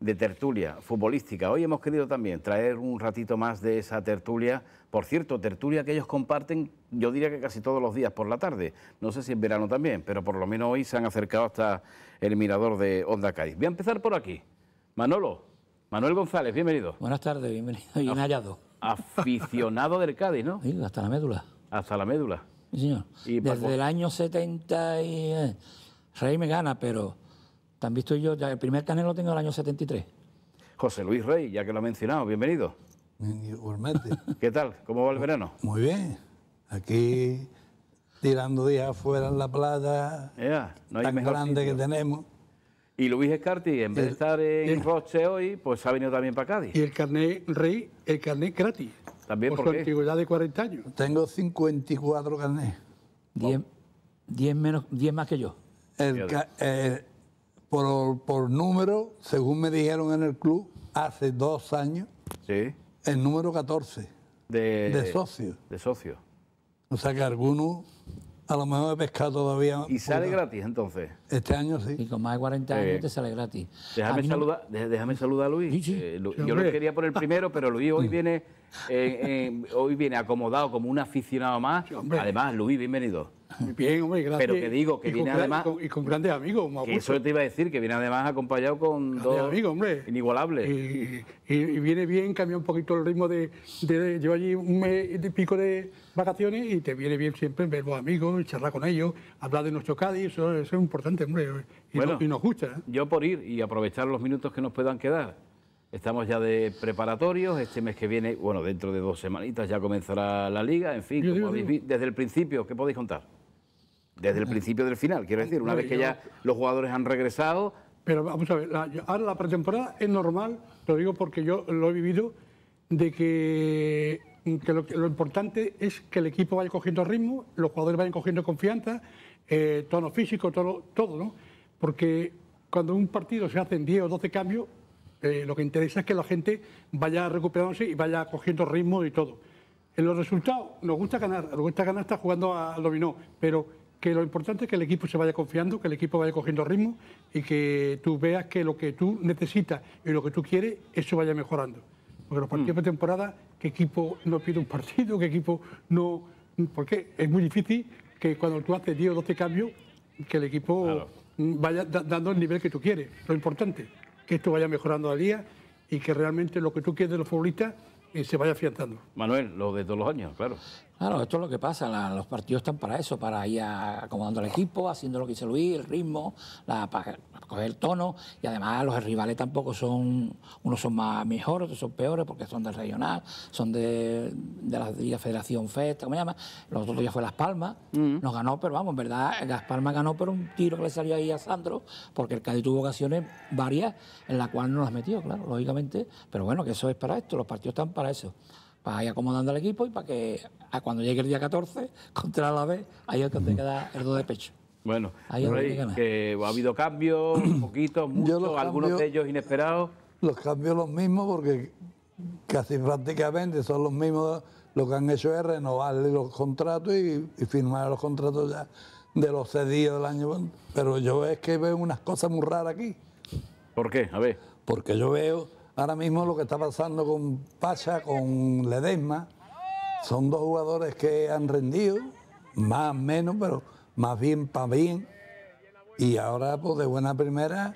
de tertulia futbolística. Hoy hemos querido también traer un ratito más de esa tertulia, por cierto, tertulia que ellos comparten, yo diría que casi todos los días por la tarde, no sé si en verano también, pero por lo menos hoy se han acercado hasta el mirador de Onda Cádiz. Voy a empezar por aquí. Manolo, Manuel González, bienvenido. Buenas tardes, bienvenido y bien hallado. Aficionado del Cádiz, ¿no? hasta la médula. Hasta la médula. Sí, señor. Desde el año 70 y... Eh, Rey me gana, pero también estoy yo, el primer canelo lo tengo en el año 73. José Luis Rey, ya que lo ha mencionado, bienvenido. Igualmente. ¿Qué tal? ¿Cómo va el verano? Muy bien. Aquí tirando días afuera en la playa tan grande que tenemos. Y Luis Escarti, en vez de estar en Roche hoy, pues ha venido también para Cádiz. Y el carnet rey, el carnet gratis. También por, por antigüedad de 40 años. Tengo 54 carnets. 10, menos, más que yo. Eh, por, número, según me dijeron en el club, hace dos años, el número 14 de, de De socios. O sea que algunos a lo mejor de pescado todavía. ¿Y sale gratis entonces? Este año sí. Y con más de 40 eh, años te sale gratis. Déjame, saludar, déjame saludar a Luis. Eh, yo lo quería por el primero, pero Luis hoy mm. viene, eh, hoy viene acomodado como un aficionado más. Además, Luis, bienvenido. Bien, hombre, gracias. Pero que digo, que viene además. y con grandes amigos, que Eso te iba a decir, que viene además acompañado con dos. amigos, hombre. Inigualables. Y, viene bien, cambia un poquito el ritmo de, Llevo allí un mes y pico de vacaciones y te viene bien siempre ver los amigos, charlar con ellos, hablar de nuestro Cádiz, eso, es importante, hombre. Y, nos gusta. ¿eh? Yo por ir y aprovechar los minutos que nos puedan quedar. Estamos ya de preparatorios, este mes que viene, bueno, dentro de dos semanitas ya comenzará la liga, en fin, desde el principio, ¿qué podéis contar? Desde el principio del final, quiero decir, una vez que ya los jugadores han regresado. Pero vamos a ver, ahora la pretemporada es normal, lo digo porque yo lo he vivido, de que, lo, importante es que el equipo vaya cogiendo ritmo, los jugadores vayan cogiendo confianza, eh, tono físico, todo, todo, ¿no? Porque cuando un partido se hacen 10 o 12 cambios, eh, lo que interesa es que la gente vaya recuperándose y vaya cogiendo ritmo y todo. En los resultados, nos gusta ganar, nos gusta ganar está jugando al dominó, pero que lo importante es que el equipo se vaya confiando, que el equipo vaya cogiendo ritmo y que tú veas que lo que tú necesitas y lo que tú quieres, eso vaya mejorando. Porque los partidos mm. de temporada, ...que equipo no pide un partido? que equipo no...? Porque es muy difícil que cuando tú haces 10 o 12 cambios, que el equipo vaya dando el nivel que tú quieres. Lo importante, que esto vaya mejorando al día y que realmente lo que tú quieres de los futbolistas eh, se vaya afianzando. Manuel, lo de todos los años, claro. Claro, ah, esto es lo que pasa, los partidos están para eso, para ir acomodando al equipo, haciendo lo que dice Luis, el ritmo, para, coger el tono, y además los rivales tampoco son, unos son más mejores, otros son peores, porque son del regional, son de, de la Federación Festa, ¿cómo se llama? Los otros ya fue Las Palmas, mm. nos ganó, pero vamos, en verdad, Las Palmas ganó por un tiro que le salió ahí a Sandro, porque el Cádiz tuvo ocasiones varias en las cuales no las metió, claro, lógicamente, pero bueno, que eso es para esto, los partidos están para eso para pues ir acomodando al equipo y para que cuando llegue el día 14 contra la B, ahí es donde queda el do de pecho. Bueno, ahí que, ha habido cambios, poquito, muchos, algunos de ellos inesperados. Los cambios los mismos porque casi prácticamente son los mismos. Lo que han hecho es renovar los contratos y, y firmar los contratos ya de los cedidos del año. Pero yo es que veo unas cosas muy raras aquí. ¿Por qué? A ver. Porque yo veo ahora mismo lo que está pasando con Pacha, con Ledesma, son dos jugadores que han rendido, más menos, pero más bien para bien. Y ahora, pues de buena primera,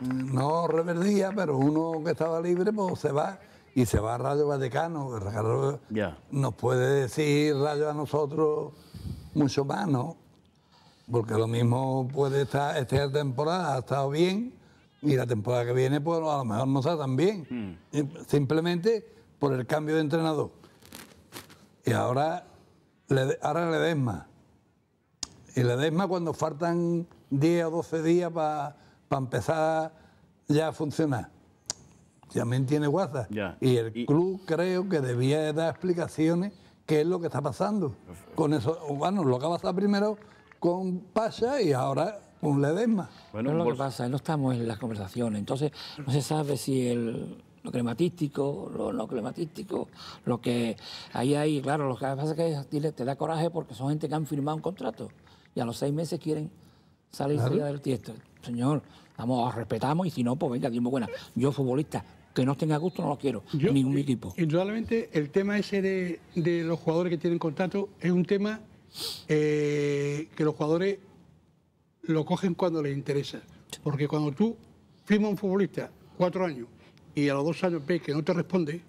no reverdía, pero uno que estaba libre, pues se va y se va a Radio Vaticano. ...el Nos puede decir Radio a nosotros mucho más, ¿no? Porque lo mismo puede estar, esta temporada ha estado bien y la temporada que viene, pues a lo mejor no está tan bien. Mm. Simplemente por el cambio de entrenador. Y ahora, le, ahora Y Y Desma cuando faltan 10 o 12 días para pa empezar ya a funcionar. También tiene WhatsApp. Y el club creo que debía dar explicaciones qué es lo que está pasando. Con eso, bueno, lo que ha pasado primero con Pasha y ahora ...un Ledesma. Bueno, no es lo que pasa, no estamos en las conversaciones, entonces no se sabe si el, lo crematístico, lo no crematístico, lo que ahí hay, claro, lo que pasa es que te da coraje porque son gente que han firmado un contrato y a los seis meses quieren salir y salida del tiesto. Señor, vamos, respetamos y si no, pues venga, muy buena. Yo futbolista, que no tenga gusto, no lo quiero, yo, ningún equipo. Indudablemente el tema ese de, de, los jugadores que tienen contrato es un tema eh, que los jugadores lo cogen cuando les interesa. Porque cuando tú firmas un futbolista cuatro años y a los dos años ves que no te responde,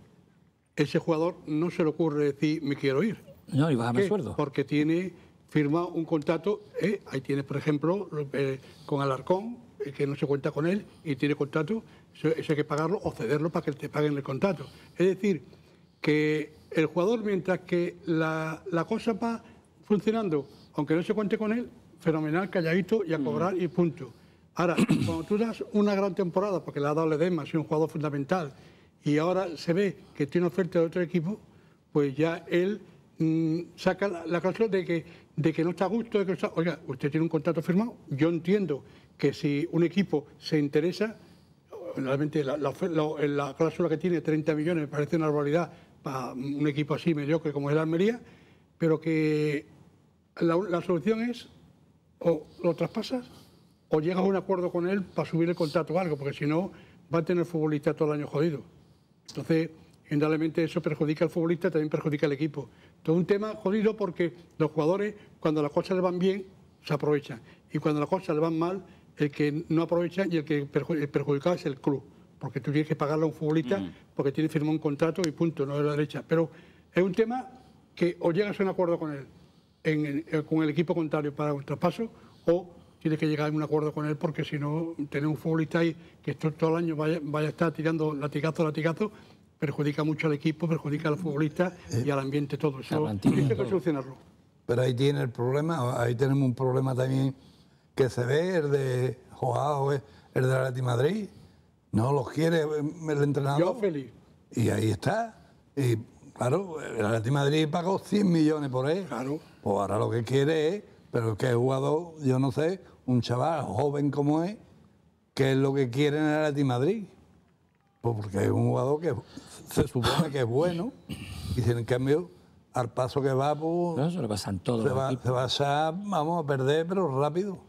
ese jugador no se le ocurre decir me quiero ir. No, y a el sueldo. Porque tiene firmado un contrato, eh, ahí tienes por ejemplo eh, con Alarcón, eh, que no se cuenta con él y tiene contrato, eso, hay que pagarlo o cederlo para que te paguen el contrato. Es decir, que el jugador mientras que la cosa va funcionando, aunque no se cuente con él, fenomenal, calladito y a mm. cobrar y punto. Ahora, cuando tú das una gran temporada, porque le ha dado más ha sido un jugador fundamental, y ahora se ve que tiene oferta de otro equipo, pues ya él mm, saca la, cláusula de que, de que no está a gusto, de que Oiga, usted tiene un contrato firmado, yo entiendo que si un equipo se interesa, realmente la, la eh, cláusula que tiene, 30 millones, me parece una barbaridad para un equipo así mediocre como es el Almería, pero que la solución es o lo traspasas o llegas a un acuerdo con él para subir el contrato o algo, porque si no va a tener futbolista todo el año jodido. Entonces, indudablemente eso perjudica al futbolista, también perjudica al equipo. Todo un tema jodido porque los jugadores, cuando las cosas les van bien, se aprovechan. Y cuando las cosas les van mal, el que no aprovecha y el que perjudica es el club. Porque tú tienes que pagarle a un futbolista mm. porque tiene firmado un contrato y punto, no es la derecha. Pero es un tema que o llegas a un acuerdo con él eh, con el equipo contrario para un traspaso o tiene que llegar a un acuerdo con él porque si no, tener un futbolista ahí que todo el año vaya, a estar tirando latigazo, latigazo, perjudica mucho al equipo, perjudica al futbolista y al ambiente todo eso. Tiene que solucionarlo. Pero ahí tiene el problema, ahí tenemos un problema también que se ve, el de Joao, eh, el de Atleti Madrid. No los quiere eh, el entrenador. feliz. Y ahí está. Y claro, el Latín Madrid pagó 100 millones por él. Claro. Pues ahora lo que quiere es, pero que es jugador, yo no sé, un chaval joven como es, ¿qué es lo que quiere en el Atleti Madrid? Pues porque es un jugador que se supone que es bueno y sin en cambio al paso que va, pues, se va a, vamos a perder, pero rápido.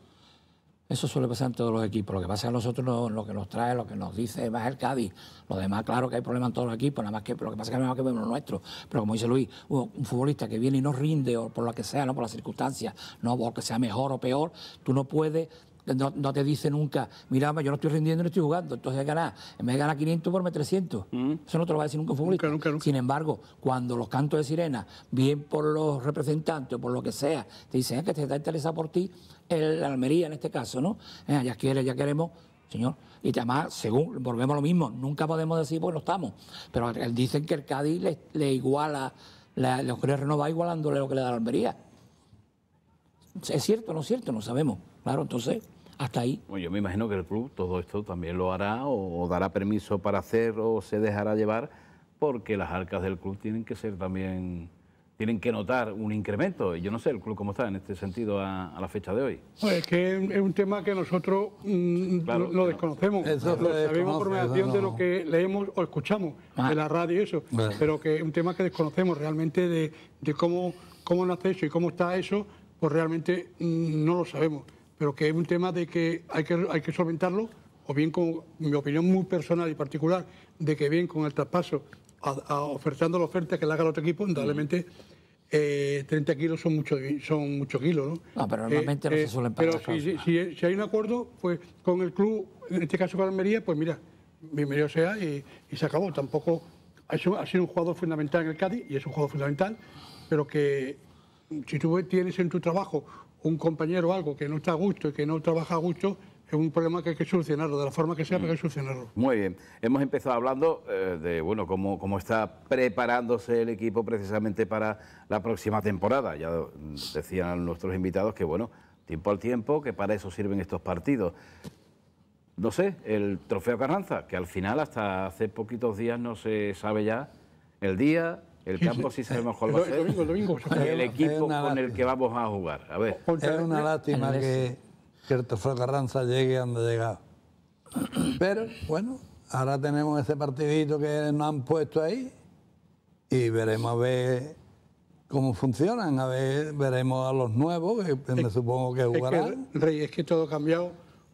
Eso suele pasar en todos los equipos. Lo que pasa es que nosotros lo que nos trae, lo que nos dice más el Cádiz. Lo demás, claro que hay problemas en todos los equipos, nada más que, lo que pasa es que no que vemos lo nuestro. Pero como dice Luis, un futbolista que viene y no rinde, o por lo que sea, no por las circunstancias, no porque sea mejor o peor, tú no puedes no, te dice nunca, mira, yo no estoy rindiendo, no estoy jugando, entonces ganar, en vez de ganar 500, por 300. Eso no te lo va a decir nunca un futbolista. Sin embargo, cuando los cantos de sirena, bien por los representantes o por lo que sea, te dicen es ah, que te está interesado por ti, el Almería en este caso, ¿no? Ah, ya quiere, ya queremos, señor. Y además, según, volvemos lo mismo, nunca podemos decir porque no estamos. Pero dicen que el Cádiz le, iguala, los le, le igualándole lo que le da la Almería. ¿Es cierto no es cierto? No sabemos. Claro, entonces, hasta ahí. Bueno, yo me imagino que el club todo esto también lo hará o, dará permiso para hacer o se dejará llevar porque las arcas del club tienen que ser también tienen que notar un incremento. ...y Yo no sé el club cómo está en este sentido a, la fecha de hoy. Pues es que es un tema que nosotros mm, lo, desconocemos. lo sabemos por mediación de lo que leemos o escuchamos de ah. la radio y eso. Pero que es un tema que desconocemos realmente de, cómo, cómo nace eso y cómo está eso, pues realmente mm, no lo sabemos pero que es un tema de que hay que, hay que solventarlo, o bien con mi opinión muy personal y particular, de que bien con el traspaso, ofertando la oferta que le haga el otro equipo, indudablemente. 30 eh, kilos son muchos son mucho kilos, ¿no? Ah, pero eh, normalmente no se eh, suelen Pero si, hay un acuerdo, pues con el club, en este caso con Almería, pues mira, bienvenido sea y, se acabó. Tampoco ha sido, un jugador fundamental en el Cádiz y es un jugador fundamental, pero que si tú tienes en tu trabajo un compañero algo que no está a gusto y que no trabaja a gusto, es un problema que hay que solucionarlo, de la forma que sea, pero hay que mm. solucionarlo. Muy bien, hemos empezado hablando eh, de bueno cómo, cómo, está preparándose el equipo precisamente para la próxima temporada. Ya decían nuestros invitados que bueno, tiempo al tiempo, que para eso sirven estos partidos. No sé, el trofeo Carranza, que al final hasta hace poquitos días no se sabe ya el día, el campo sí sabemos cuál El equipo con el que vamos a jugar. Es una lástima que, el Trofeo Carranza llegue donde ha Pero bueno, ahora tenemos ese partidito que nos han puesto ahí y veremos a ver cómo funcionan. A ver, veremos a los nuevos, que me supongo que jugarán. Es que, Rey, es que todo ha cambiado,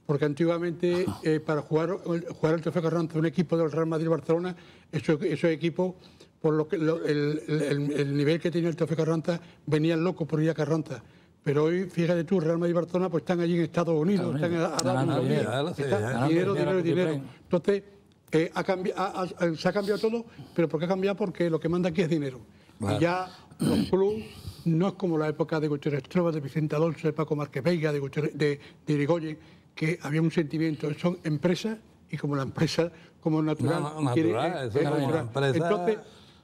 porque antiguamente eh, para jugar, jugar el Trofeo Carranza, un equipo del Real Madrid-Barcelona, esos equipos por lo que el, el, nivel que tenía el Trofeo Carranza, venían locos por ir a Carranza. Pero hoy, fíjate tú, Real Madrid y Barcelona pues están allí en Estados Unidos, están en Dinero, dinero, dinero. Entonces, eh, ha cambiado, ha, se ha cambiado todo, pero ¿por qué ha cambiado? Porque lo que manda aquí es dinero. Y ya los clubes no es como la época de Gutiérrez Trova, de Vicente Alonso, de Paco Márquez Veiga, de, de, Irigoyen, que había un sentimiento, son empresas y como la empresa, como natural,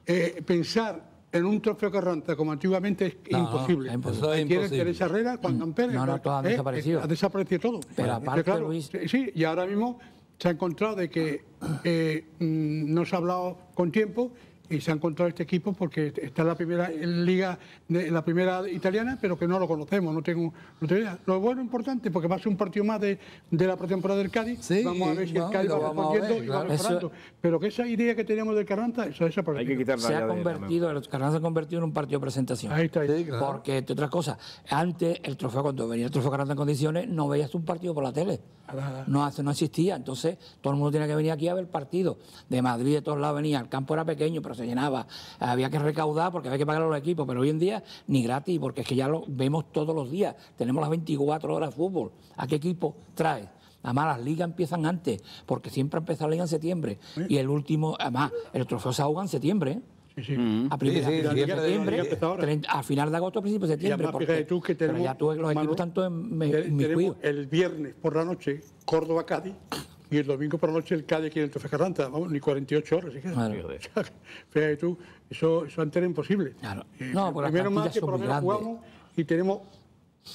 eh, pensar en un trofeo Carranza como antiguamente es imposible. No, tener esa imposible. cuando Herrera, mm, No, no, todo han eh, desaparecido. ha desaparecido todo. Pero aparte, claro, eh, Sí, y ahora mismo se ha encontrado de que eh, mm, no se ha hablado con tiempo y se han encontrado este equipo porque está en la primera liga, en la primera italiana, pero que no lo conocemos, no tengo, no idea. Lo bueno importante, porque va a ser un partido más de, de la pretemporada del Cádiz, vamos a ver si el Cádiz va respondiendo y va mejorando. Pero que esa idea que teníamos del Carranza, eso quitar que Se ha convertido, el Carranza se ha convertido en un partido de presentación. Ahí está. Porque, entre otras cosas, antes el trofeo, cuando venía el trofeo Carranza en condiciones, no veías un partido por la tele. No, no existía. Entonces, todo el mundo tenía que venir aquí a ver partido. De Madrid, de todos lados venía, el campo era pequeño, pero se llenaba. Había que recaudar porque había que pagar a los equipos, pero hoy en día ni gratis, porque es que ya lo vemos todos los días. Tenemos las 24 horas de fútbol. ¿A qué equipo trae? Además, las ligas empiezan antes, porque siempre empieza la liga en septiembre. Y el último, además, el trofeo se ahoga en septiembre. ¿eh? Sí, sí. Mm. A de septiembre, a final de agosto, a principios de septiembre. pero ya los equipos tanto en, en mi el viernes por la noche, Córdoba-Cádiz. Y el domingo por la noche el Cádiz aquí en el Tofacarranta, vamos, ni 48 horas. ¿sí? que Fíjate tú, eso, eso antes era imposible. Claro. Eh, no, por primero más que por lo menos jugamos y tenemos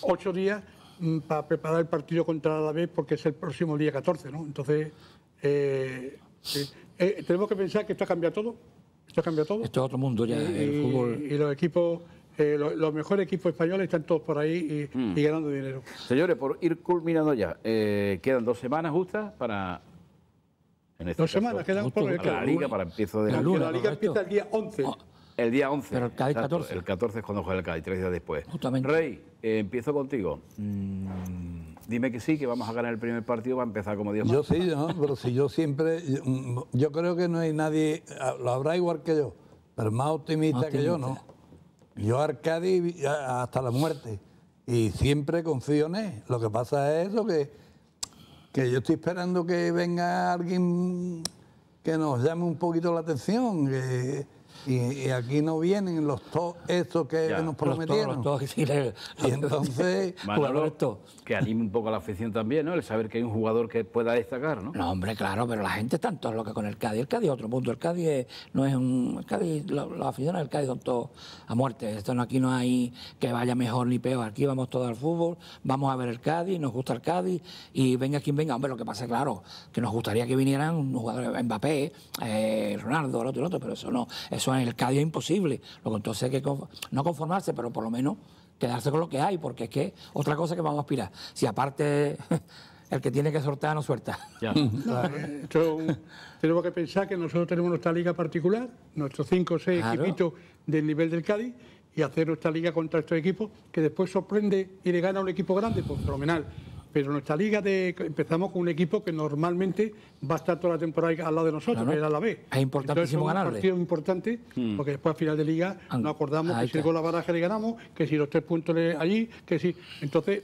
ocho días mm, para preparar el partido contra la B porque es el próximo día 14, ¿no? Entonces, eh, eh, tenemos que pensar que esto ha cambiado todo. Esto ha cambiado todo. Esto es otro mundo ya. el fútbol. y los equipos eh, los mejores equipos españoles están todos por ahí mm. y, ganando dinero. Señores, por ir culminando ya, eh, quedan dos semanas justas para este Dos semanas quedan por el la liga para empiezo de la, liga empieza el día 11. el día 11. Pero el Cádiz 14. El 14 es cuando juega el Cádiz, tres días después. Justamente. Rey, eh, empiezo contigo. Mm. Dime que sí, que vamos a ganar el primer partido, va a empezar como Dios. Yo sí, pero si yo siempre. Yo, creo que no hay nadie, lo habrá igual que yo, pero más optimista, que yo, ¿no? Yo a Arcadi hasta la muerte y siempre confío en él. Lo que pasa es eso que, que yo estoy esperando que venga alguien que nos llame un poquito la atención. Y, aquí no vienen los todos estos que nos prometieron. Los y entonces, Manolo, que anime un poco la afición también, ¿no? El saber que hay un jugador que pueda destacar, ¿no? No, hombre, claro, pero la gente está en todo lo que con el Cádiz. El Cádiz es otro punto El Cádiz no es un. Cádiz, la, afición del Cádiz son todos a muerte. Esto no, aquí no hay que vaya mejor ni peor. Aquí vamos todos al fútbol, vamos a ver el Cádiz, nos gusta el Cádiz y venga quien venga. Hombre, lo que pasa, claro, que nos gustaría que vinieran jugador Mbappé, eh, Ronaldo, el otro, el otro, pero eso no. Eso en el Cádiz es imposible. Lo entonces hay que no conformarse, pero por lo menos quedarse con lo que hay, porque es que otra cosa que vamos a aspirar. Si aparte el que tiene que sortear no suelta. Eh, tenemos que pensar que nosotros tenemos nuestra liga particular, nuestros cinco o seis equipitos del nivel del Cádiz, y hacer nuestra liga contra estos equipos, que después sorprende y le gana a un equipo grande, pues fenomenal pero nuestra liga de empezamos con un equipo que normalmente va a estar toda la temporada al lado de nosotros, que era la B. Es importantísimo Es un partido importante, mm. porque después a final de liga ah, nos acordamos que si con la baraja le ganamos, que si los tres puntos le, allí, que si. Entonces,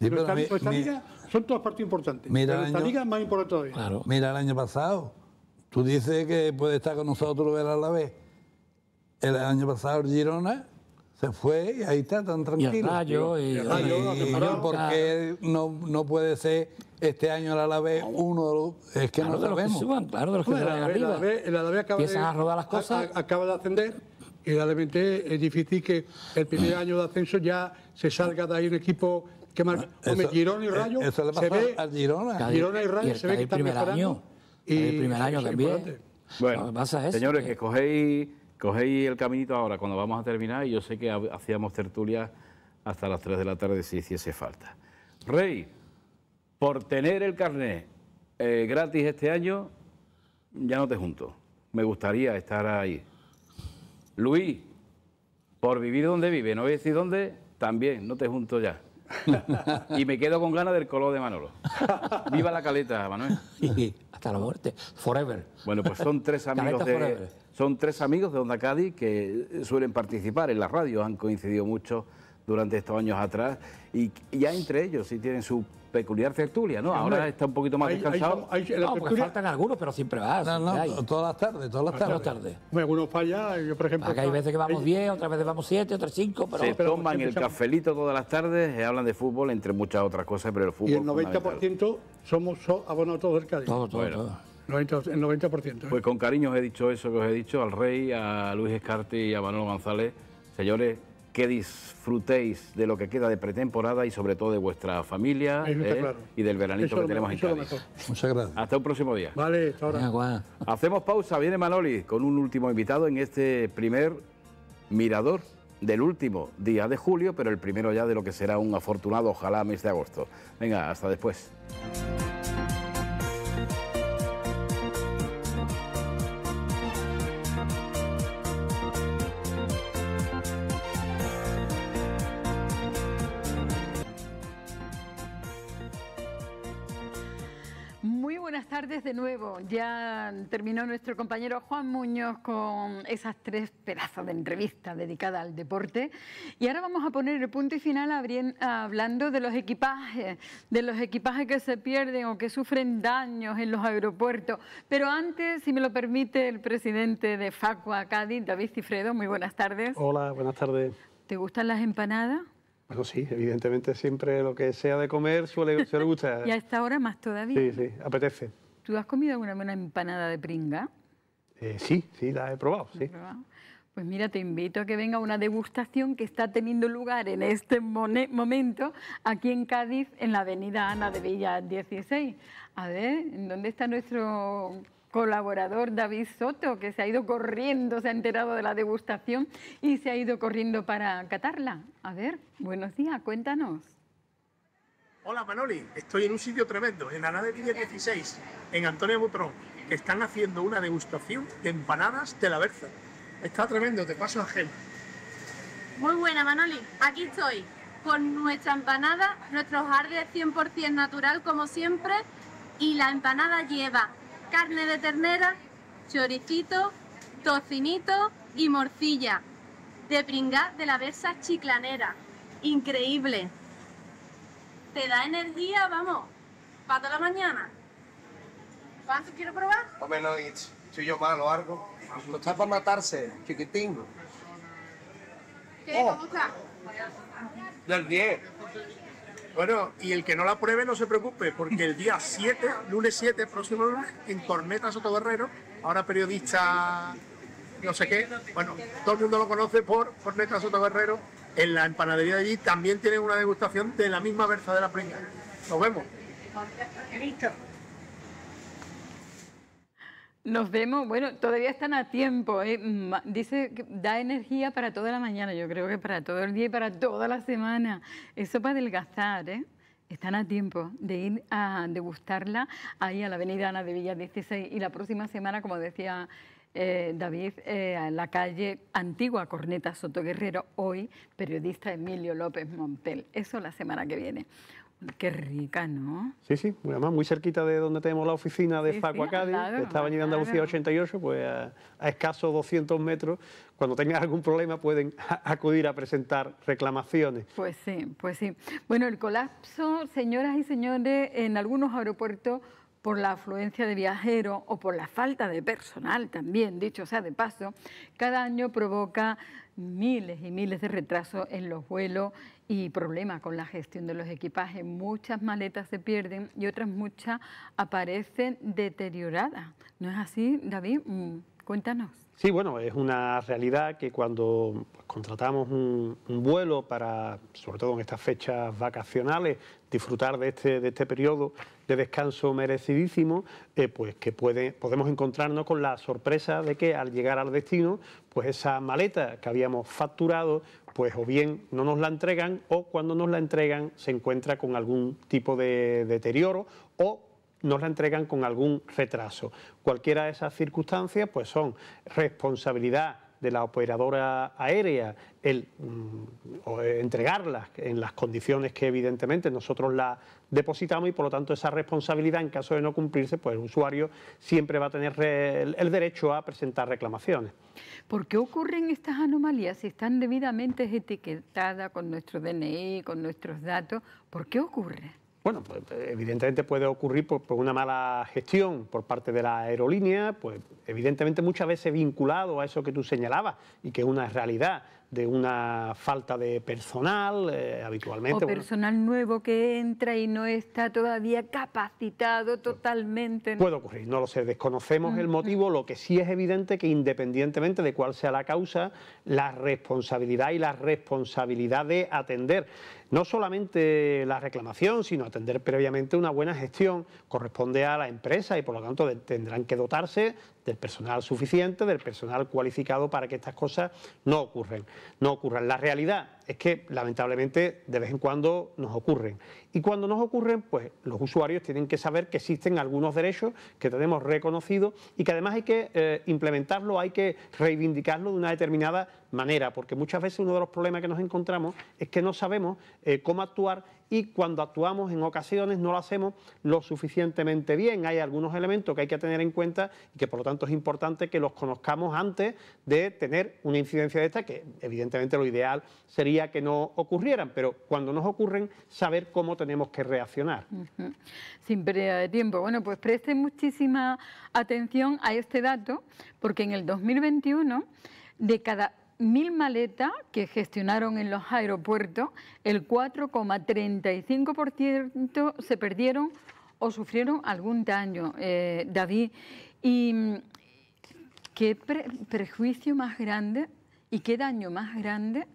son todas partidos importantes. Mira pero esta liga es más importante todavía. mira el año pasado, tú dices que puede estar con nosotros ver a la B. El año pasado el Girona se fue y ahí está tan tranquilo. Y el rayo, y, porque no, no puede ser este año el Alavés uno es que no lo sabemos. Que claro, los que el Alavés, El Alavés acaba de, a las cosas. acaba de ascender y realmente es difícil que el primer mm. año de ascenso ya se salga de ahí un equipo que más... Ah, hombre, Girona y Rayo, e-, se ve... Al Girona. Girona y Rayo el, se ve que están primer Año, y el primer año también. Bueno, pasa eso, señores, que, que cogéis Cogéis el caminito ahora cuando vamos a terminar y yo sé que hacíamos tertulias hasta las 3 de la tarde si hiciese falta. Rey, por tener el carnet eh, gratis este año, ya no te junto. Me gustaría estar ahí. Luis, por vivir donde vive, no voy a decir dónde, también, no te junto ya. y me quedo con ganas del color de Manolo. Viva la caleta, Manuel. hasta la muerte, forever. Bueno, pues son tres amigos de, son tres amigos de Onda Cádiz que eh, suelen participar en las radios, han coincidido mucho durante estos años atrás y ya entre ellos sí tienen su peculiar tertulia, ¿no? Ahora está un poquito más descansado. no, faltan algunos, pero siempre vas. No, no, todas las tardes, todas las tardes. algunos fallan, yo por ejemplo... Acá hay veces que vamos 10, otras veces vamos siete, otras cinco, pero... Se toman el cafelito todas las tardes, y eh, hablan de fútbol, entre muchas otras cosas, pero el fútbol... Y el 90% somos abonados del Cádiz. Todo, todo, todo el 90%. ¿eh? Pues con cariño os he dicho eso que os he dicho al Rey, a Luis Escarte y a Manolo González. Señores, que disfrutéis de lo que queda de pretemporada y sobre todo de vuestra familia ¿eh? y del veranito que tenemos en Muchas gracias. Hasta un próximo día. Vale, hasta ahora. Hacemos pausa, viene Manoli con un último invitado en este primer mirador del último día de julio, pero el primero ya de lo que será un afortunado, ojalá, mes de agosto. Venga, hasta después. tardes de nuevo. Ya terminó nuestro compañero Juan Muñoz con esas tres pedazos de entrevista dedicada al deporte. Y ahora vamos a poner el punto y final hablando de los equipajes, de los equipajes que se pierden o que sufren daños en los aeropuertos. Pero antes, si me lo permite, el presidente de Facua Cádiz, David Cifredo, muy buenas tardes. Hola, buenas tardes. ¿Te gustan las empanadas? Bueno, sí, evidentemente siempre lo que sea de comer suele, suele gustar. y a esta hora más todavía. Sí, sí, apetece. ¿Tú has comido alguna buena empanada de pringa? Eh, sí, sí, la he probado, Pues mira, te invito a que venga una degustación que está teniendo lugar en este momento aquí en Cádiz, en la avenida Ana de Villa 16. A ver, ¿dónde está nuestro colaborador David Soto, que se ha ido corriendo, se ha enterado de la degustación y se ha ido corriendo para catarla? A ver, buenos días, cuéntanos. Hola Manoli, estoy en un sitio tremendo, en la nave 16, en Antonio Botrón, que están haciendo una degustación de empanadas de la Berza. Está tremendo, te paso a gel. Muy buena Manoli, aquí estoy, con nuestra empanada, nuestro jardín 100% natural como siempre, y la empanada lleva carne de ternera, choricito, tocinito y morcilla, de pringat de la Bersa chiclanera. Increíble te da energía, vamos, para toda la mañana. ¿Cuánto quiero probar? O menos chillo malo algo. Esto está para matarse, chiquitín. ¿Qué? Oh. ¿Cómo está? Del 10. Bueno, y el que no la pruebe no se preocupe, porque el día 7, lunes 7, próximo lunes, en Cornetas Soto Guerrero, ahora periodista no sé qué, bueno, todo el mundo lo conoce por Corneta Soto Guerrero, en la empanadería de allí también tienen una degustación de la misma de la prensa. Nos vemos. Nos vemos, bueno, todavía están a tiempo. ¿eh? Mm, dice que da energía para toda la mañana, yo creo que para todo el día y para toda la semana. Eso para adelgazar, ¿eh? Están a tiempo de ir a degustarla ahí a la Avenida Ana de Villa 16 y la próxima semana, como decía eh, David, eh, en la calle antigua Corneta Soto Guerrero, hoy periodista Emilio López Montel. Eso la semana que viene. Qué rica, ¿no? Sí, sí, además muy cerquita de donde tenemos la oficina de sí, está sí, Andalucía 88, pues a, escasos 200 metros, cuando tengan algún problema pueden acudir a presentar reclamaciones. Pues sí, pues sí. Bueno, el colapso, señoras y señores, en algunos aeropuertos por la afluencia de viajeros o por la falta de personal también, dicho sea de paso, cada año provoca miles y miles de retrasos en los vuelos y problemas con la gestión de los equipajes. Muchas maletas se pierden y otras muchas aparecen deterioradas. ¿No es así, David? Mm, cuéntanos. Sí, bueno, es una realidad que cuando pues, contratamos un, vuelo para, sobre todo en estas fechas vacacionales, disfrutar de este, de este periodo de descanso merecidísimo, eh, pues que puede, podemos encontrarnos con la sorpresa de que al llegar al destino, pues esa maleta que habíamos facturado, pues o bien no nos la entregan o cuando nos la entregan se encuentra con algún tipo de deterioro o nos la entregan con algún retraso. Cualquiera de esas circunstancias, pues son responsabilidad de la operadora aérea el mm, eh, entregarlas en las condiciones que evidentemente nosotros la depositamos y por lo tanto esa responsabilidad en caso de no cumplirse, pues el usuario siempre va a tener el derecho a presentar reclamaciones. ¿Por qué ocurren estas anomalías si están debidamente etiquetadas con nuestro DNI, con nuestros datos? ¿Por qué ocurre? Bueno, pues, evidentemente puede ocurrir por, una mala gestión por parte de la aerolínea, pues evidentemente muchas veces vinculado a eso que tú señalabas y que es una realidad de una falta de personal eh, habitualmente. O personal nuevo que entra y no está todavía capacitado totalmente. Puede ocurrir, no lo sé, desconocemos el motivo, lo que sí es evidente que independientemente de cuál sea la causa, la responsabilidad y la responsabilidad de atender no solamente la reclamación, sino atender previamente una buena gestión corresponde a la empresa y por lo tanto tendrán que dotarse del personal suficiente, del personal cualificado para que estas cosas no ocurran. No ocurran. La realidad es que lamentablemente de vez en cuando nos ocurren. Y cuando nos ocurren, pues los usuarios tienen que saber que existen algunos derechos que tenemos reconocidos y que además hay que eh, implementarlo, hay que reivindicarlo de una determinada manera, porque muchas veces uno de los problemas que nos encontramos es que no sabemos eh, cómo actuar y cuando actuamos en ocasiones no lo hacemos lo suficientemente bien. Hay algunos elementos que hay que tener en cuenta y que por lo tanto es importante que los conozcamos antes de tener una incidencia de esta, que evidentemente lo ideal sería que no ocurrieran, pero cuando nos ocurren, saber cómo tenemos que reaccionar. Sin pérdida de tiempo. Bueno, pues presten muchísima atención a este dato, porque en el 2021, de cada mil maletas que gestionaron en los aeropuertos, el 4,35% se perdieron o sufrieron algún daño, eh, David. Y mm, qué prejuicio más grande y qué daño más grande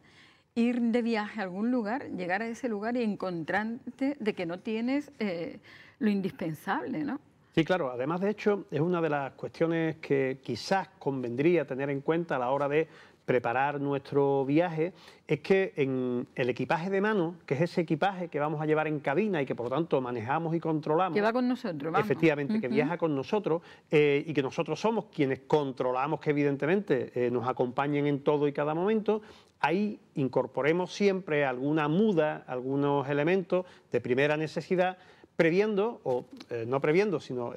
ir de viaje a algún lugar, llegar a ese lugar y encontrarte de que no tienes eh, lo indispensable, ¿no? Sí, claro. Además, de hecho, es una de las cuestiones que quizás convendría tener en cuenta a la hora de preparar nuestro viaje es que en el equipaje de mano, que es ese equipaje que vamos a llevar en cabina y que por lo tanto manejamos y controlamos. Que va con nosotros, Efectivamente, que viaja con nosotros eh, y que nosotros somos quienes controlamos que evidentemente eh, nos acompañen en todo y cada momento. Ahí incorporemos siempre alguna muda, algunos elementos de primera necesidad previendo, o eh, no previendo, sino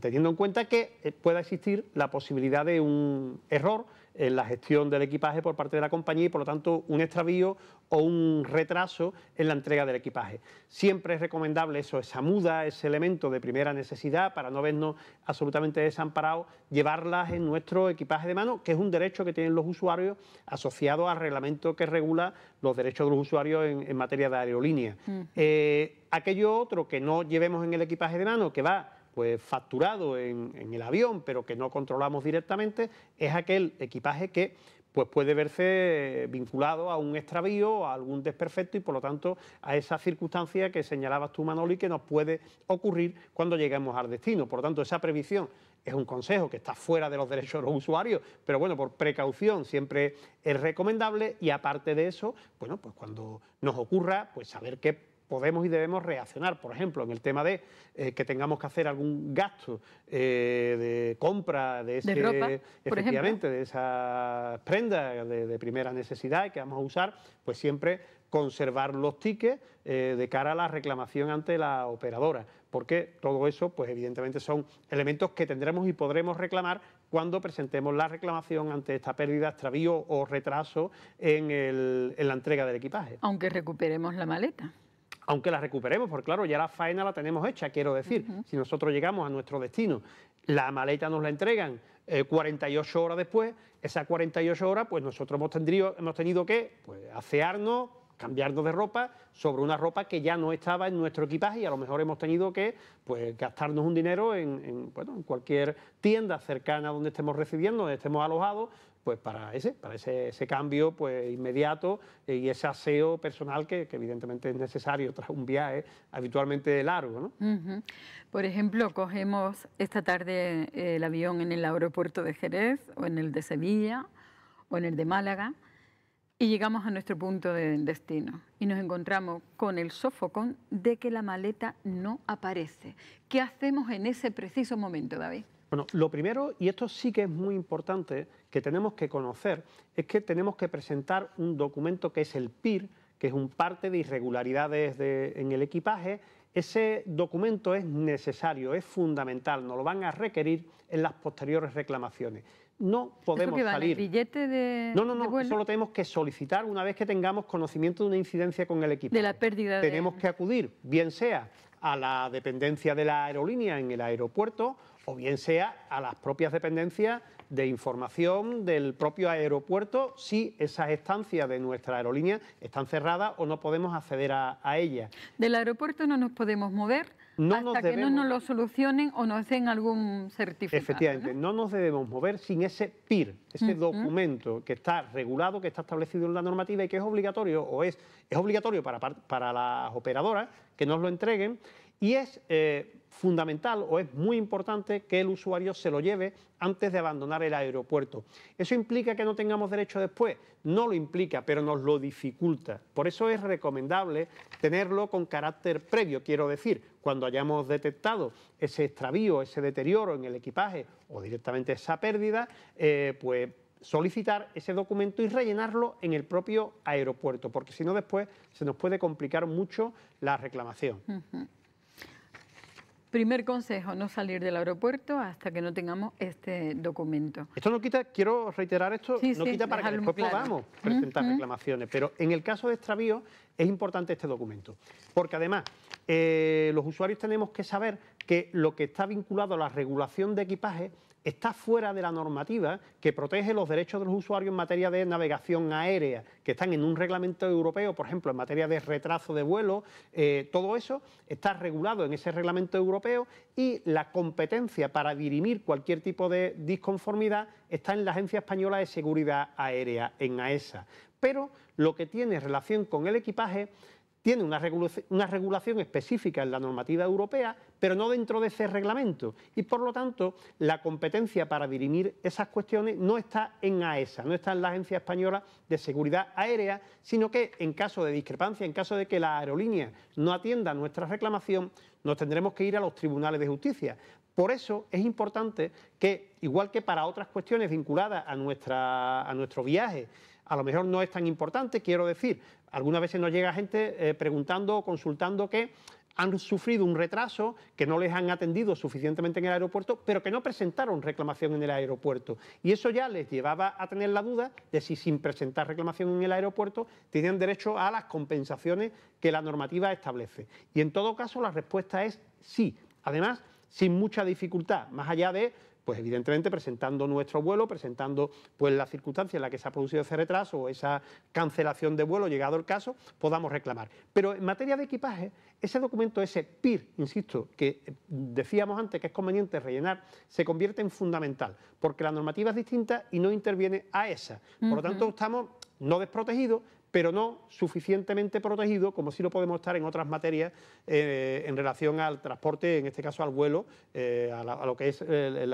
teniendo en cuenta que pueda existir la posibilidad de un error en la gestión del equipaje por parte de la compañía y, por lo tanto, un extravío o un retraso en la entrega del equipaje. Siempre es recomendable eso, esa muda, ese elemento de primera necesidad para no vernos absolutamente desamparados, llevarlas en nuestro equipaje de mano, que es un derecho que tienen los usuarios asociado al reglamento que regula los derechos de los usuarios en, materia de aerolínea. Mm. Eh, aquello otro que no llevemos en el equipaje de mano, que va facturado en, el avión, pero que no controlamos directamente, es aquel equipaje que pues puede verse vinculado a un extravío, a algún desperfecto y por lo tanto a esa circunstancia que señalabas tú, Manoli, que nos puede ocurrir cuando lleguemos al destino. Por lo tanto, esa previsión es un consejo que está fuera de los derechos de los usuarios, pero bueno, por precaución siempre es recomendable y aparte de eso, bueno, pues cuando nos ocurra, pues saber qué podemos y debemos reaccionar. Por ejemplo, en el tema de eh, que tengamos que hacer algún gasto eh, de compra de, ese, efectivamente, de esas prenda de, primera necesidad que vamos a usar, pues siempre conservar los tickets eh, de cara a la reclamación ante la operadora, porque todo eso, pues evidentemente son elementos que tendremos y podremos reclamar cuando presentemos la reclamación ante esta pérdida, extravío o retraso en, en la entrega del equipaje. Aunque recuperemos la maleta aunque la recuperemos, porque claro, ya la faena la tenemos hecha, quiero decir, si nosotros llegamos a nuestro destino, la maleta nos la entregan eh, 48 horas después, esas 48 horas, pues nosotros hemos, hemos tenido que pues, asearnos, cambiarnos de ropa sobre una ropa que ya no estaba en nuestro equipaje y a lo mejor hemos tenido que pues, gastarnos un dinero en, en, bueno, en cualquier tienda cercana donde estemos recibiendo, donde estemos alojados, pues para ese, para ese, cambio pues, inmediato eh, y ese aseo personal que, evidentemente es necesario tras un viaje habitualmente largo. ¿no? Por ejemplo, cogemos esta tarde eh, el avión en el aeropuerto de Jerez o en el de Sevilla o en el de Málaga y llegamos a nuestro punto de destino y nos encontramos con el sofocón de que la maleta no aparece. ¿Qué hacemos en ese preciso momento, David? Bueno, lo primero, y esto sí que es muy importante, que tenemos que conocer, es que tenemos que presentar un documento que es el PIR, que es un parte de irregularidades en el equipaje. Ese documento es necesario, es fundamental, nos lo van a requerir en las posteriores reclamaciones. No podemos salir. billete de.? No, no, no, eso lo tenemos que solicitar una vez que tengamos conocimiento de una incidencia con el equipo. De la pérdida. Tenemos que acudir, bien sea a la dependencia de la aerolínea en el aeropuerto o bien sea a las propias dependencias de información del propio aeropuerto si esas estancias de nuestra aerolínea están cerradas o no podemos acceder a, ellas. Del aeropuerto no nos podemos mover hasta que no nos lo solucionen o nos hacen algún certificado. Efectivamente, ¿no? nos debemos mover sin ese PIR, ese documento que está regulado, que está establecido en la normativa y que es obligatorio o es, es obligatorio para, para las operadoras que nos lo entreguen y es... Eh, fundamental o es muy importante que el usuario se lo lleve antes de abandonar el aeropuerto. ¿Eso implica que no tengamos derecho después? No lo implica, pero nos lo dificulta. Por eso es recomendable tenerlo con carácter previo, quiero decir, cuando hayamos detectado ese extravío, ese deterioro en el equipaje o directamente esa pérdida, eh, pues solicitar ese documento y rellenarlo en el propio aeropuerto, porque si no después se nos puede complicar mucho la reclamación. Primer consejo, no salir del aeropuerto hasta que no tengamos este documento. Esto no quita, quiero reiterar esto, no quita para que después podamos presentar reclamaciones, pero en el caso de extravío es importante este documento, porque además eh, los usuarios tenemos que saber que lo que está vinculado a la regulación de equipaje está fuera de la normativa que protege los derechos de los usuarios en materia de navegación aérea, que están en un reglamento europeo, por ejemplo, en materia de retraso de vuelo, eh, todo eso está regulado en ese reglamento europeo y la competencia para dirimir cualquier tipo de disconformidad está en la Agencia Española de Seguridad Aérea, en AESA. E Pero lo que tiene relación con el equipaje tiene una regulación, específica en la normativa europea, pero no dentro de ese reglamento. Y por lo tanto, la competencia para dirimir esas cuestiones no está en AESA, e no está en la Agencia Española de Seguridad Aérea, sino que en caso de discrepancia, en caso de que la aerolínea no atienda nuestra reclamación, nos tendremos que ir a los tribunales de justicia. Por eso es importante que, igual que para otras cuestiones vinculadas a nuestro viaje, a lo mejor no es tan importante, quiero decir, algunas veces nos llega gente eh, preguntando o consultando que han sufrido un retraso, que no les han atendido suficientemente en el aeropuerto, pero que no presentaron reclamación en el aeropuerto. Y eso ya les llevaba a tener la duda de si sin presentar reclamación en el aeropuerto tenían derecho a las compensaciones que la normativa establece. Y en todo caso la respuesta es sí. Además, sin mucha dificultad, más allá de pues evidentemente presentando nuestro vuelo, presentando pues la circunstancia en la que se ha producido ese retraso o esa cancelación de vuelo, llegado el caso, podamos reclamar. Pero en materia de equipaje, ese documento, ese PIR, insisto, que decíamos antes que es conveniente rellenar, se convierte en fundamental, porque la normativa es distinta y no interviene a esa. Por lo tanto, estamos no desprotegidos, pero no suficientemente protegido como si lo podemos estar en otras materias eh, en relación al transporte, en este caso al vuelo, eh, a, lo que es eh,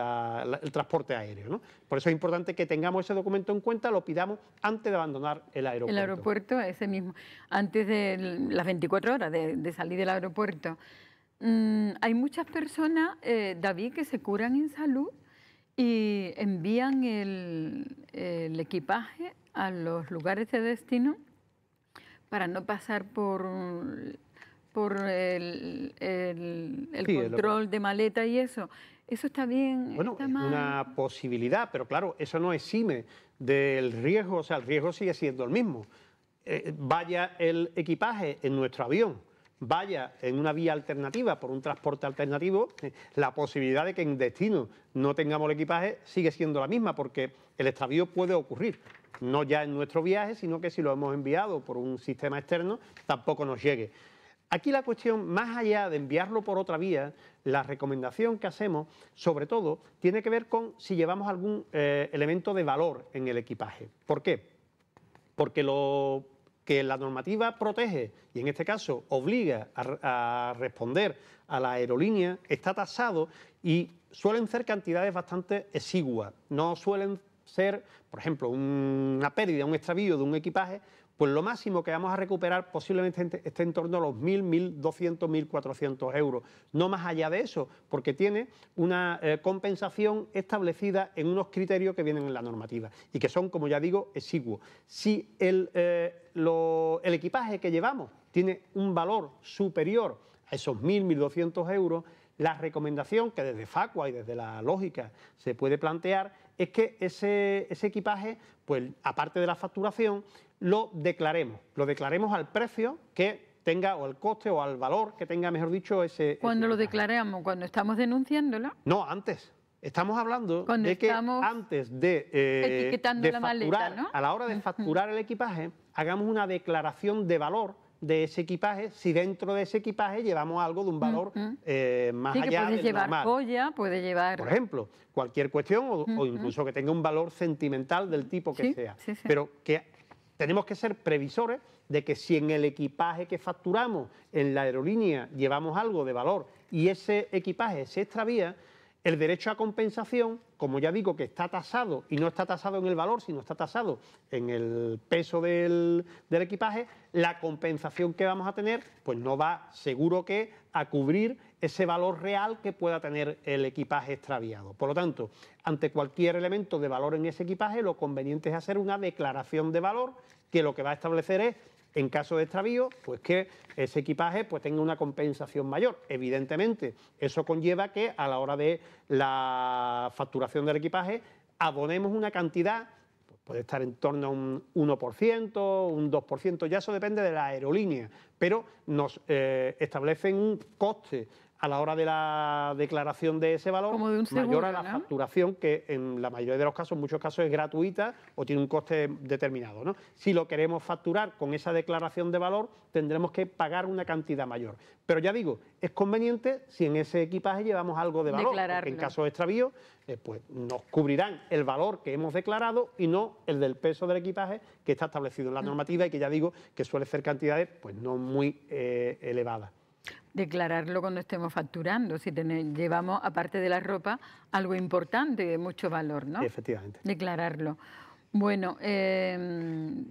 el, transporte aéreo. Por eso es importante que tengamos ese documento en cuenta, lo pidamos antes de abandonar el aeropuerto. El aeropuerto, ese mismo, antes de las 24 horas de, salir del aeropuerto. Mm, hay muchas personas, David, que se curan en salud y envían el equipaje a los lugares de destino para no pasar por, por el, control de maleta y eso. Eso está bien. está es una posibilidad, pero claro, eso no exime del riesgo, o sea, el riesgo sigue siendo el mismo. Eh, vaya el equipaje en nuestro avión, vaya en una vía alternativa, por un transporte alternativo, la posibilidad de que en destino no tengamos el equipaje sigue siendo la misma, porque el extravío puede ocurrir no ya en nuestro viaje, sino que si lo hemos enviado por un sistema externo, tampoco nos llegue. Aquí la cuestión, más allá de enviarlo por otra vía, la recomendación que hacemos, sobre todo, tiene que ver con si llevamos algún eh, elemento de valor en el equipaje. ¿Por qué? Porque lo que la normativa protege y en este caso obliga a, responder a la aerolínea está tasado y suelen ser cantidades bastante exiguas, no suelen ser, por ejemplo, una pérdida, un extravío de un equipaje, pues lo máximo que vamos a recuperar posiblemente este, esté en torno a los 1.000, 1.200, 1.400 euros. No más allá de eso, porque tiene una eh, compensación establecida en unos criterios que vienen en la normativa y que son, como ya digo, exiguos. Si el, eh, el equipaje que llevamos tiene un valor superior a esos 1.000, 1.200 euros, la recomendación que desde Facua y desde la lógica se puede plantear es que ese, equipaje, pues aparte de la facturación, lo declaremos. Lo declaremos al precio que tenga o al coste o al valor que tenga, mejor dicho, ese... Cuando lo declaremos? cuando estamos denunciándolo. No, antes. Estamos hablando de que antes de, eh, facturar, ¿no? a la hora de facturar el equipaje, hagamos una declaración de valor de ese equipaje si dentro de ese equipaje llevamos algo de un mm, valor ...más allá de más sí, puede llevar joya, puede llevar... Por ejemplo, cualquier cuestión o, mm, incluso mm. que tenga un valor sentimental del tipo que sea. Pero que tenemos que ser previsores de que si en el equipaje que facturamos en la aerolínea llevamos algo de valor y ese equipaje se extravía, el derecho a compensación, como ya digo, que está tasado y no está tasado en el valor, sino está tasado en el peso del, equipaje, la compensación que vamos a tener, pues no va seguro que a cubrir ese valor real que pueda tener el equipaje extraviado. Por lo tanto, ante cualquier elemento de valor en ese equipaje, lo conveniente es hacer una declaración de valor que lo que va a establecer es en caso de extravío, pues que ese equipaje pues tenga una compensación mayor. Evidentemente, eso conlleva que a la hora de la facturación del equipaje abonemos una cantidad pues, puede estar en torno a un 1%, un 2%, ya eso depende de la aerolínea, pero nos eh, establecen un coste a la hora de la declaración de ese valor, mayor a la facturación, que en la mayoría de los casos, en muchos casos, es gratuita o tiene un coste determinado. Si lo queremos facturar con esa declaración de valor, tendremos que pagar una cantidad mayor. Pero ya digo, es conveniente si en ese equipaje llevamos algo de valor, porque en caso de extravío, eh, pues nos cubrirán el valor que hemos declarado y no el del peso del equipaje que está establecido en la mm. normativa y que ya digo que suele ser cantidades pues no muy eh, elevadas declararlo cuando estemos facturando, si llevamos, aparte de la ropa, algo importante de mucho valor, ¿no? efectivamente. Declararlo. Bueno, em,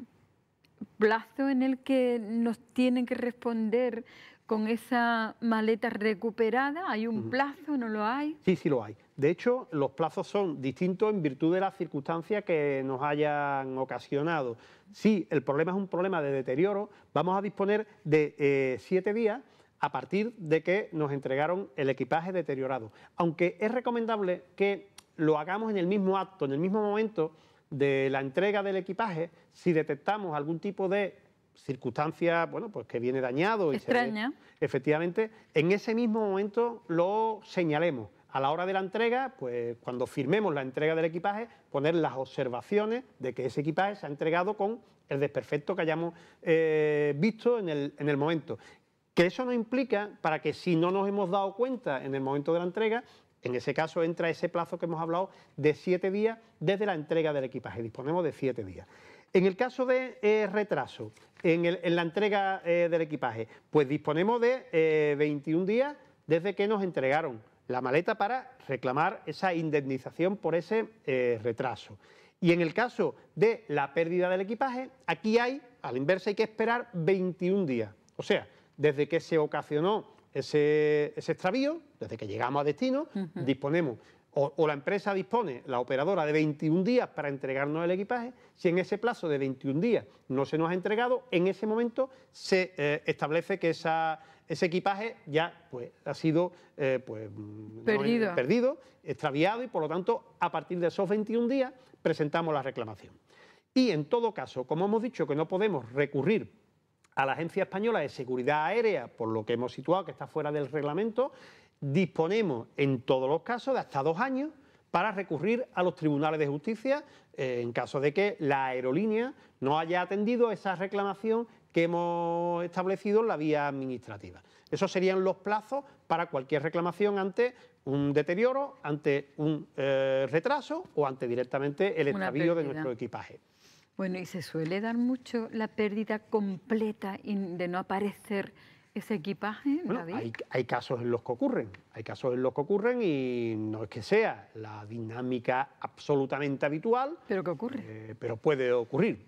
plazo en el que nos tienen que responder con esa maleta recuperada, ¿hay un plazo? ¿No lo hay? Sí, sí lo hay. De hecho, los plazos son distintos en virtud de las circunstancias que nos hayan ocasionado. Si el problema es un problema de deterioro, vamos a disponer de eh, siete días a partir de que nos entregaron el equipaje deteriorado. Aunque es recomendable que lo hagamos en el mismo acto, en el mismo momento de la entrega del equipaje, si detectamos algún tipo de circunstancia, bueno, pues que viene dañado. Y se, efectivamente, en ese mismo momento lo señalemos. A la hora de la entrega, pues cuando firmemos la entrega del equipaje, poner las observaciones de que ese equipaje se ha entregado con el desperfecto que hayamos eh, visto en el, en el momento. Que eso no implica para que si no nos hemos dado cuenta en el momento de la entrega, en ese caso entra ese plazo que hemos hablado de siete días desde la entrega del equipaje. Disponemos de siete días. En el caso de eh, retraso en, la entrega eh, del equipaje, pues disponemos de 21 eh, días desde que nos entregaron la maleta para reclamar esa indemnización por ese retraso. Y en el caso de la pérdida del equipaje, aquí hay, ...al inverso hay que esperar 21 días. O sea, desde que se ocasionó ese, extravío, desde que llegamos a destino, disponemos o, la empresa dispone, la operadora, de 21 días para entregarnos el equipaje. Si en ese plazo de 21 días no se nos ha entregado, en ese momento se eh, establece que ese equipaje ya pues, ha sido eh, pues, mm, perdido. perdido, extraviado y por lo tanto a partir de esos 21 días presentamos la reclamación. Y en todo caso, como hemos dicho que no podemos recurrir a la Agencia Española de Seguridad Aérea, por lo que hemos situado que está fuera del reglamento, disponemos en todos los casos de hasta dos años para recurrir a los tribunales de justicia eh, en caso de que la aerolínea no haya atendido esa reclamación que hemos establecido en la vía administrativa. Esos serían los plazos para cualquier reclamación ante un deterioro, ante un eh, retraso o ante directamente el extravío de nuestro equipaje. Bueno, y se suele dar mucho la pérdida completa de no aparecer ese equipaje, bueno, Hay, hay, casos en los que ocurren, hay casos en los que ocurren y no es que sea la dinámica absolutamente habitual. Pero que ocurre. Eh, pero puede ocurrir.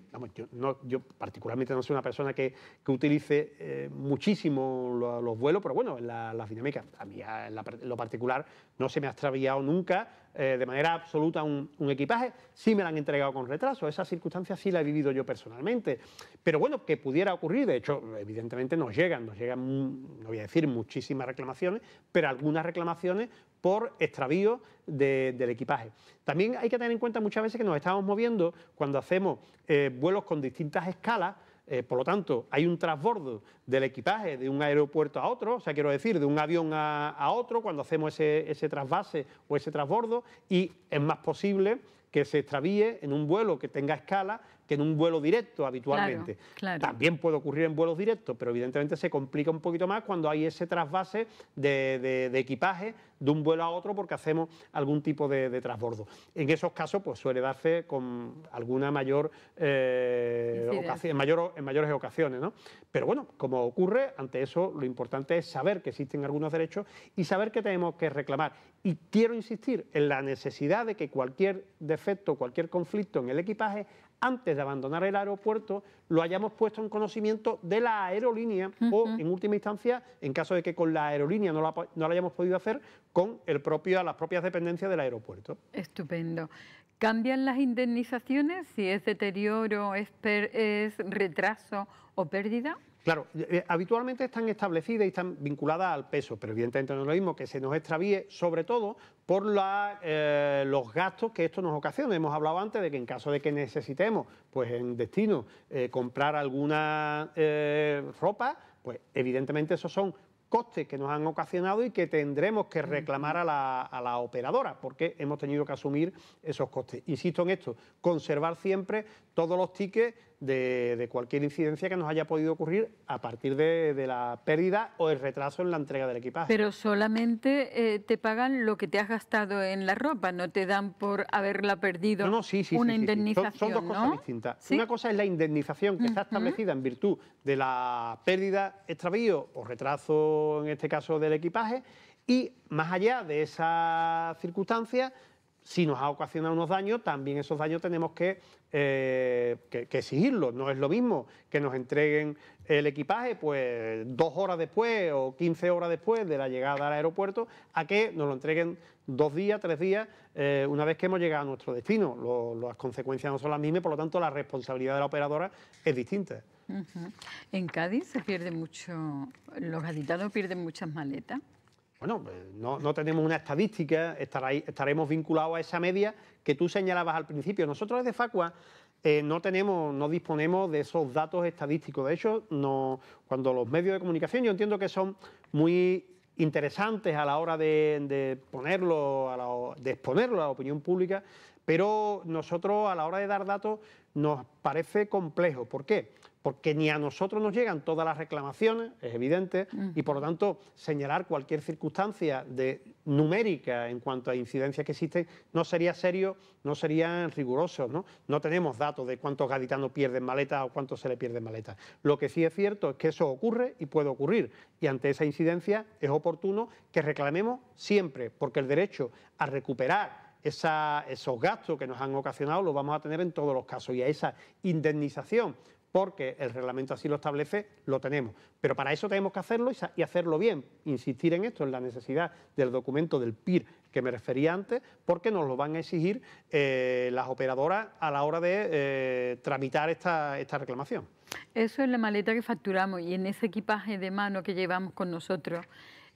yo, particularmente no soy una persona que, que utilice eh, muchísimo los vuelos, pero bueno, las la dinámicas, a mí en, lo particular no se me ha extraviado nunca eh, de manera absoluta un, equipaje, sí me la han entregado con retraso, esa circunstancia sí la he vivido yo personalmente, pero bueno, que pudiera ocurrir, de hecho, evidentemente nos llegan, nos llegan, mm, no voy a decir muchísimas reclamaciones, pero algunas reclamaciones por extravío del equipaje. También hay que tener en cuenta muchas veces que nos estamos moviendo cuando hacemos eh, vuelos con distintas escalas, eh, por lo tanto, hay un transbordo del equipaje de un aeropuerto a otro, o sea, quiero decir, de un avión a, otro cuando hacemos ese, ese trasvase o ese transbordo y es más posible que se extravíe en un vuelo que tenga escala que en un vuelo directo habitualmente. También puede ocurrir en vuelos directos, pero evidentemente se complica un poquito más cuando hay ese trasvase de, equipaje de un vuelo a otro porque hacemos algún tipo de, de transbordo. En esos casos, pues suele darse con alguna mayor, eh, en, mayor en mayores ocasiones, ¿no? Pero bueno, como ocurre, ante eso lo importante es saber que existen algunos derechos y saber que tenemos que reclamar. Y quiero insistir en la necesidad de que cualquier defecto, cualquier conflicto en el equipaje antes de abandonar el aeropuerto, lo hayamos puesto en conocimiento de la aerolínea o, en última instancia, en caso de que con la aerolínea no, lo hayamos podido hacer, con el propio, las propias dependencias del aeropuerto. Estupendo. ¿Cambian las indemnizaciones si es deterioro, es retraso o pérdida? Claro, eh, eh, habitualmente están establecidas y están vinculadas al peso, pero evidentemente no es lo mismo que se nos extravíe, sobre todo por eh, los gastos que esto nos ocasiona. Hemos hablado antes de que en caso de que necesitemos, pues en destino, comprar alguna ropa, pues evidentemente esos son costes que nos han ocasionado y que tendremos que reclamar a la, a la, operadora, porque hemos tenido que asumir esos costes. Insisto en esto, conservar siempre todos los tickets de, cualquier incidencia que nos haya podido ocurrir a partir de, la pérdida o el retraso en la entrega del equipaje. Pero solamente eh, te pagan lo que te has gastado en la ropa, no te dan por haberla perdido no, no, sí, sí, una indemnización. Son, dos cosas distintas. Una cosa es la indemnización que está establecida en virtud de la pérdida, extravío o retraso, en este caso, del equipaje, y más allá de esa circunstancia, si nos ha ocasionado unos daños, también esos daños tenemos eh, que, exigirlos. No es lo mismo que nos entreguen el equipaje pues dos horas después o 15 horas después de la llegada al aeropuerto a que nos lo entreguen dos días, tres días, eh, una vez que hemos llegado a nuestro destino. las consecuencias no son las mismas, por lo tanto la responsabilidad de la operadora es distinta. En Cádiz se pierde mucho, los gaditanos pierden muchas maletas. Bueno, pues, no, tenemos una estadística, estaremos vinculados a esa media que tú señalabas al principio. Nosotros desde Facua eh, no tenemos, no disponemos de esos datos estadísticos. De hecho, cuando los medios de comunicación, yo entiendo que son muy interesantes a la hora de, ponerlo, de exponerlo a la opinión pública, pero nosotros a la hora de dar datos nos parece complejo. ¿Por qué? Porque ni a nosotros nos llegan todas las reclamaciones, es evidente, y por lo tanto señalar cualquier circunstancia de numérica en cuanto a incidencias que existen no sería serio, no sería riguroso. ¿no? no tenemos datos de cuántos gaditanos pierden maletas o cuántos se le pierden maletas. Lo que sí es cierto es que eso ocurre y puede ocurrir. Y ante esa incidencia es oportuno que reclamemos siempre, porque el derecho a recuperar esos gastos que nos han ocasionado los vamos a tener en todos los casos y a esa indemnización porque el reglamento así lo establece, lo tenemos. Pero para eso tenemos que hacerlo y hacerlo bien. Insistir en esto, en la necesidad del documento del PIR que me refería antes, porque nos lo van a exigir eh, las operadoras a la hora de eh, tramitar esta reclamación. Eso es la maleta que facturamos y en ese equipaje de mano que llevamos con nosotros.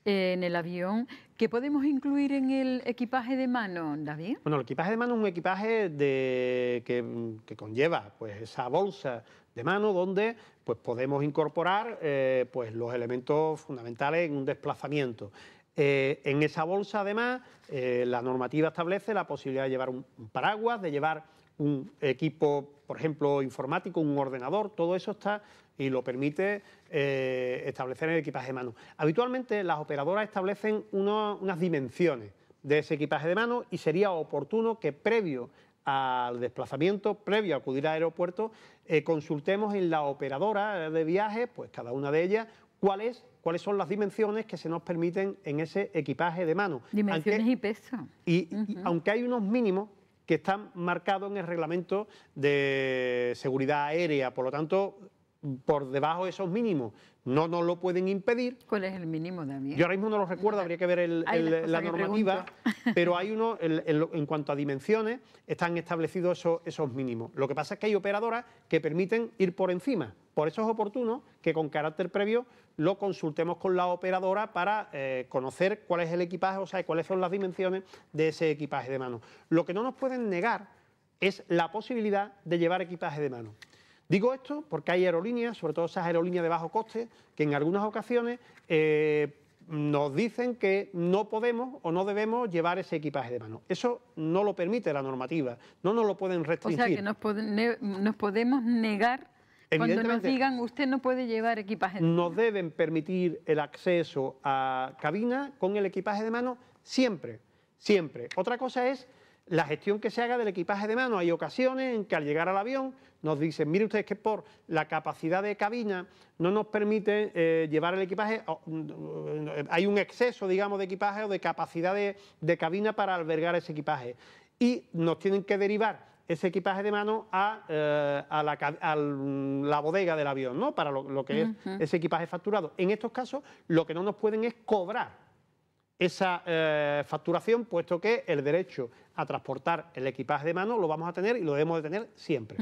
Eh, en el avión. ¿Qué podemos incluir en el equipaje de mano, David? Bueno, el equipaje de mano es un equipaje de, que, conlleva pues, esa bolsa de mano donde pues, podemos incorporar eh, pues, los elementos fundamentales en un desplazamiento. Eh, en esa bolsa, además, la normativa establece la posibilidad de llevar un paraguas, de llevar un equipo, por ejemplo, informático, un ordenador, todo eso está y lo permite eh, establecer el equipaje de mano. Habitualmente las operadoras establecen unas dimensiones de ese equipaje de mano y sería oportuno que previo al desplazamiento, previo a acudir al aeropuerto, eh, consultemos en la operadora de viaje, pues cada una de ellas, cuáles son las dimensiones que se nos permiten en ese equipaje de mano. Dimensiones y peso. y, aunque hay unos mínimos que están marcados en el reglamento de seguridad aérea, por lo tanto, por debajo de esos mínimos no nos lo pueden impedir. ¿Cuál es el mínimo, David? Yo ahora mismo no lo recuerdo, habría que ver la normativa, pero hay uno, en cuanto a dimensiones, están establecidos esos, mínimos. Lo que pasa es que hay operadoras que permiten ir por encima. Por eso es oportuno que con carácter previo lo consultemos con la operadora para eh, conocer cuál es el equipaje, o sea, cuáles son las dimensiones de ese equipaje de mano. Lo que no nos pueden negar es la posibilidad de llevar equipaje de mano. Digo esto porque hay aerolíneas, sobre todo esas aerolíneas de bajo coste, que en algunas ocasiones eh, nos dicen que no podemos o no debemos llevar ese equipaje de mano. Eso no lo permite la normativa, no nos lo pueden restringir. O sea, que nos, nos podemos negar cuando nos digan usted no puede llevar equipaje de mano. Nos deben permitir el acceso a cabina con el equipaje de mano siempre, siempre. Otra cosa es la gestión que se haga del equipaje de mano. Hay ocasiones en que al llegar al avión nos dicen, mire ustedes que por la capacidad de cabina no nos permite eh, llevar el equipaje, mm, mm, hay un exceso, digamos, de equipaje o de capacidad de, cabina para albergar ese equipaje. Y nos tienen que derivar ese equipaje de mano a, eh, mm, la, bodega del avión, ¿no? Para lo, que es ese equipaje facturado. En estos casos, lo que no nos pueden es cobrar esa eh, facturación, puesto que el derecho a transportar el equipaje de mano lo vamos a tener y lo debemos de tener siempre.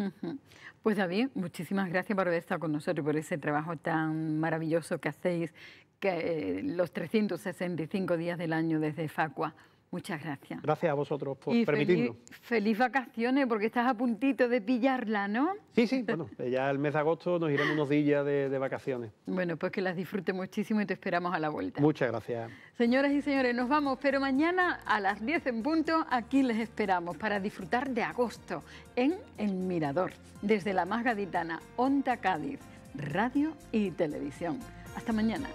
Pues David, muchísimas gracias por haber estado con nosotros, por ese trabajo tan maravilloso que hacéis que, eh, los 365 días del año desde Facua. Muchas gracias. Gracias a vosotros por permitirnos. Feliz, vacaciones, porque estás a puntito de pillarla, ¿no? Sí, sí, bueno, ya el mes de agosto nos iremos unos días de, vacaciones. Bueno, pues que las disfrute muchísimo y te esperamos a la vuelta. Muchas gracias. Señoras y señores, nos vamos, pero mañana a las 10 en punto aquí les esperamos para disfrutar de agosto en El Mirador, desde la más gaditana, Onda Cádiz, radio y televisión. Hasta mañana.